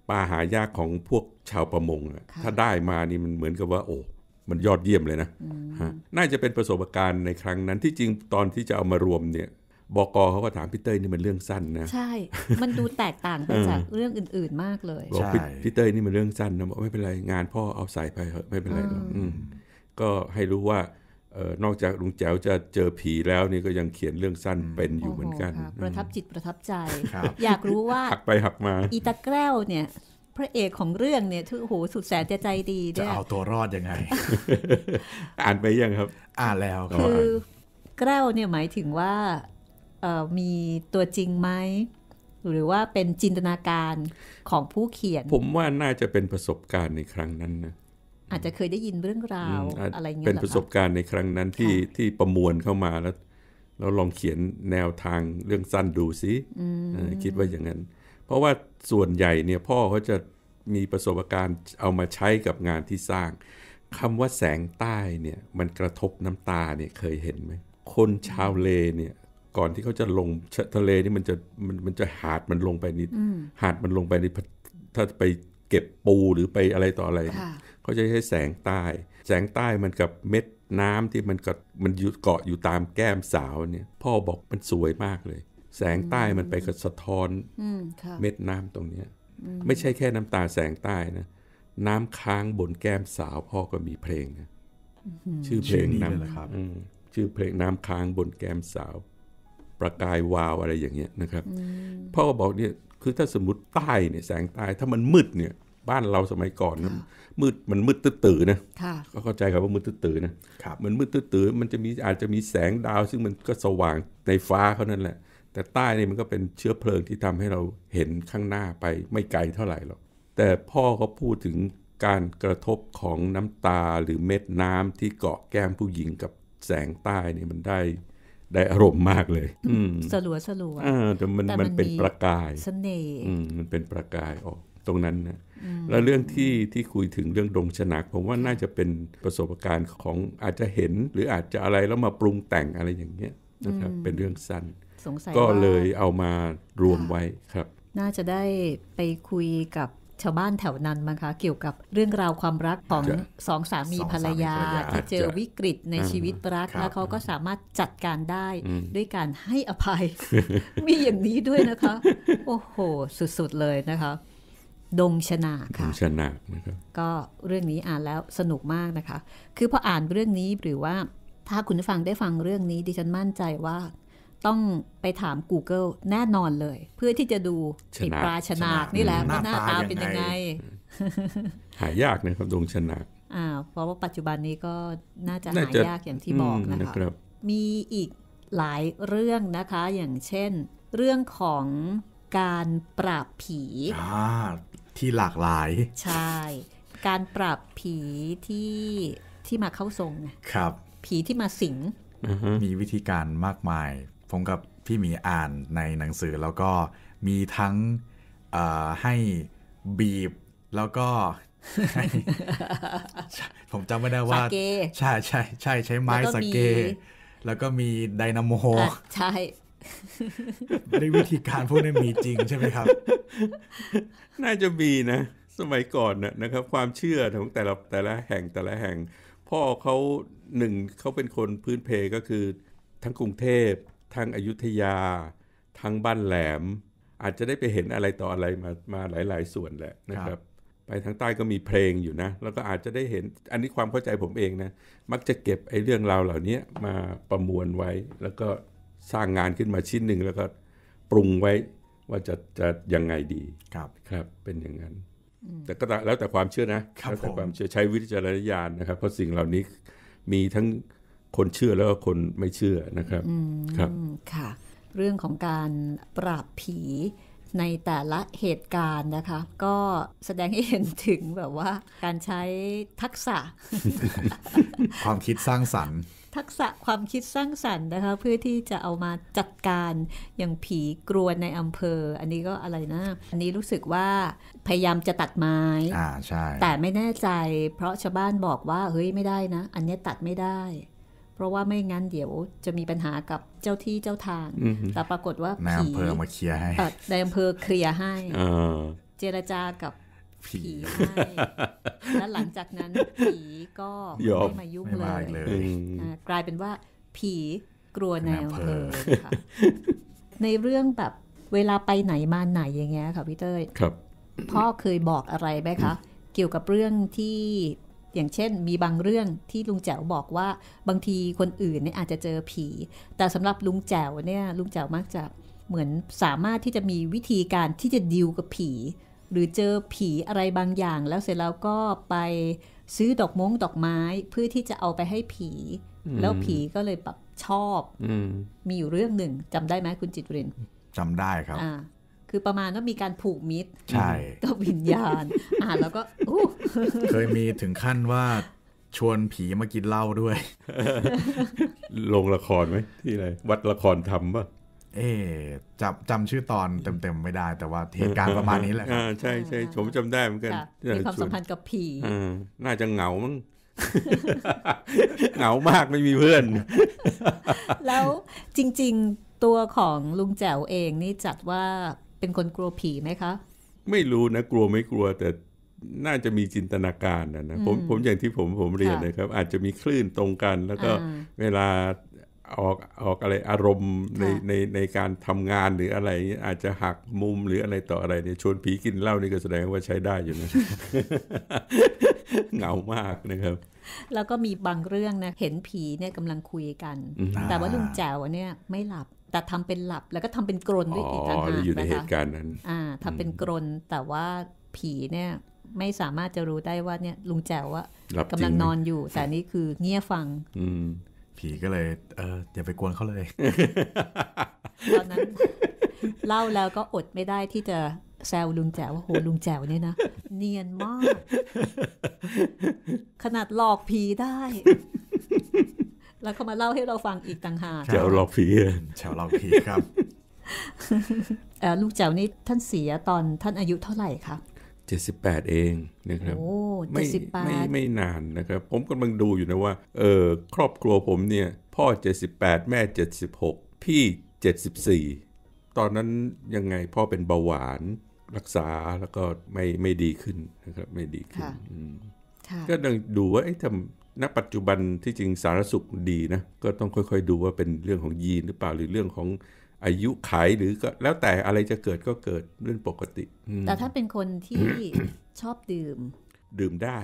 S3: ปลาหายากของพวกชาวประมงะถ้าได้มานี่มันเหมือนกับว่า โอ้ มันยอดเยี่ยมเลยนะ น่าจะเป็นประสบการณ์ในครั้งนั้นที่จริงตอนที่จะเอามารวมเนี่ย บอกอเขาก็ถามพี่เต้ยนี่มันเรื่องสั้นนะ ใช่
S2: มันดูแตกต่างไปจากเรื่องอื่น ๆ มากเลย ใช่พี่
S3: เต้ยนี่มันเรื่องสั้นนะบอกไม่เป็นไรงาน พ่อเอาใส่ไปไม่เป็นไรหรอกก็ให้รู้ว่านอกจากลุงแจ๋วจะเจอผีแล้วนี่ก็ยังเขียนเรื่องสั้นเป็นอยู่เหมือนกัน
S2: ประทับจิตประทับใจ อยากรู้ว่าหักไปหักมา อีตาแก้วเนี่ยพระเอกของเรื่องเนี่ยทุ่โหสุดแสนจะใจดีจะเอา
S1: ตัวรอดยังไง อ่านไปยังครับ อ่านแล้วคือ
S2: แก้วเนี่ยหมายถึงว่ามีตัวจริงไหมหรือว่าเป็นจินตนาการของผู้เขียน ผม
S3: ว่าน่าจะเป็นประสบการณ์ในครั้งนั้นนะ
S2: อาจจะเคยได้ยินเรื่องราวอะไรเงี้ยเป็นประสบ
S3: การณ์ในครั้งนั้นที่ที่ประมวลเข้ามาแล้วแล้วลองเขียนแนวทางเรื่องสั้นดูซิคิดว่าอย่างนั้น เพราะว่าส่วนใหญ่เนี่ยพ่อเขาจะมีประสบการณ์เอามาใช้กับงานที่สร้างคำว่าแสงใต้เนี่ย มันกระทบน้ำตาเนี่ยเคยเห็นไหมคนชาวเลเนี่ย ก่อนที่เขาจะลงทะเลนี่มันจะมันมันจะหาดมันลงไปนิดหาดมันลงไปในถ้าไปเก็บปูหรือไปอะไรต่ออะไรเขาจะใช้แสงใต้ แสงใต้มันกับเม็ดน้ำที่มันกมันยุดเกาะอยู่ตามแก้มสาวเนี่ย พ่อบอกมันสวยมากเลย แสงใต้มันไปกระสะท้อนเม็ดน้ำตรงเนี้ยไม่ใช่แค่น้ำตาแสงใต้นะ น้ำค้างบนแก้มสาว พ่อก็มีเพลงนะชื่อเพลงน้ำครับชื่อเพลงน้ำค้างบนแก้มสาว ประกายวาวอะไรอย่างเงี้ยนะครับ พ่อบอกเนี่ย คือถ้าสมมติใต้เนี่ยแสงใต้ถ้ามันมืดเนี่ย บ้านเราสมัยก่อนนะมืดมันมืดตื้อๆนะก็เข้าใจครับว่ามืดตื้อๆนะมันมืดตื้อๆมันจะมีอาจจะมีแสงดาวซึ่งมันก็สว่างในฟ้าเขานั่นแหละ แต่ใต้นี่มันก็เป็นเชื้อเพลิงที่ทำให้เราเห็นข้างหน้าไปไม่ไกลเท่าไหร่หรอก แต่พ่อเขาพูดถึงการกระทบของน้ำตาหรือเม็ดน้ำที่เกาะแก้มผู้หญิงกับแสงใต้นี่มันได้ ได้อารมณ์มากเลย
S2: สลัวสลัวแต่มันมันเป็นประกายเสน่ห์
S3: มันเป็นประกายออกตรงนั้นนะแล้วเรื่องที่ที่คุยถึงเรื่องดงชนักผมว่าน่าจะเป็นประสบการณ์ของอาจจะเห็นหรืออาจจะอะไรแล้วมาปรุงแต่งอะไรอย่างเงี้ยนะครับ เป็นเรื่องสั้นก็เลยเอามารวมไว้ครับ
S2: น่าจะได้ไปคุยกับชาวบ้านแถวนั้นมั้งคะเกี่ยวกับเรื่องราวความรักของสองสามีภรรยาที่เจอวิกฤตในชีวิตรัก แล้วเขาก็สามารถจัดการได้ด้วยการให้อภัย มีอย่างนี้ด้วยนะคะ โอ้โหสุดๆ เลยนะคะดงชนาค่ะดงชนาก็เรื่องนี้อ่านแล้วสนุกมากนะคะ คือพออ่านเรื่องนี้หรือว่าถ้าคุณฟังได้ฟังเรื่องนี้ดิฉันมั่นใจว่าต้องไปถาม Google แน่นอนเลย เพื่อที่จะดูไีปลาชนาคนี่แหละว่าหน้าตาเป็นยังไง
S3: หายากนะครับดงชนา
S2: อ่าเพราะว่าปัจจุบันนี้ก็น่าจะหายากอย่างที่บอกนะคะ มีอีกหลายเรื่องนะคะ อย่างเช่น เรื่องของการปราบผี
S1: ที่หลากหลาย
S2: ใช่ การปรับผีที่ที่มาเข้าทรงครับ ผีที่มาสิง
S1: มีวิธีการมากมายผมกับพี่มีอ่านในหนังสือแล้วก็มีทั้งให้บีบ แล้วก็ผมจำไม่ได้ว่าใช่ใช่ใช่ใช้ไม้สเก แล้วก็มีไดนาโมใช่ไมด้วิธีการพวกนี้มีจริงใช่ไหมครับ น่าจะมีนะ ส
S3: มัยก่อนนะนะครับ ความเชื่อของแต่ละแต่ละแห่งแต่ละแห่ง พ่อเขาหนึ่งเขาเป็นคนพื้นเพก็คือ ทั้งกรุงเทพทั้งอยุธยา ทั้งบ้านแหลม อาจจะได้ไปเห็นอะไรต่ออะไรมามาหลาย ๆ ส่วนแหละนะครับ ไปทางใต้ก็มีเพลงอยู่นะ แล้วก็อาจจะได้เห็น อันนี้ความเข้าใจผมเองนะมักจะเก็บไอ้เรื่องราวเหล่านี้มาประมวลไว้แล้วก็สร้างงานขึ้นมาชิ้นหนึ่งแล้วก็ปรุงไว้ว่าจะจะยังไงดีครับครับเป็นอย่างนั้นแต่ก็แล้วแต่ความเชื่อนะแล้วแต่ความเชื่อใช้วิจารณญาณนะครับ เพราะสิ่งเหล่านี้มีทั้งคนเชื่อแล้วก็คนไม่เชื่อนะครับครับ
S2: ค่ะเรื่องของการปราบผีในแต่ละเหตุการณ์นะคะ ก็แสดงให้เห็นถึงแบบว่าการใช้ทักษะ
S1: ความคิดสร้างสรรค์
S2: ทักษะความคิดสร้างสรรค์นะคะเพื่อที่จะเอามาจัดการอย่างผีกรวนในอำเภอ อันนี้ก็อะไรนะ อันนี้รู้สึกว่าพยายามจะตัดไม้อ่าใช่แต่ไม่แน่ใจ เพราะชาวบ้านบอกว่าเฮ้ยไม่ได้นะ อันนี้ตัดไม่ได้ เพราะว่าไม่งั้นเดี๋ยวจะมีปัญหากับเจ้าที่เจ้าทางแต่ปรากฏว่าในอำเภอมาเคลียร์ให้ในอำเภอเคลียร์ให้เจรจากับผีแล้วหลังจากนั้นผีก็ไม่มายุ่งเลย กลายเป็นว่าผีกลัวแนลยเ่อในเรื่องแบบเวลาไปไหนมาไหนอย่างเงี้ยค่ะพี่เต้ยพ่อเคยบอกอะไรไหมคะเกี่ยวกับเรื่องที่อย่างเช่นมีบางเรื่องที่ลุงแจ๋วบอกว่า บางทีคนอื่นเนี่ยอาจจะเจอผี แต่สำหรับลุงแจ๋วเนี่ยลุงแจ๋วมักจะเหมือนสามารถที่จะมีวิธีการที่จะดิวกับผีหรือเจอผีอะไรบางอย่าง แล้วเสร็จแล้วก็ไปซื้อดอกมงดอกไม้เพื่อที่จะเอาไปให้ผี แล้วผีก็เลยแบบชอบอมมีอยู่เรื่องหนึ่งจำได้ไหมคุณจิตริน
S1: จำได้ครับ
S2: คือประมาณว่ามีการผูกมิตรใช่กับวิญญาณ อ่านแล้วก็เคย
S1: มีถึงขั้นว่า ชวนผีมากินเหล้าด้วย ลงละครไหมที่ไหน วัดละครทำปะเอ๊จำจำชื่อตอนเต็มๆไม่ได้ แต่ว่าเหตุการณ์ประมาณนี้แหละครับใช่ใช่ผมจำได้เหมือนกัน
S3: มีความสัมพันธ์กับผีน่าจะเหงามั้งเหงามากไม่มีเพื่อน
S2: แล้วจริงๆตัวของลุงแจ๋วเองนี่จัดว่าเป็นคนกลัวผีไหมคะ
S3: ไม่รู้นะ กลัวไม่กลัวแต่น่าจะมีจินตนาการนะนะผมผมอย่างที่ผมผมเรียนนะครับ อาจจะมีคลื่นตรงกันแล้วก็เวลาออกออกอะไรอารมณ์ในในในการทำงานหรืออะไรอาจจะหักมุมหรืออะไรต่ออะไรเนี่ยชวนผีกินเหล้านี่ก็แสดงว่าใช้ได้อยู่นะเหงามากนะครับ
S2: แล้วก็มีบางเรื่องนะเห็นผีเนี่ยกำลังคุยกัน แต่ว่าลุงแจ๋วเนี่ย ไม่หลับ แต่ทำเป็นหลับแล้วก็ทำเป็นกรนด้วยอีกต่างหากอยู่ในเหตุการณ์นั้น อ่าทำเป็นกรนแต่ว่าผีเนี่ย ไม่สามารถจะรู้ได้ว่าเนี่ย ลุงแจ๋วว่ากำลังนอนอยู่แต่นี่คือเงี่ยฟัง
S1: ผีก็เลยเอออย่าไปกวนเขาเลย ต
S2: อนนั้น เล่าแล้วก็อดไม่ได้ที่จะแซวลุงแจ๋วโหลุงแจ๋วเนี่ยนะเนียนมาก ขนาดหลอกผีได้ แล้วเขามาเล่าให้เราฟังอีกต่างหากแจ๋วหล
S3: อกผีแจ๋วหลอกผีครับ
S2: ลูกแจ๋วนี่ท่านเสียตอนท่านอายุเท่าไหร่คะ
S3: 78 เองนะครับ
S2: ไม่ไม่
S3: ไม่นานนะครับ ผมกำลังดูอยู่นะว่า เออครอบครัวผมเนี่ย พ่อ 78 แม่ 76 พี่ 74 ตอนนั้นยังไงพ่อเป็นเบาหวานรักษาแล้วก็ไม่ไม่ดีขึ้นนะครับ ไม่ดีขึ้นก็้องดูว่าไอ้ทำณปัจจุบันที่จริงสารสุขดีนะ ก็ต้องค่อยๆดูว่าเป็นเรื่องของยีนหรือเปล่าหรือเรื่องของอายุไขหรือก็แล้วแต่อะไรจะเกิดก็เกิดเรื่องปกติ แต่ถ้าเป็นคนที่ชอบดื่ม ดื่มได้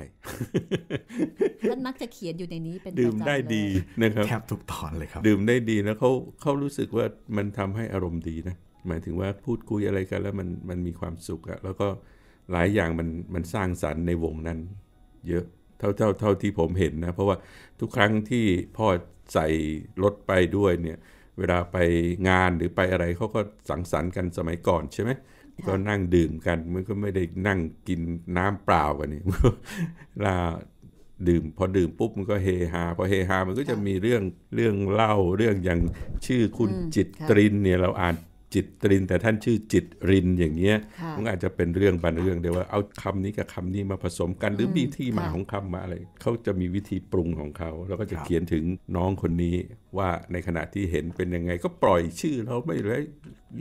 S2: ท่านมักจะเขียนอยู่ในนี้เป็นดื่มได้ดี
S3: นะครับแทบทุกตอนเลยครับ ดื่มได้ดีแล้วเขาเขารู้สึกว่ามันทำให้อารมณ์ดีนะ หมายถึงว่าพูดคุยอะไรกันแล้วมันมันมีความสุขอะแล้วก็หลายอย่างมันมันสร้างสรรค์ในวงนั้น เยอะ เท่าเท่าเท่า ที่ผมเห็นนะ เพราะว่าทุกครั้งที่พ่อใส่รถไปด้วยเนี่ยเวลาไปงานหรือไปอะไรเขาก็สังสรรค์กันสมัยก่อนใช่ไหม ก็นั่งดื่มกันมันก็ไม่ได้นั่งกินน้ำเปล่ากันนี่ลาดื่ม พอดื่มปุ๊บมันก็เฮฮาพอเฮฮามันก็จะมีเรื่องเรื่องเล่าเรื่องอย่างชื่อคุณจิตตรินเนี่ยเราอ่านจิตริน แต่ท่านชื่อจิตริน อย่างเงี้ย มันอาจจะเป็นเรื่องบันเรื่อง เดียวว่าเอาคำนี้กับคำนี้มาผสมกันหรือมีที่มาของคำมาอะไรเขาจะมีวิธีปรุงของเขา แล้วก็จะเขียนถึงน้องคนนี้ว่าในขณะที่เห็นเป็นยังไง ก็ปล่อยชื่อเราไม่รู้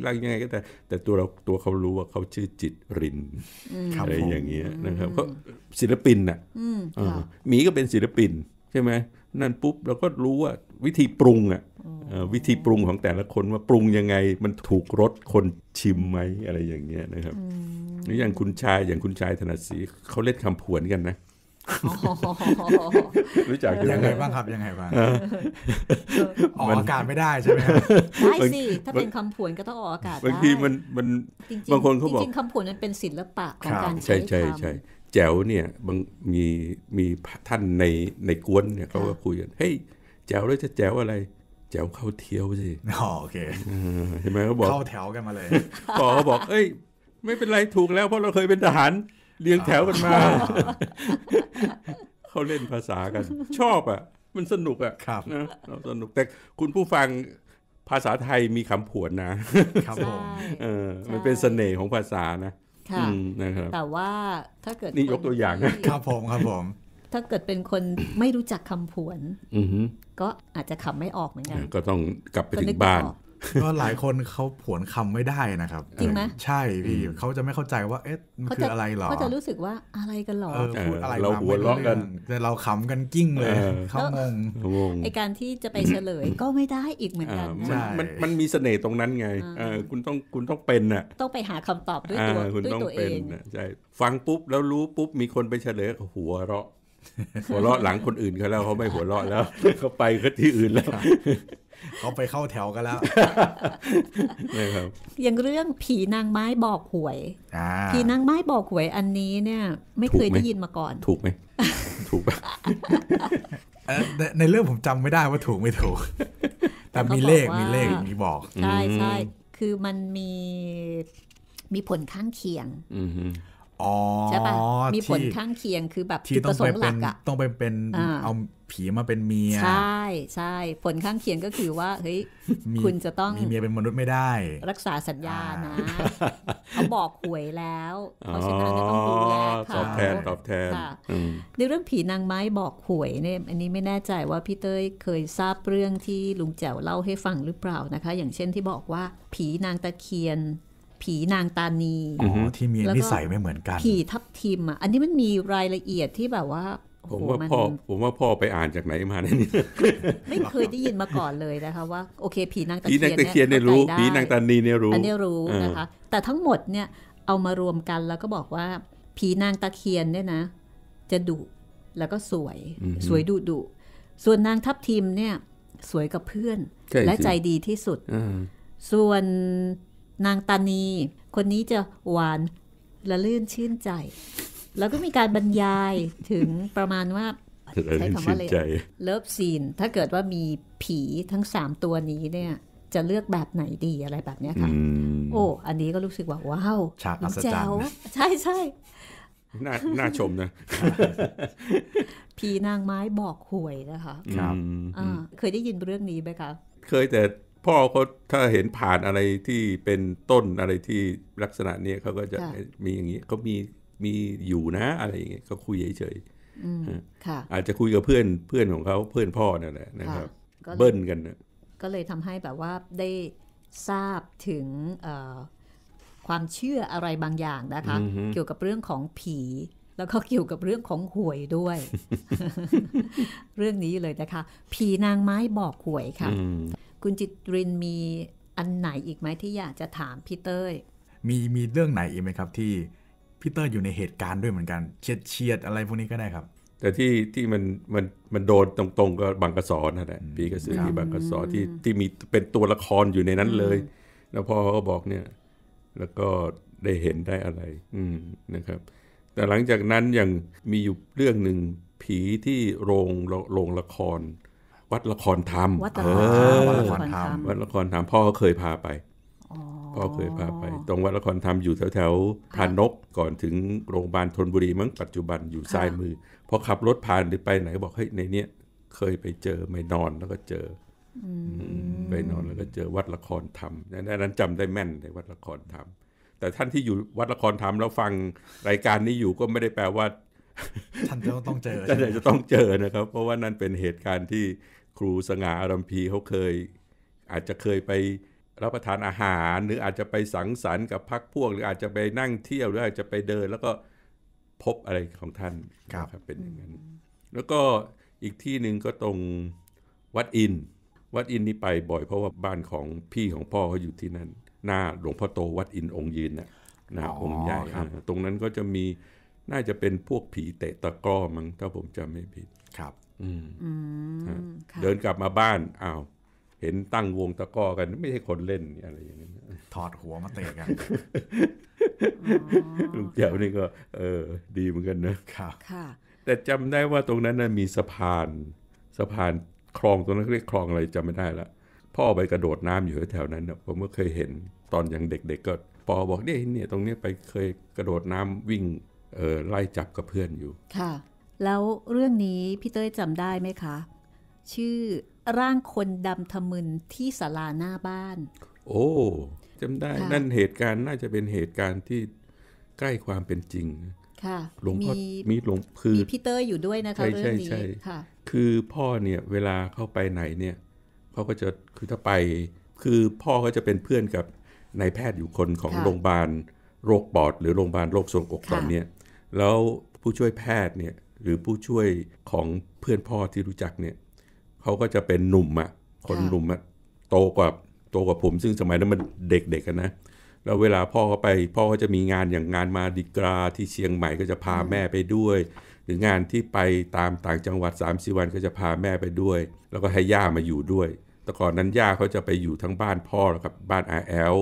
S3: รักยังไง ก็แต่ แต่ตัวเราตัวเขารู้ว่าเขาชื่อจิตรินอะไรอย่างเงี้ยนะครับก็ศิลปินน่ะหมีก็เป็นศิลปินใช่ไหมนั่นปุ๊บเราก็รู้ว่าวิธีปรุงอ่ะวิธีปรุงของแต่ละคนว่าปรุงยังไงมันถูกรสคนชิมไหมอะไรอย่างเงี้ยนะครับหรืออย่างคุณชายอย่างคุณชายธนศรีเขาเล่นคำผวนกันนะ
S2: รู้จักยังไงบ้างครับยังไงบ้า
S3: ง
S1: ออกอากาศไม่ได้ใช่ไหมได้สิถ้าเป็น
S2: คำผวนก็ต้องออกอากาศบางทีมันมันบางคนเขาบอกจริงคำผวนมันเป็นศิลปะของการใช้ใช่ใช่
S3: แจ๋วเนี่ยบางมีมีท่านในในกวนเนี่ยเขาก็คุยกันเฮ้ยแจ๋วแล้วจะแจ๋วอะไรแจ๋วเข้าเที่ยวสิอ๋อโอเคเห็นไหมเขาบอกเข้าแถวกันมาเลย พอเขาบอก เอ้ย ไม่เป็นไรถูกแล้วเพราะเราเคยเป็นทหาร เรียงแถวกันมา เขาเล่นภาษากัน ชอบอ่ะ มันสนุกอ่ะนะบนะสนุกแต่ คุณผู้ฟังภาษาไทยมีคำผวนนะครับผมเออ มันเป็นเสน่ห์ของภาษานะค่ะนะครับแต่
S2: ว่าถ้าเกิดนี่
S1: ยกตัวอย่างนะครับผมครับผม
S2: ถ้าเกิดเป็นคนไม่รู้จักคำผวนก็อาจจะขำไม่ออกเหมือนกัน ก
S1: ็ต้องกลับไปถึงบ้านก็หลายคนเขาผวนคำไม่ได้นะครับจริงไหมใช่พี่เขาจะไม่เข้าใจว่าเอ๊ะมันคืออะไรหรอเขาจะ
S2: รู้สึกว่าอะไรกันหรอพูดอะไรเราหัวเราะกัน
S1: แต่เราขำกันกิ้งเลยเขางง
S2: ไอการที่จะไปเฉลยก็ไม่ได้อีกเหมือนกันมัน
S3: มันมีเสน่ห์ตรงนั้นไงคุณต้องคุณต้องเป็นน่ะ
S2: ต้องไปหาคำตอบด้วยตัวด้วยตัวเอง
S3: ใช่ฟังปุ๊บแล้วรู้ปุ๊บมีคนไปเฉลยหัวเราะหัวเราะหลังคนอื่นเขาแล้วเขาไม่หัวเราะแล้ว เขาไป
S1: เขาที่อื่นแล้วเขาไปเข้าแถวกันแล้ว
S3: นะครับ
S2: อย่างเรื่องผีนางไม้บอกหวยผีนางไม้บอกหวยอันนี้เนี่ย ไม่เคยได้ยินมาก่อน ถูก
S1: ไหมถูกะในเรื่องผมจำไม่ได้ว่าถูกไม่ถูก แต่มีเลขมีเลขมีบอกใช่ใช่
S2: คือมันมีมีผลข้างเคียง
S1: ใช่ปะมีผลข้า
S2: งเคียงคือแบบที่ต้องไปเป็น
S1: ต้องไปเป็นเอาผีมาเป็นเมีย ใช
S2: ่ใช่ ผลข้างเคียงก็คือว่าเฮ้ยคุณจะต้องมีเมียเป็นมนุษย์ไม่ได้ รักษาสัญญานะเขาบอกหวยแล้ว
S3: เพราะฉะนั้นก็ต้องดูแลค่ะตอบแทนตอบแทน
S2: ในเรื่องผีนางไม้บอกหวยเนี่ยอันนี้ไม่แน่ใจว่าพี่เต้ยเคยทราบเรื่องที่ลุงแจ๋วเล่าให้ฟังหรือเปล่านะคะ อย่างเช่นที่บอกว่า ผีนางตะเคียนผีนางตานีอ๋อ
S1: ที่มีนิสัยไม่เหมือนกัน ผี
S2: ทับทิมอ่ะ อันนี้มันมีรายละเอียดที่แบบว่า ผมว่าพ่อ
S3: ผมว่าพ่อไปอ่านจากไหนมาเนี่ย
S2: ไม่เคยได้ยินมาก่อนเลยนะคะว่าโอเคผีนางตะเคียนผีนางตะเคียนเนี่ยรู้ ผีนางต
S3: านีเนี่ยรู้อันนี้รู้นะคะ
S2: แต่ทั้งหมดเนี่ยเอามารวมกันแล้วก็บอกว่า ผีนางตะเคียนเนี่ยนะ จะดุแล้วก็สวย สวยดุดุส่วนนางทับทิมเนี่ย สวยกับเพื่อน และใจดีที่สุดส่วนนางตานี คนนี้จะหวานละลื่นชื่นใจ แล้วก็มีการบรรยายถึงประมาณว่าใช้คำว่าเลยเลิฟซีน ถ้าเกิดว่ามีผีทั้งสามตัวนี้เนี่ย จะเลือกแบบไหนดีอะไรแบบนี้ค่ะโอ้อันนี้ก็รู้สึกว่าว้าวฉากอัศจรรย์ใช่ใช่
S3: น่าน่าชมนะ
S2: ผีนางไม้บอกหวยนะคะ ครับเคยได้ยินเรื่องนี้ไหมคะ
S3: เคยแต่พ่อเขาถ้าเห็นผ่านอะไรที่เป็นต้นอะไรที่ลักษณะเนี้ยเขาก็จะมีอย่างนี้เขามีมีอยู่นะ อะไรอย่างเงี้ยเขาคุยเฉยๆอาจจะคุยกับเพื่อนเพื่อนของเขาเพื่อนพ่อนั่นแหละนะครับ เบิ้ลกันนะ
S2: ก็เลยทำให้แบบว่าได้ทราบถึงความเชื่ออะไรบางอย่างนะคะเกี่ยวกับเรื่องของผีแล้วก็เกี่ยวกับเรื่องของหวยด้วย เรื่องนี้เลยนะคะผีนางไม้บอกหวยค่ะคุณจิตรินมีอันไหนอีกไหมที่อยากจะถามพี่เต้ย
S1: มีมีเรื่องไหนอีกไหมครับ ที่พี่เต้ยอยู่ในเหตุการณ์ด้วยเหมือนกันเฉียดเฉียดอะไรพวกนี้ก็ได้ครับ
S3: แต่ที่ที่มันมันมันโดนตรงๆ ก็บางกระสอนนั่นแหละพี่กระสือที่บางกระสอนที่ที่มีเป็นตัวละครอยู่ในนั้นเลย แล้วพ่อเขาก็บอกเนี่ย แล้วก็ได้เห็นได้อะไร อืมนะครับ แต่หลังจากนั้นยังมีอยู่เรื่องหนึ่งผีที่โรงโรงละครวัดละครธรรมวัดละครธรรมวัดละครธรรม พ่อเคยพาไปพ่อเคยพาไป ตรงวัดละครธรรมอยู่แถวแถวพานกก่อนถึงโรงพยาบาลธนบุรีมั้งปัจจุบันอยู่ซ้ายมือพอขับรถผ่านหรือไปไหนบอกเฮ้ยในเนี้ยเคยไปเจอไม่นอนแล้วก็เจอไปนอนแล้วก็เจอวัดละครธรรมนั้นจำได้แม่นในวัดละครธรรมแต่ท่านที่อยู่วัดละครธรรมแล้วฟังรายการนี้อยู่ก็ไม่ได้แปลว่า
S1: ท่านจะต้องเจอท่านจะต้อง
S3: เจอนะครับ เพราะว่านั่นเป็นเหตุการณ์ที่ครูสง่าอารัมพีเขาเคย อาจจะเคยไปรับประทานอาหารหรืออาจจะไปสังสรรค์กับพักพวก หรืออาจจะไปนั่งเที่ยวหรืออาจจะไปเดิน แล้วก็พบอะไรของท่านครับรบเป็นอย่างนั้นแล้วก็อีกที่หนึ่งก็ตรงวัดอิน วัดอินนี่ไปบ่อยเพราะว่าบ้านของพี่ของพ่อเขาอยู่ที่นั่นหน้าหลวงพ่อโตวัดอินองค์ยืนนะหน้าองค์ใหญ่ตรงนั้นก็จะมีน่าจะเป็นพวกผีเตะตะก้อมั้งถ้าผมจำไม่ผิดครับเดินกลับมาบ้านอ้าว เห็นตั้งวงตะก้อกัน ไม่ใช่คนเล่น อะไรอย่างนี้ถอดหัวมาเตะกันลุงเจ้านี่ก็ เออ ดีเหมือนกันน
S1: ะครับค่ะ
S3: แต่จำได้ว่าตรงนั้นนะมีสะพาน สะพานคลอง ตรงนั้นเรียกคลองอะไรจำไม่ได้ละพ่อไปกระโดดน้ำอยู่แถวนั้นนะผมก็เคยเห็นตอนยังเด็กๆ ก็ปอบอกเนี่ยเนี่ย ตรงนี้ไปเคยกระโดดน้ำวิ่งเออไล่จับกับเพื่อนอยู่
S2: ค่ะแล้วเรื่องนี้พี่เต้ยจำได้ไหมคะ ชื่อร่างคนดำทะมึนที่ศาลาหน้าบ้าน
S3: โอ้จำได้นั่นเหตุการณ์น่าจะเป็นเหตุการณ์ที่ใกล้ความเป็นจริง
S2: ค่ะ หลวงพ่อมีหลวงพือมีพี่เต้ยอยู่ด้วยนะคะเรื่องนี้ค่ะ
S3: คือพ่อเนี่ยเวลาเข้าไปไหนเนี่ยเขาก็จะคือถ้าไป คือพ่อก็จะเป็นเพื่อนกับนายแพทย์อยู่คนของโรงพยาบาลโรคปอดหรือโรงพยาบาลโรคทรงอกตอนนี้แล้วผู้ช่วยแพทย์เนี่ยหรือผู้ช่วยของเพื่อนพ่อที่รู้จักเนี่ย เขาก็จะเป็นหนุ่มอะคนหนุ่มอะโตกว่า โตกว่าผม ซึ่งสมัยนั้นมันเด็ก ๆกันนะ แล้วเวลาพ่อเขาไป พ่อก็จะมีงานอย่างงานมาดิกราที่เชียงใหม่ก็จะพาแม่ไปด้วย หรืองานที่ไปตามต่างจังหวัด3ามสี่วันก็จะพาแม่ไปด้วย แล้วก็ให้ย่ามาอยู่ด้วย แต่ก่อนนั้นย่าเขาจะไปอยู่ทั้งบ้านพ่อกับบ้านอาแอล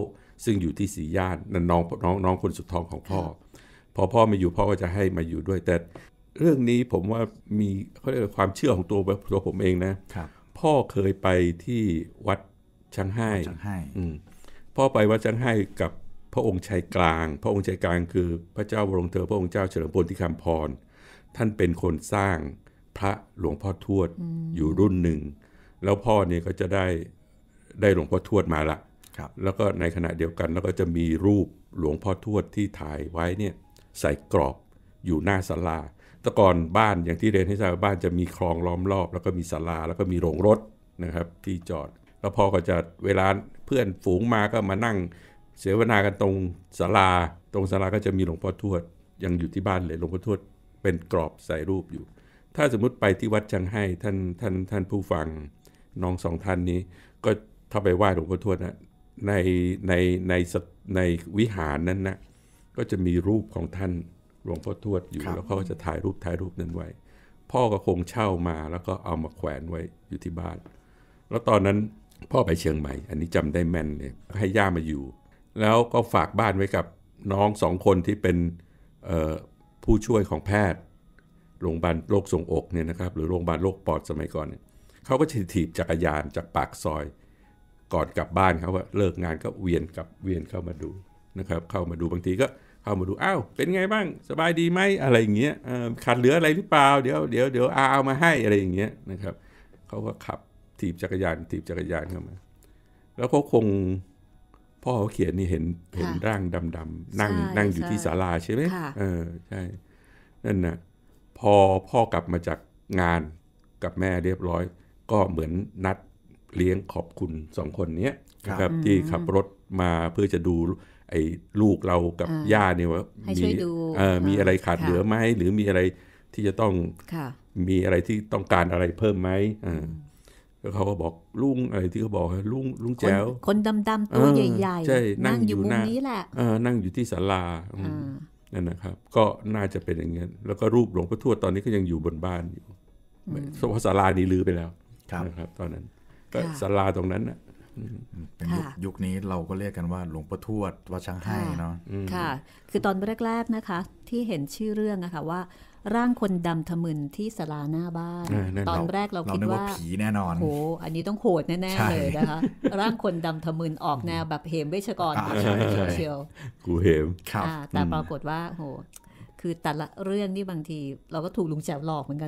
S3: ซึ่งอยู่ที่สีย่านนั่นน้องน้องน้องคนสุดท้องของพ่อ พอพ่อมาอยู่พ่อก็จะให้มาอยู่ด้วยแต่เรื่องนี้ผมว่ามีเขาเรียกความเชื่อของตัวตัวผมเองนะ พ่อเคยไปที่วัดชัางไห้ พ่อไปวัดชัางไห้กับพระองค์ชายกลาง พระองค์ชายกลางคือ พระเจ้าวรงเธอพระองค์เจ้าเฉลิมพลที่คำพร ท่านเป็นคนสร้างพระหลวงพ่อทวดอยู่รุ่นหนึ่ง แล้วพ่อเนี่ยก็จะได้ได้หลวงพ่อทวดมาละแล้วก็ในขณะเดียวกันแล้วก็จะมีรูปหลวงพ่อทวดที่ถ่ายไว้เนี่ยใส่กรอบอยู่หน้าศาลาแต่ก่อนบ้านอย่างที่เรียนให้ทราบบ้านจะมีคลองล้อมรอบแล้วก็มีศาลาแล้วก็มีโรงรถนะครับที่จอด แล้วพอก็จะเวลาเพื่อนฝูงมาก็มานั่ง เสวนากันตรงศาลาตรงศาลาก็จะมีหลวงพ่อทวดยังอยู่ที่บ้านเลยหลวงพ่อทวดเป็นกรอบใส่รูปอยู่ ถ้าสมมุติไปที่วัดจังให้ท่านท่านท่านผู้ฟังน้องสองท่านนี้ ก็ถ้าไปไหว้หลวงพ่อทวดนะในในในในวิหารนั้นนะก็จะมีรูปของท่านหลวงพ่อทวดอยู่แล้วเขาก็จะถ่ายรูปถ่ายรูปนั้นไว้ พ่อก็คงเช่ามาแล้วก็เอามาแขวนไว้อยู่ที่บ้าน แล้วตอนนั้นพ่อไปเชียงใหม่ อันนี้จำได้แม่นเลยให้ย่ามาอยู่ แล้วก็ฝากบ้านไว้กับน้องสองคนที่เป็นผู้ช่วยของแพทย์โรงพยาบาลโรคทรงอกเนี่ยนะครับหรือโรงพยาบาลโรคปอดสมัยก่อนเนี่ยเขาก็จะถีบจักรยานจากปากซอยก่อนกลับบ้านเขาว่าเลิกงานก็เวียนกลับเวียนเข้ามาดูนะครับ เข้ามาดูบางทีก็เข้ามาดู อ้าว เป็นไงบ้าง สบายดีไหมอะไรอย่างเงี้ยขาดเหลืออะไรหรือเปล่า เดี๋ยวเดี๋ยวเดี๋ยวเอามาให้ อะไรอย่างเงี้ย นะครับ เขาก็ขับถีบจักรยานถีบจักรยานเข้ามา แล้วเขาคง พ่อเขาเขียนนี่เห็น เห็นร่างดำๆนั่ง นั่งอยู่ที่ศาลาใช่ไหมเออ ใช่ นั่นนะพอพ่อกลับมาจากงาน กับแม่เรียบร้อย ก็เหมือนนัดเลี้ยงขอบคุณสองคนนี้นะครับ ที่ขับรถมาเพื่อจะดูไอ้ลูกเรากับย่าเนี่ยว่ามีมีอะไรขาดเหลือไหมหรือมีอะไรที่จะต้องมีอะไรที่ต้องการอะไรเพิ่มไหมเขาก็บอกลุงอะไรที่เขาบอกลุงลุงแจ๋วคนดำดำตัวใหญ่ใใช่นั่งอยู่มุมนี้แหละนั่งอยู่ที่ศาลานั่นนะครับ ก็น่าจะเป็นอย่างนี้แล้วก็รูปหลวงพ่อทวดตอนนี้ก็ยังอยู่บนบ้านอยู่เพราะศาลานี้ลือไปแล้วนะครับ ตอน
S1: นั้นก็ศาลาตรงนั้นนะเป็นยุคนี้เราก็เรียกกันว่า หลวงปู่ทวดวัดช้างให้เนาะค่ะ
S2: คือตอนแรกๆนะคะที่เห็นชื่อเรื่องนะคะว่า ร่างคนดำทะมึนที่สลาหน้าบ้าน ตอนแรกเราคิดว่าผีแน่นอนโอ้อันนี้ต้องโหดแน่ๆเลยนะคะ ร่างคนดำทะมึนออกแนวแบบเหมเวชกรเชียว
S3: กูเหมแต่ปรากฏ
S2: ว่า โหคือแต่ละเรื่องนี่บางที เราก็ถูกลุงแจวหลอกเหมือนกัน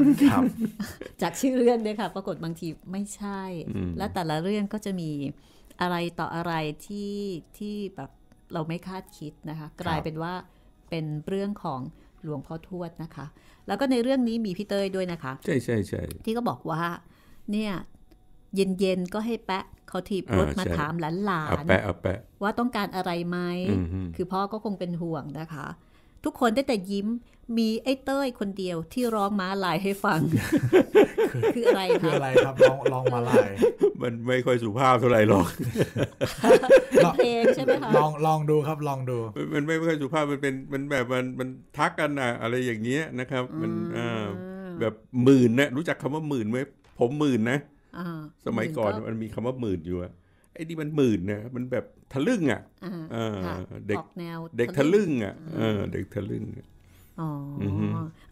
S2: จากชื่อเรื่องเนี่ยค่ะ ปรากฏบางทีไม่ใช่ และแต่ละเรื่องก็จะมีอะไรต่ออะไรที่ที่แบบเราไม่คาดคิดนะคะ กลายเป็นว่าเป็นเรื่องของหลวงพ่อทวดนะคะ แล้วก็ในเรื่องนี้มีพี่เตยด้วยนะคะ ใช่
S3: ใช่ใช่ที
S2: ่ก็บอกว่า เนี่ย เย็นๆก็ให้แปะเขาถีบรถมาถามหลานๆ ว่าต้องการอะไรไหมคือพ่อก็คงเป็นห่วงนะคะทุกคนได้แต่ยิ้มมีไอ้เต้ยคนเดียวที่ร้องม้าลายให้ฟัง คืออะไ
S1: รคะคืออะไรครับร้องร้องม้าล
S3: ายมันไม่ค่อยสุภาพเท่าไหร่หรอก
S2: เพลงใช่ไหมคะลอง
S1: ลองดูครับลองดู
S3: มันไม่ค่อยสุภาพมันเป็นมันแบบมันมันทักกันนะอะไรอย่างเงี้ยนะครับ มันอ่าแบบหมื่นนะ รู้จักคำว่าหมื่นไหมผมหมื่นนะสมัยก่อนมันมีคำว่าหมื่นอยู่ไอ้นี่มันหมื่นนะ มันแบบทะลึ่งอ่ะเด็กแนวเด็กทะลึ่ง อ่ะเด็กทะลึ่ง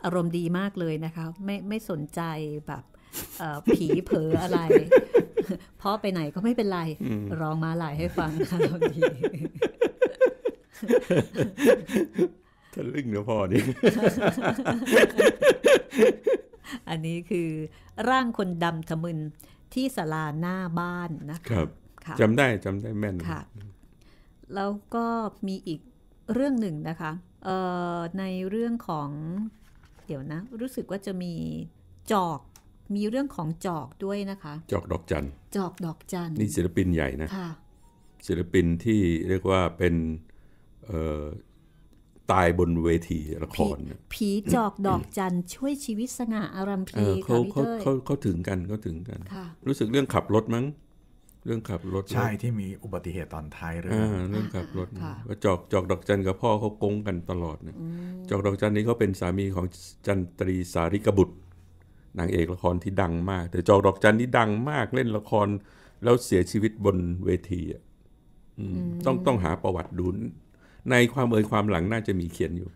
S2: อารมณ์ดีมากเลยนะคะ ไม่ไม่สนใจแบบผีเผลออะไร เพราะไปไหนก็ไม่เป็นไร ร้องมาหลายให้ฟังคราวดี
S3: ทะลึ่งนะพ่อนี่
S2: อันนี้คือร่างคนดำทะมึนที่สลาหน้าบ้านนะค
S3: ะจำได้จำได้แม่นค่
S2: ะ แล้วก็มีอีกเรื่องหนึ่งนะคะเออ่ในเรื่องของเดี๋ยวนะ รู้สึกว่าจะมีจอกมีเรื่องของจอกด้วยนะคะ จอกดอกจันจอกดอกจันนี่
S3: ศิลปินใหญ่นะะศิลปินที่เรียกว่าเป็นตายบนเวทีละครผี
S2: จอกดอกจันช่วยชีวิตสง่าอารัมพีเขาเขาเขา
S3: เขาถึงกันเขาถึงกัน รู้สึกเรื่องขับรถมั้งเรื่องขับรถใช่ที่
S1: มีอุบัติเหตุตอนท้าย
S3: เรื่องเรื่องขับรถว่าจอกจอกดอกจันกับพ่อเขาโกงกันตลอดเนี่ยจอกดอกจันนี้เขาเป็นสามีของจันตรีสาริกบุตรนางเอกละครที่ดังมากแต่จอกดอกจันนี่ดังมากเล่นละคร แล้วเสียชีวิตบนเวทีอ่ะต้องต้องหาประวัติดูในความเอ่ยความหลังน่าจะมีเขียนอยู่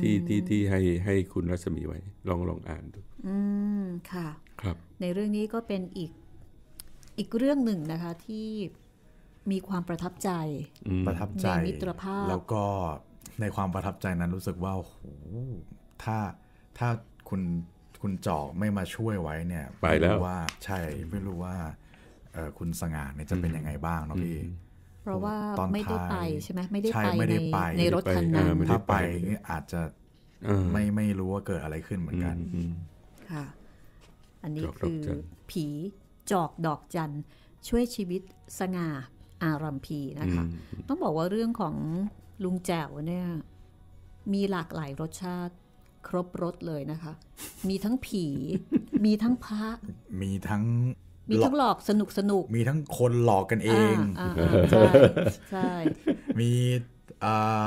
S3: ที่ที่ที่ให้ให้คุณรัศมีไว้ ลองลองอ่านดู
S2: อืมค่ะ ครับ ในเรื่องนี้ก็เป็นอีกอีกเรื่องหนึ่งนะคะที่มีความประทับใจ ประทับใจมิตรภาพ แล้ว
S1: ก็ในความประทับใจนั้นรู้สึกว่าโอ้หถ้าถ้าคุณคุณจอกไม่มาช่วยไว้เนี่ยไปแล้วว่าใช่ไม่รู้ว่าคุณสง่าเนี่ยจะเป็นยังไงบ้างเนาะพี่
S2: เพราะว่าตอนไม่ได้ไปใช่ไหมไม่ได้ไป ในในรถคันนั้นถ้าไ
S1: ปอาจจะไม่ไม่รู้ว่าเกิดอะไรขึ้นเหมือนกัน
S2: ค่ะ อันนี้คือผีจอกดอกจันช่วยชีวิตสง่าอารัมพีนะคะ ต้องบอกว่าเรื่องของลุงแจ๋วเนี่ยมีหลากหลายรสชาติครบรสเลยนะคะ มีทั้งผี มีทั้งพระ
S1: มีทั้งมีทั้งห
S2: ลอกสนุกสนุก
S1: มีทั้งคนหลอกกันเอง ใช่ใช่มีอ่า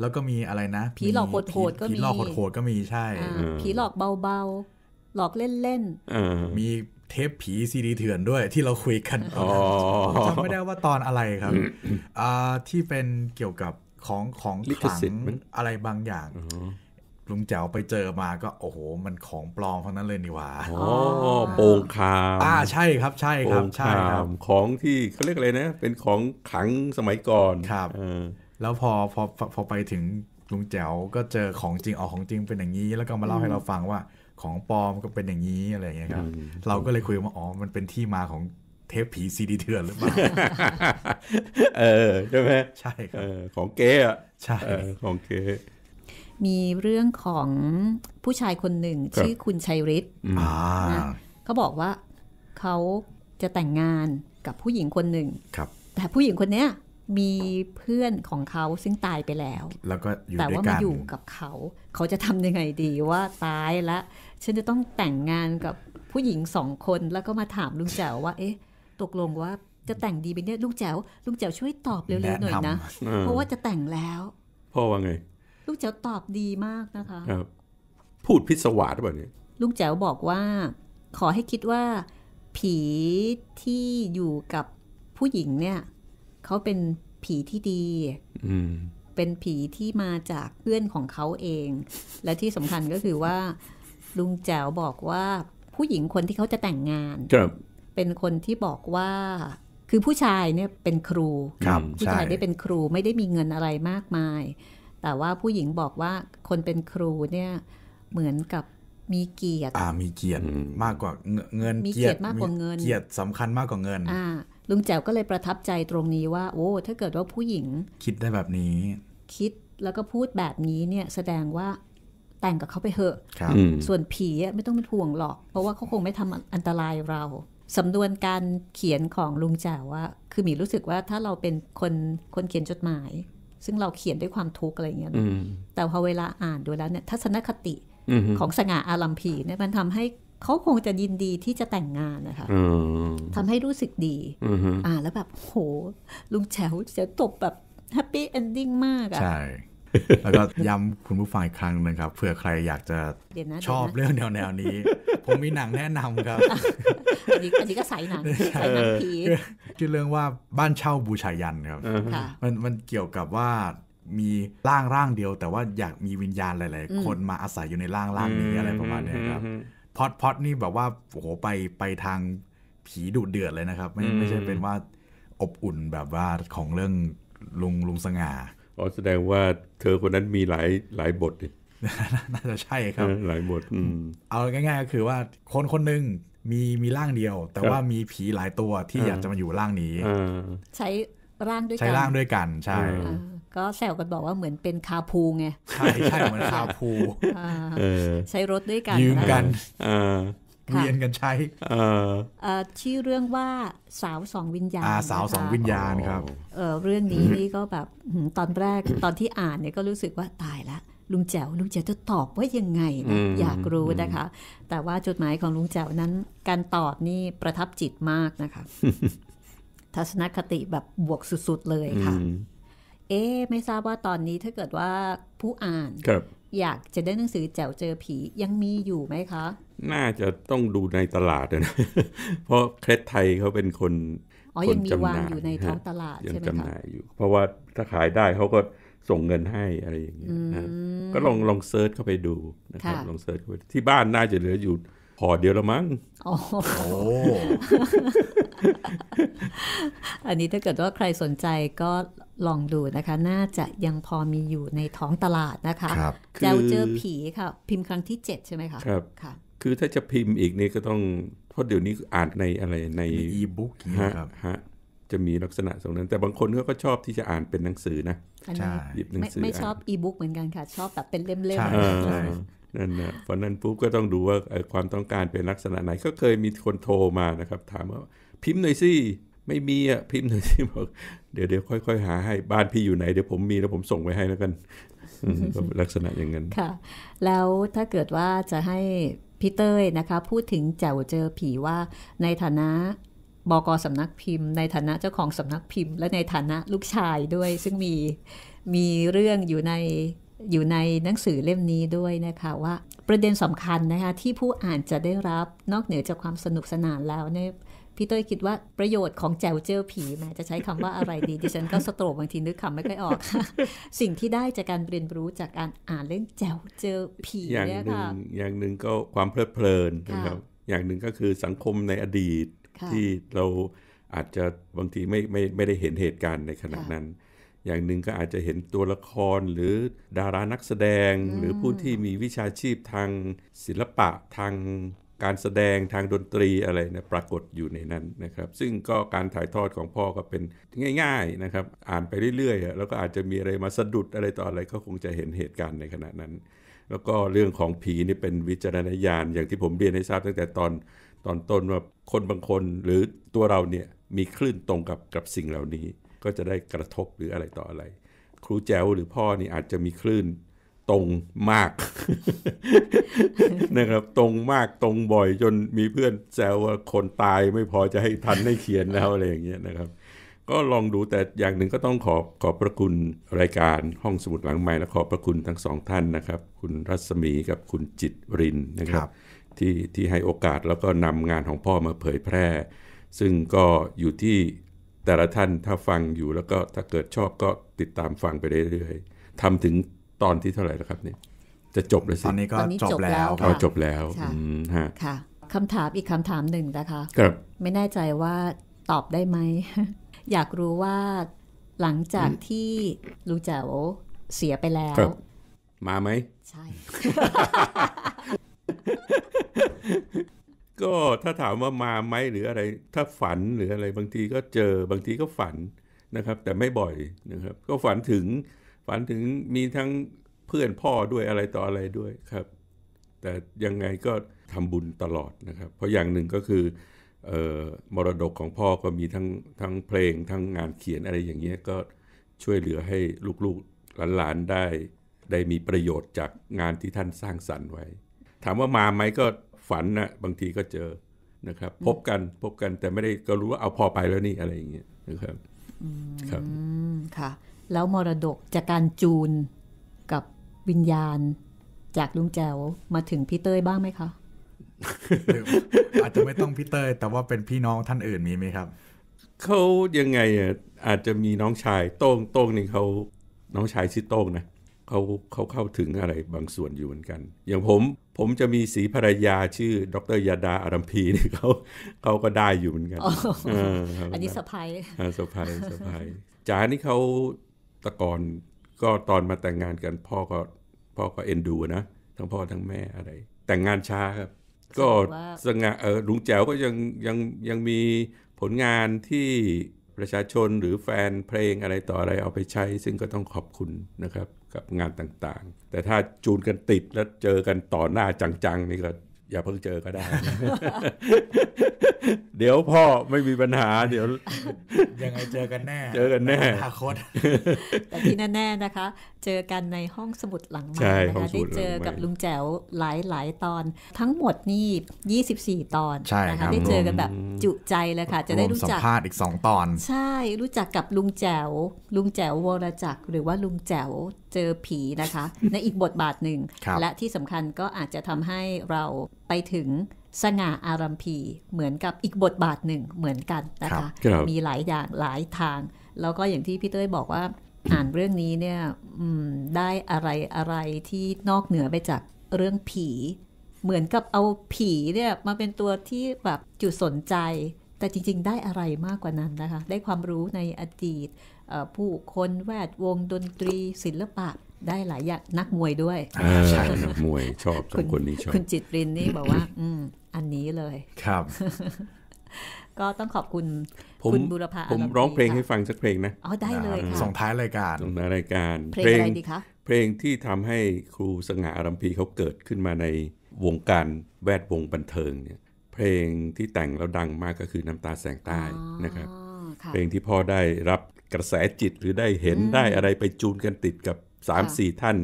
S1: แล้วก็มีอะไรนะ ผีหลอกโหดๆก็มี ผีหลอกโหดๆก็มีใช่ผี
S2: หลอกเบาๆ หลอกเล่น
S1: ๆมีเทปผีซีดีเถื่อนด้วยที่เราคุยกันจำไม่ได้ว่าตอนอะไรครับที่เป็นเกี่ยวกับของของขังอะไรบางอย่างลุงแจ๋วไปเจอมาก็โอ้โหมันของปลอมเพราะนั้นเลยนี่หว่าอ้โปงคามอ่าใช่ครับใช่ครับใช่ครับ
S3: ของที่เขาเรียกอะไรนะเป็นของขังสมัยก่อนครับ
S1: แล้วพอพอพอไปถึงลุงแจ๋วก็เจอของจริงออกของจริงเป็นอย่างนี้แล้วก็มาเล่าให้เราฟังว่าของปลอมก็เป็นอย่างนี้อะไรอย่างเงี้ยครับเราก็เลยคุยว่าอ๋อมันเป็นที่มาของเทปผีซีดีเถื่อนหรือเปล่าเออใช่ไหมใช่ครับ
S3: ของเก๋อะใช่ของเก๋
S2: มีเรื่องของผู้ชายคนหนึ่งชื่อคุณชัยฤทธิ์
S1: นะ
S2: เขาบอกว่าเขาจะแต่งงานกับผู้หญิงคนหนึ่งแต่ผู้หญิงคนเนี้ยมีเพื่อนของเขาซึ่งตายไปแล้ว
S1: แล้วก็แต่ว่ามาอยู่
S2: กับเขา เขาจะทำยังไงดีว่าตายแล้ว ฉันจะต้องแต่งงานกับผู้หญิงสองคน แล้วก็มาถามลุงแจ๋วว่า เอ๊ะ ตกลงว่าจะแต่งดีไปเนี่ยลุงแจ๋วลุงแจ๋วช่วยตอบเร็วๆ หน่อยนะ เพราะว่าจะแต่งแล้วพ่อว่าไง ลุงแจ๋วตอบดีมากนะคะ คร
S3: ับ พูดพิศวาสแบบนี้
S2: ลุงแจ๋วบอกว่า ขอให้คิดว่าผีที่อยู่กับผู้หญิงเนี่ยเขาเป็นผีที่ดีเป็นผีที่มาจากเพื่อนของเขาเอง และที่สำคัญก็คือว่า ลุงแจ๋วบอกว่าผู้หญิงคนที่เขาจะแต่งงานเป็นคนที่บอกว่าคือผู้ชายเนี่ยเป็นครูผู้ชายได้เป็นครูไม่ได้มีเงินอะไรมากมาย แต่ว่าผู้หญิงบอกว่าคนเป็นครูเนี่ยเหมือนกับมีเกียรติ อ่า
S1: มีเกียรติมากกว่าเงินมีเกียรติมากกว่าเงินเกียรติสำคัญมากกว่าเงิน
S2: อ่าลุงแจ๋วก็เลยประทับใจตรงนี้ว่า โอ้ถ้าเกิดว่าผู้หญิง
S1: คิดได้แบบนี้
S2: คิดแล้วก็พูดแบบนี้เนี่ยแสดงว่าแต่งกับเขาไปเถอะส่วนผีไม่ต้องเป็นห่วงหรอกเพราะว่าเขาคงไม่ทำอันตรายเราสำนวนการเขียนของลุงแจ๋วว่า คือมีรู้สึกว่าถ้าเราเป็นคนคนเขียนจดหมาย ซึ่งเราเขียนด้วยความทุกข์อะไรเงี้ยแต่พอเวลาอ่านดูแล้วเนี่ยทัศนคติของสง่าอารัมพีเนี่ยมันทำใหเขาคงจะยินดีที่จะแต่งงานนะคะทำให้รู้สึกดีอ่า แล้วแบบโห ลุงแฉวเสียตบแบบแฮปปี้เอนดิ้งมากอะใช่
S1: แล้วก็ย้ำคุณผู้ฟังครั้งนึงครับเผื่อใครอยากจะชอบเรื่องแนวแนวนี้ ผมมีหนังแนะนำครับ
S2: อันนี้อันนี้ก็สายหนังสายหนังผี
S1: ชื่อเรื่องว่าบ้านเช่าบูชายันครับ มันมันเกี่ยวกับว่ามีร่างร่างเดียว แต่ว่าอยากมีวิญญาณหลายๆ คนมาอาศัยอยู่ในร่างร่างนี้อะไรประมาณนี้ครับพอดพอดนี่แบบว่าโอ้โหไปไปทางผีดุเดือดเลยนะครับไม่ไม่ใช่เป็นว่าอบอุ่นแบบว่าของเรื่องลุงลุงสง่า
S3: อ๋อแสดงว่าเธอคนนั้นมีหลายหลายบทน่าจะใช่ครับ หลาย
S1: บทเอาง่าย ๆ ก็คือว่าคนคนหนึ่งมีมีร่างเดียว แต่ว่ามีผีหลายตัวที่อยากจะมาอยู่ร่างนี้
S2: ใช้ร่างด้วยกันใช้ร่างด
S1: ้วยกันใช่
S2: ก็แซวกันบอกว่าเหมือนเป็นคาพูไงใช่ใช่เหมือนคา
S1: พูใช
S2: ้รถด้วยกันยืมกัน
S1: เรียนกันใช้
S2: ชื่อเรื่องว่าสาวสองวิญญาณสาวสองวิญญาณครับเรื่องนี้นี่ก็แบบตอนแรกตอนที่อ่านเนี่ยก็รู้สึกว่าตายละลุงแจ๋วลุงแจ๋วจะตอบว่ายังไง อยากรู้นะคะ แต่ว่าจดหมายของลุงแจ๋วนั้น การตอบนี่ประทับจิตมากนะคะ ทัศนคติแบบบวกสุดๆเลยค่ะเอ๊ไม่ทราบว่าตอนนี้ถ้าเกิดว่าผู้อ่าน อยากจะได้หนังสือแจ๋วเจอผียังมีอยู่ไหมคะ
S3: น่าจะต้องดูในตลาดนะเพราะเคล็ดไทยเขาเป็นคนคนจยัง่ายอยู่ในท้องตลาดใช่ไหมคะยังจำหน่ายอยู่ เพราะว่าถ้าขายได้เขาก็ส่งเงินให้อะไรอย่างเงี้ยนะก็ลองลองเซิร์ชเข้าไปดูนะครับลองเซิร์ชเข้าไปที่บ้านน่าจะเหลืออยู่พอเดียวละมั้ง
S2: ออันนี้ถ้าเกิดว่าใครสนใจก็ลองดูนะคะ น่าจะยังพอมีอยู่ในท้องตลาดนะคะคแจวเจอผีค่ะ พิมพ์ครั้งที่ 7 ใช่ไหมคะ ครับค่ะ
S3: คือถ้าจะพิมพ์อีกนี่ก็ต้องเพราะเดี๋ยวนี้อ่านในอะไรในอีบุ๊กฮะครับฮะจะมีลักษณะตรงนั้น แต่บางคนเขาก็ชอบที่จะอ่านเป็นหนังสือนะ ใช่ ไม่ชอ
S2: บอีบุ๊กเหมือนกันค่ะ ชอบแบบเป็นเล่มๆ
S3: นั่นนะเพราะนั้นปุ๊บก็ต้องดูว่าความต้องการเป็นลักษณะไหน ก็เคยมีคนโทรมานะครับ ถามว่าพิมพ์หน่อยสิไม่มีอ่ะพิมพ์หน่อยสิบอกเดี๋ยวเดี๋ยวค่อยๆหาให้บ้านพี่อยู่ไหน เดี๋ยวผมมีแล้วผมส่งไปให้แล้วกันลักษณะอย่างนั้นค
S2: ่ะ แล้วถ้าเกิดว่าจะให้พี่เต้ยนะคะ พูดถึงแจวเจอผีว่า ในฐานะบกสำนักพิมพ์ ในฐานะเจ้าของสำนักพิมพ์และในฐานะลูกชายด้วยซึ่งมี มีเรื่องอยู่ในอยู่ในหนังสือเล่มนี้ด้วยนะคะ ว่าประเด็นสำคัญนะคะที่ผู้อ่านจะได้รับนอกเหนือจากความสนุกสนานแล้วเนี่ยพี่ต้ยคิดว่าประโยชน์ของแจวเจอผีแม่จะใช้คำว่าอะไรดีดิฉันก็สโตรบางทีนึกคำไม่ค่อยออกสิ่งที่ได้จากการเรียนรู้จากการอ่านเล่นแจวเจอผีอย่างหนึ่ง
S3: อย่างหนึ่งก็ความเพลิดเพลินนะครับอย่างหนึ่งก็คือสังคมในอดีต ที่เราอาจจะบางทีไม่ไม่ไม่ได้เห็นเหตุการณ์ในขณะนั้นอย่างหนึ่งก็อาจจะเห็นตัวละครหรือดารานักแสดง หรือผู้ที่มีวิชาชีพทางศิลปะทาง การแสดงทางดนตรีอะไรนะปรากฏอยู่ในนั้นนะครับ ซึ่งก็การถ่ายทอดของพ่อก็เป็นง่าย ๆนะครับ อ่านไปเรื่อยๆ แล้วก็อาจจะมีอะไรมาสะดุดอะไรต่ออะไรก็คงจะเห็นเหตุการณ์ในขณะนั้น แล้วก็เรื่องของผีนี่เป็นวิจารณญาณอย่างที่ผมเรียนให้ทราบตั้งแต่ตอนตอนต้นว่าคนบางคนหรือตัวเราเนี่ยมีคลื่นตรงกับกับสิ่งเหล่านี้ก็จะได้กระทบหรืออะไรต่ออะไร ครูแจวหรือพ่อนี่อาจจะมีคลื่น ตรงมาก นะครับ ตรงมากตรงบ่อย จนมีเพื่อนแซวว่าคนตายไม่พอจะให้ทันให้เขียนแล้วอะไรอย่างเงี้ยนะครับ ก็ลองดูแต่อย่างหนึ่งก็ต้องขอบขอบพระคุณรายการห้องสมุดหลังใหม่และขอบพระคุณทั้งสองท่านนะครับ คุณรัศมีกับคุณจิตรินนะครับที่ที่ให้โอกาสแล้วก็นำงานของพ่อมาเผยแพร่ ซึ่งก็อยู่ที่แต่ละท่านถ้าฟังอยู่แล้วก็ถ้าเกิดชอบก็ติดตามฟังไปเรื่อยๆทำถึงตอนที่เท่าไหร่แล้วครับเนี่ย จะจบแล้วสิตอนนี้ก็นนจบจบแล้วเาจบแล้วค่ะค่ะ
S2: คำถามอีกคำถามหนึ่งนะคะครับไม่แน่ใจว่าตอบได้ไหม อยากรู้ว่าหลังจากที่ลูเจ๋วเสียไปแล้ว
S3: มาไหมใช่ก็ถ้าถามว่ามาไหมหรืออะไรถ้าฝันหรืออะไรบางทีก็เจอบางทีก็ฝันนะครับแต่ไม่บ่อยนะครับก็ฝันถึงฝันถึงมีทั้งเพื่อนพ่อด้วยอะไรต่ออะไรด้วยครับ แต่ยังไงก็ทำบุญตลอดนะครับ เพราะอย่างหนึ่งก็คือออมรดกของพ่อก็มีทั้งทั้งเพลงทั้งงานเขียนอะไรอย่างเงี้ยก็ช่วยเหลือให้ลูกๆหลานๆได้ ได้มีประโยชน์จากงานที่ท่านสร้างสรรค์ไว้ ถามว่ามาไหมก็ฝันนะบางทีก็เจอนะครับ พบกันพบกันแต่ไม่ได้ก็รู้ว่าเอาพอไปแล้วนี่อะไรอย่างเงี้ยนะครับครับ
S2: ค่ะ แล้วมรดกจากการจูนกับวิญญาณจากลุงแจ๋วมาถึงพี่เต้ยบ้างไหมคะ
S1: อาจจะไม่ต้องพี่เต้ยแต่ว่าเป็นพี่น้องท่านอื่นมีไหมครับ
S3: เขายังไงอ่ะอาจจะมีน้องชาย โต้งโต้งนี่เขาน้องชายชื่อโต้งนะเขาเขาเข้าถึงอะไรบางส่วนอยู่เหมือนกันอย่างผมผมจะมีสีภรรยาชื่อ ดรยาดาอารัมพีนี่เขาเขาก็ได้อยู่เหมือนกัน อันนี้สะพายสะพายสะพาย จ๋านี่เขาตะก่อนก็ตอนมาแต่งงานกัน พ่อก็พ่อก็เอ็นดูนะ ทั้งพ่อทั้งแม่อะไร แต่งงานช้าครับ ก็สง่าเออลุงแจ๋วก็ยังยังยังมีผลงานที่ประชาชนหรือแฟนเพลงอะไรต่ออะไรเอาไปใช้ ซึ่งก็ต้องขอบคุณนะครับกับงานต่างๆ แต่ถ้าจูนกันติดแล้วเจอกันต่อหน้าจัง ๆ นี่ก็ อย่าเพิ่งเจอก็ได้ เดี๋ยวพ่อไม่มีปัญหา เดี๋ยว
S1: ยังไงเจอกันแน่ เจอกันแน่อนาคตแต่ที่แน
S2: ่ ๆนะคะเจอกันในห้องสมุดหลังใหม่นะคะได้เจอกับลุงแจ๋วหลายหลายตอนทั้งหมดนี่ 24 ตอนนะคะได้เจอกันแบบจุใจเลยค่ะจะได้รู้จักสัมภาษ
S1: ณ์อีก 2 ตอน ใ
S2: ช่รู้จักกับลุงแจ๋วลุงแจ๋ววรจักรหรือว่าลุงแจ๋ว เจอผีนะคะ ในอีกบทบาทหนึ่ง และที่สำคัญก็อาจจะทำให้เราไปถึงสง่าอารัมพีเหมือนกับอีกบทบาทหนึ่งเหมือนกันนะคะมีหลายอย่างหลายทางแล้วก็อย่างที่พี่เต้ยบอกว่าอ่านเรื่องนี้เนี่ยได้อะไรอะไรที่นอกเหนือไปจากเรื่องผี เหมือนกับเอาผีเนี่ยมาเป็นตัวที่แบบจุดสนใจ แต่จริง ๆ ได้อะไรมากกว่านั้นนะคะ ได้ความรู้ในอดีตผู้คนแวดวงดนตรีศิลปะได้หลายอย่างนักมวยด้วยใช่นักมวยชอบคนนี้ชอบคุณจิตรินนี่บอกว่า อืม อันนี้เลยครับก็ต้องขอบคุณ คุณบุรพาผมร้องเพลงให
S3: ้ฟังสักเพลงนะอ๋อได้เลยค่ะส่งท้ายรายการส่งท้ายรายการเพลงอะไรดีคะเพลงที่ทำให้ครูสง่าอารัมพีเขาเกิดขึ้นมาในวงการแวดวงบันเทิงเนี่ยเพลงที่แต่งแล้วดังมากก็คือน้ำตาแสงใต้นะครับเพลงที่พ่อได้รับกระแสจิตหรือได้เห็นได้อะไรไปจูนกันติดกับ3ามสี่ท่าน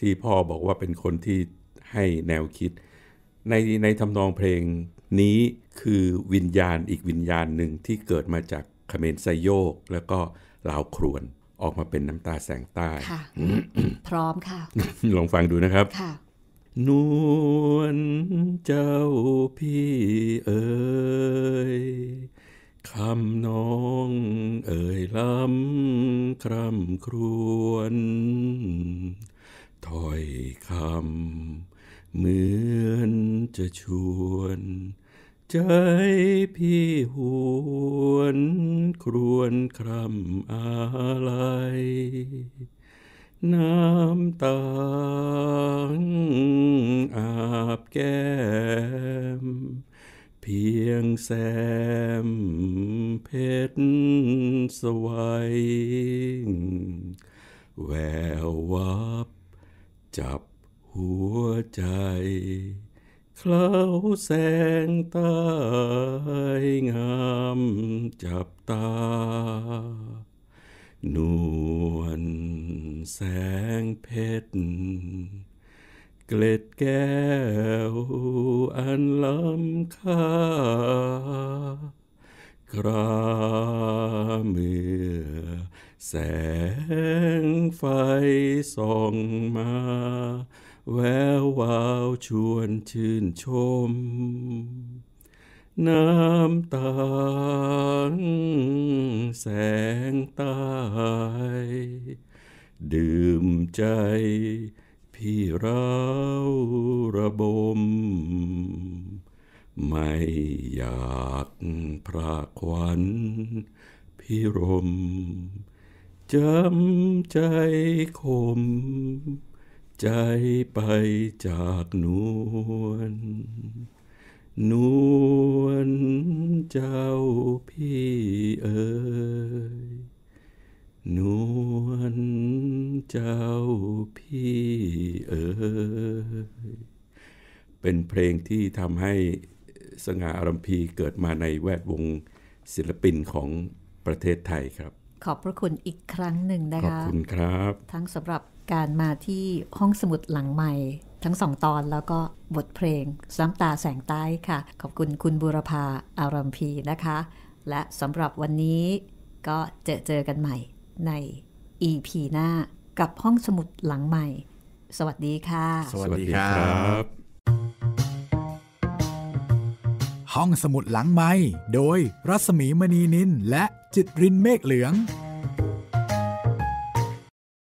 S3: ที่พ่อบอกว่าเป็นคนที่ให้แนวคิดในในทำนองเพลงนี้คือวิญญาณอีกวิญญาณหนึ่งที่เกิดมาจากเขมรไซโยก แล้วก็ลาวครวนออกมาเป็นน้ำตาแสงใต้พร้อมค่ะ ลองฟังดูนะครับนวลเจ้าพี่เอ๋ยคำน้องเอ่ยล้ำครำครวน ถอยคำเหมือนจะชวน ใจพี่หวนครวนคร่ำอะไรน้ำตาอาบแก้ม เพียงแซมเพชรสวัยแวววับจับหัวใจเคล้าแสงตายงามจับตา นวลแสงเพชร เกล็ดแก้วอันล้ำค่า กราเมือแสงไฟส่องมาแวววาวชวนชื่นชม น้ำตาแสงตาย ดื่มใจพี่เราระบม ไม่อยากพระควันพี่รม จำใจคมใจไปจากนวลนวลเจ้าพี่เอ๋ยนวลเจ้าพี่เอ๋ยเป็นเพลงที่ทำให้สง่าอารมพีเกิดมาในแวดวงศิลปินของประเทศไทยครับ
S2: ขอบพระคุณอีกครั้งหนึ่งนะคะขอบคุณครับ ทั้งสำหรับการมาที่ห้องสมุดหลังใหม่ ทั้งสองตอนแล้วก็บทเพลงซ้ำตาแสงใต้ค่ะขอบคุณคุณบุรพาอารัมพีนะคะ และสำหรับวันนี้ก็เจอเจอกันใหม่ใน EP หน้ากับห้องสมุดหลังใหม่ สวัสดีค่ะ สวัส
S1: ดีครับ ห้องสมุดหลังใหม่ โดยรัศมีมณีนินและจิตรินเมฆเหลือง